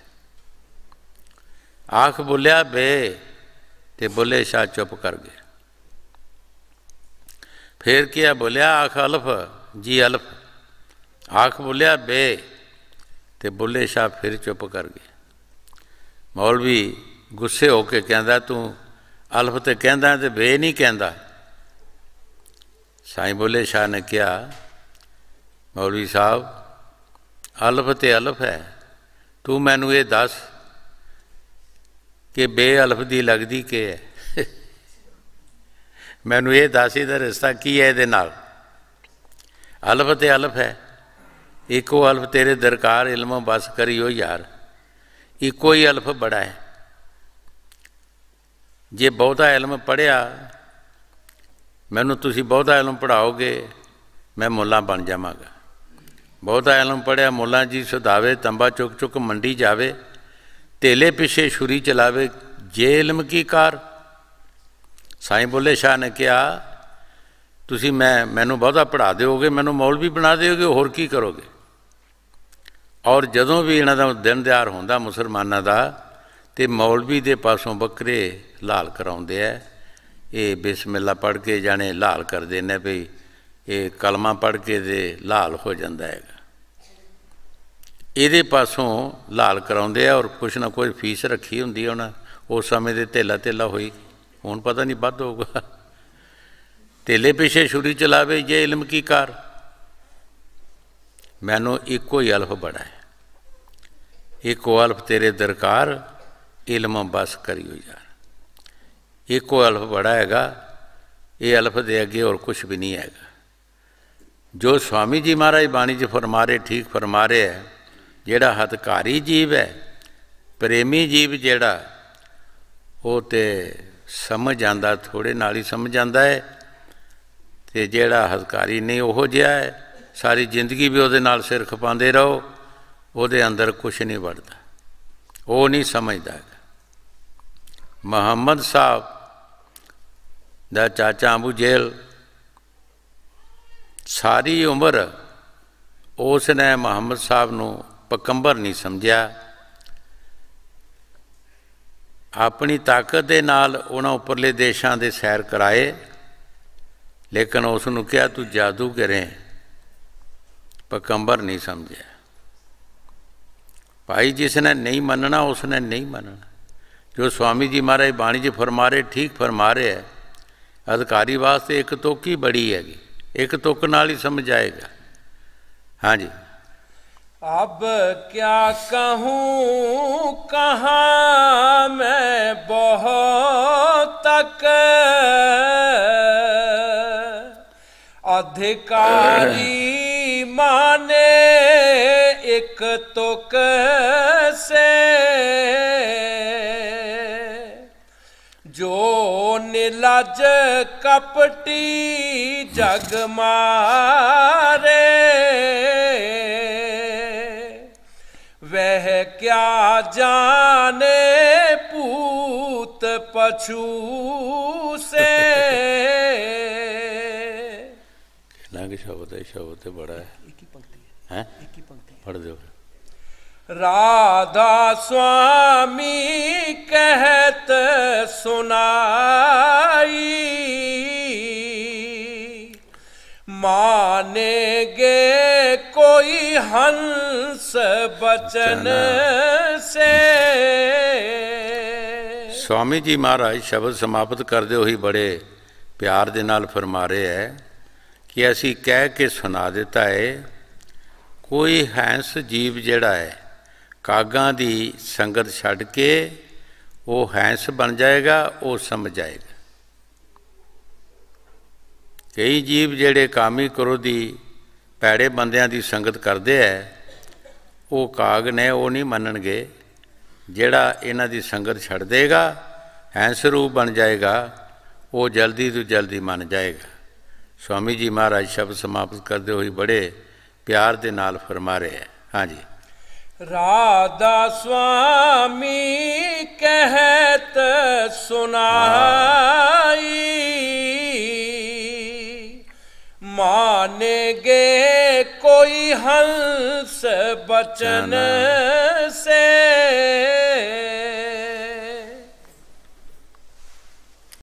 ਆਖ ਬੁੱਲਿਆ ਬੇ ਤੇ ਬੁੱਲੇ ਸ਼ਾਹ ਚੁੱਪ ਕਰ ਗਏ ਫੇਰ ਕਿਹਾ ਬੁੱਲਿਆ ਆਖ ਅਲਫ ਜੀ ਅਲਫ ਆਖ ਬੁੱਲਿਆ ਬੇ ਤੇ ਬੁੱਲੇ ਸ਼ਾਹ ਫਿਰ ਚੁੱਪ ਕਰ ਗਏ ਮੌਲਵੀ ਗੁੱਸੇ ਹੋ ਕੇ ਕਹਿੰਦਾ ਤੂੰ ਅਲਫ ਤੇ ਕਹਿੰਦਾ ਤੇ ਬੇ ਨਹੀਂ ਕਹਿੰਦਾ ਸਾਈਂ ਬੁੱਲੇ ਸ਼ਾਹ ਨੇ ਕਿਹਾ ਮੌਲਵੀ ਸਾਹਿਬ ਅਲਫ ਤੇ ਅਲਫ ਹੈ ਤੂੰ ਮੈਨੂੰ ਇਹ ਦੱਸ ਕਿ ਬੇ ਅਲਫ ਦੀ ਲੱਗਦੀ ਕਿ ਹੈ ਮੈਨੂੰ ਇਹ ਦੱਸ ਇਹਦਾ ਰਿਸ਼ਤਾ ਕੀ ਹੈ ਇਹਦੇ ਨਾਲ ਅਲਫ ਤੇ ਅਲਫ ਹੈ एको ਅਲਫ ਤੇਰੇ ਦਰਕਾਰ इल्म ਬਸ करियो ਯਾਰ ਇੱਕੋ ਹੀ ਅਲਫ ਬੜਾ ਹੈ ਜੇ ਬਹੁਤਾ ਇਲਮ ਪੜਿਆ ਮੈਨੂੰ ਤੁਸੀਂ ਬਹੁਤਾ ਇਲਮ ਪੜਾਓਗੇ ਮੈਂ ਮੁੱਲਾ ਬਣ ਜਾਵਾਂਗਾ ਬਹੁਤਾ ਇਲਮ ਪੜਿਆ ਮੁੱਲਾ ਜੀ ਸੁਧਾਵੇ ਤੰਬਾ ਚੁੱਕ ਚੁੱਕ ਮੰਡੀ ਜਾਵੇ ਤੇਲੇ ਪਿਛੇ ਛੁਰੀ ਚਲਾਵੇ ਜੇ ਇਲਮ ਕੀ ਕਾਰ ਸਾਈਂ ਬੋਲੇ ਸ਼ਾਹ ਨੇ ਕਿਹਾ ਤੁਸੀਂ ਮੈਂ ਮੈਨੂੰ ਬਹੁਤਾ ਪੜਾ ਦਿਓਗੇ ਮੈਨੂੰ ਮੌਲਵੀ ਬਣਾ ਦਿਓਗੇ ਹੋਰ ਕੀ ਕਰੋਗੇ ਔਰ ਜਦੋਂ ਵੀ ਇਹਨਾਂ ਦਾ ਦਿਨ ਦਿਹਾਰ ਹੁੰਦਾ ਮੁਸਲਮਾਨਾਂ ਦਾ ਤੇ ਮੌਲਵੀ ਦੇ ਪਾਸੋਂ ਬੱਕਰੇ ਲਾਲ ਕਰਾਉਂਦੇ ਆ ਇਹ ਬਿਸਮਿਲ੍ਲਾ ਪੜ ਕੇ ਜਾਣੇ ਲਾਲ ਕਰਦੇ ਨੇ ਭਈ ਇਹ ਕਲਮਾ ਪੜ ਕੇ ਦੇ ਲਾਲ ਹੋ ਜਾਂਦਾ ਹੈ ਇਹਦੇ ਪਾਸੋਂ ਲਾਲ ਕਰਾਉਂਦੇ ਆ ਔਰ ਕੁਛ ਨਾ ਕੁਛ ਫੀਸ ਰੱਖੀ ਹੁੰਦੀ ਹੈ ਉਹਨਾਂ ਉਸ ਸਮੇਂ ਦੇ ਤੇਲਾ ਤੇਲਾ ਹੋਈ ਹੁਣ ਪਤਾ ਨਹੀਂ ਵੱਧ ਹੋਊਗਾ ਤੇਲੇ ਪਿਛੇ ਛੁਰੀ ਚਲਾਵੇ ਇਹ ਇਲਮ ਕੀ ਕਾਰ ਮੈਨੂੰ ਇੱਕੋ ਹੀ ਅਲਫ ਬੜਾ ਹੈ ਇੱਕੋ ਅਲਫ ਤੇਰੇ ਦਰਕਾਰ ਇਲਮ ਬਸ ਕਰੀ ਹੋ ਯਾਰ ਇੱਕੋ ਅਲਫ ਬੜਾ ਹੈਗਾ ਇਹ ਅਲਫ ਦੇ ਅੱਗੇ ਹੋਰ ਕੁਝ ਵੀ ਨਹੀਂ ਹੈਗਾ ਜੋ ਸਵਾਮੀ ਜੀ ਮਹਾਰਾਜ ਬਾਣੀ 'ਚ ਫਰਮਾਰੇ ਠੀਕ ਫਰਮਾਰੇ ਹੈ ਜਿਹੜਾ ਹਤਕਾਰੀ ਜੀਵ ਹੈ ਪ੍ਰੇਮੀ ਜੀਵ ਜਿਹੜਾ ਉਹ ਤੇ ਸਮਝ ਆਂਦਾ ਥੋੜੇ ਨਾਲ ਹੀ ਸਮਝ ਆਂਦਾ ਹੈ ਤੇ ਜਿਹੜਾ ਹਜ਼ਕਾਰੀ ਨਹੀਂ ਉਹ ਜਿਹਾ ਹੈ ਸਾਰੀ ਜ਼ਿੰਦਗੀ ਵੀ ਉਹਦੇ ਨਾਲ ਸਿਰ ਖਪਾਉਂਦੇ ਰਹੋ ਉਹਦੇ ਅੰਦਰ ਕੁਝ ਨਹੀਂ ਵੜਦਾ ਉਹ ਨਹੀਂ ਸਮਝਦਾ ਮੁਹੰਮਦ ਸਾਹਿਬ ਦਾ ਚਾਚਾ ਅਬੂ ਜੇਲ ਸਾਰੀ ਉਮਰ ਉਸ ਨੇ ਮੁਹੰਮਦ ਸਾਹਿਬ ਨੂੰ ਪਕੰਬਰ ਨਹੀਂ ਸਮਝਿਆ ਆਪਣੀ ਤਾਕਤ ਦੇ ਨਾਲ ਉਹਨਾਂ ਉੱਪਰਲੇ ਦੇਸ਼ਾਂ ਦੇ ਸੈਰ ਕਰਾਏ ਲੇਕਿਨ ਉਸ ਨੂੰ ਕਿਹਾ ਤੂੰ ਜਾਦੂ ਕਰੇ पैगंबर नहीं समझे भाई जिसने नहीं मनना उसने नहीं मनना जो स्वामी जी महाराज बाणी जी फरमा रहे ठीक फरमा रहे है अधिकारी वास्ते एक तुक ही बड़ी हैगी एक तुक नाल ही समझ आएगा हाँ जी अब क्या कहूँ कहाँ मैं बहुत तक अधिकारी माने एक तो कैसे जो निलज कपटी जग मारे वह क्या जाने पूत पछू से ਲੰਘ ਸ਼ਬਦ ਹੈ ਸ਼ਬਦ ਤੇ ਬੜਾ ਹੈ ਹੈ ਪੜ ਦਿਓ ਰਾਧਾ ਸੁਆਮੀ ਕਹਿਤ ਸੁਨਾਈ ਮਾਨੇਗੇ ਕੋਈ ਹੰਸ ਬਚਨ ਸੇ ਸਵਾਮੀ ਜੀ ਮਹਾਰਾਜ ਸ਼ਬਦ ਸਮਾਪਤ ਕਰਦੇ ਹੋਈ ਬੜੇ ਪਿਆਰ ਦੇ ਨਾਲ ਫਰਮਾ ਰਹੇ ਹੈ ਕਿ ਅਸੀਂ ਕਹਿ ਕੇ ਸੁਣਾ ਦਿੱਤਾ ਹੈ ਕੋਈ ਹੈਂਸ ਜੀਵ ਜਿਹੜਾ ਹੈ ਕਾਗਾਂ ਦੀ ਸੰਗਤ ਛੱਡ ਕੇ ਉਹ ਹੈਂਸ ਬਣ ਜਾਏਗਾ ਉਹ ਸਮਝ ਜਾਏਗਾ ਕਈ ਜੀਵ ਜਿਹੜੇ ਕਾਮੀ ਕਰੋ ਦੀ ਪੈੜੇ ਬੰਦਿਆਂ ਦੀ ਸੰਗਤ ਕਰਦੇ ਐ ਉਹ ਕਾਗ ਨੇ ਉਹ ਨਹੀਂ ਮੰਨਣਗੇ ਜਿਹੜਾ ਇਹਨਾਂ ਦੀ ਸੰਗਤ ਛੱਡ ਦੇਗਾ ਹੈਂਸ ਰੂਪ ਬਣ ਜਾਏਗਾ ਉਹ ਜਲਦੀ ਤੋਂ ਜਲਦੀ ਮੰਨ ਜਾਏਗਾ ਸਵਾਮੀ ਜੀ ਮਹਾਰਾਜ ਸ਼ਬਦ ਸਮਾਪਤ ਕਰਦੇ ਹੋਏ ਬੜੇ ਪਿਆਰ ਦੇ ਨਾਲ ਫਰਮਾ ਰਿਹਾ ਹੈ ਹਾਂਜੀ ਰਾਧਾ ਸੁਆਮੀ ਕਹਿਤ ਸੁਨਾਈ ਮਾਨੇਗੇ ਕੋਈ ਹੰਸ ਬਚਨ ਸੇ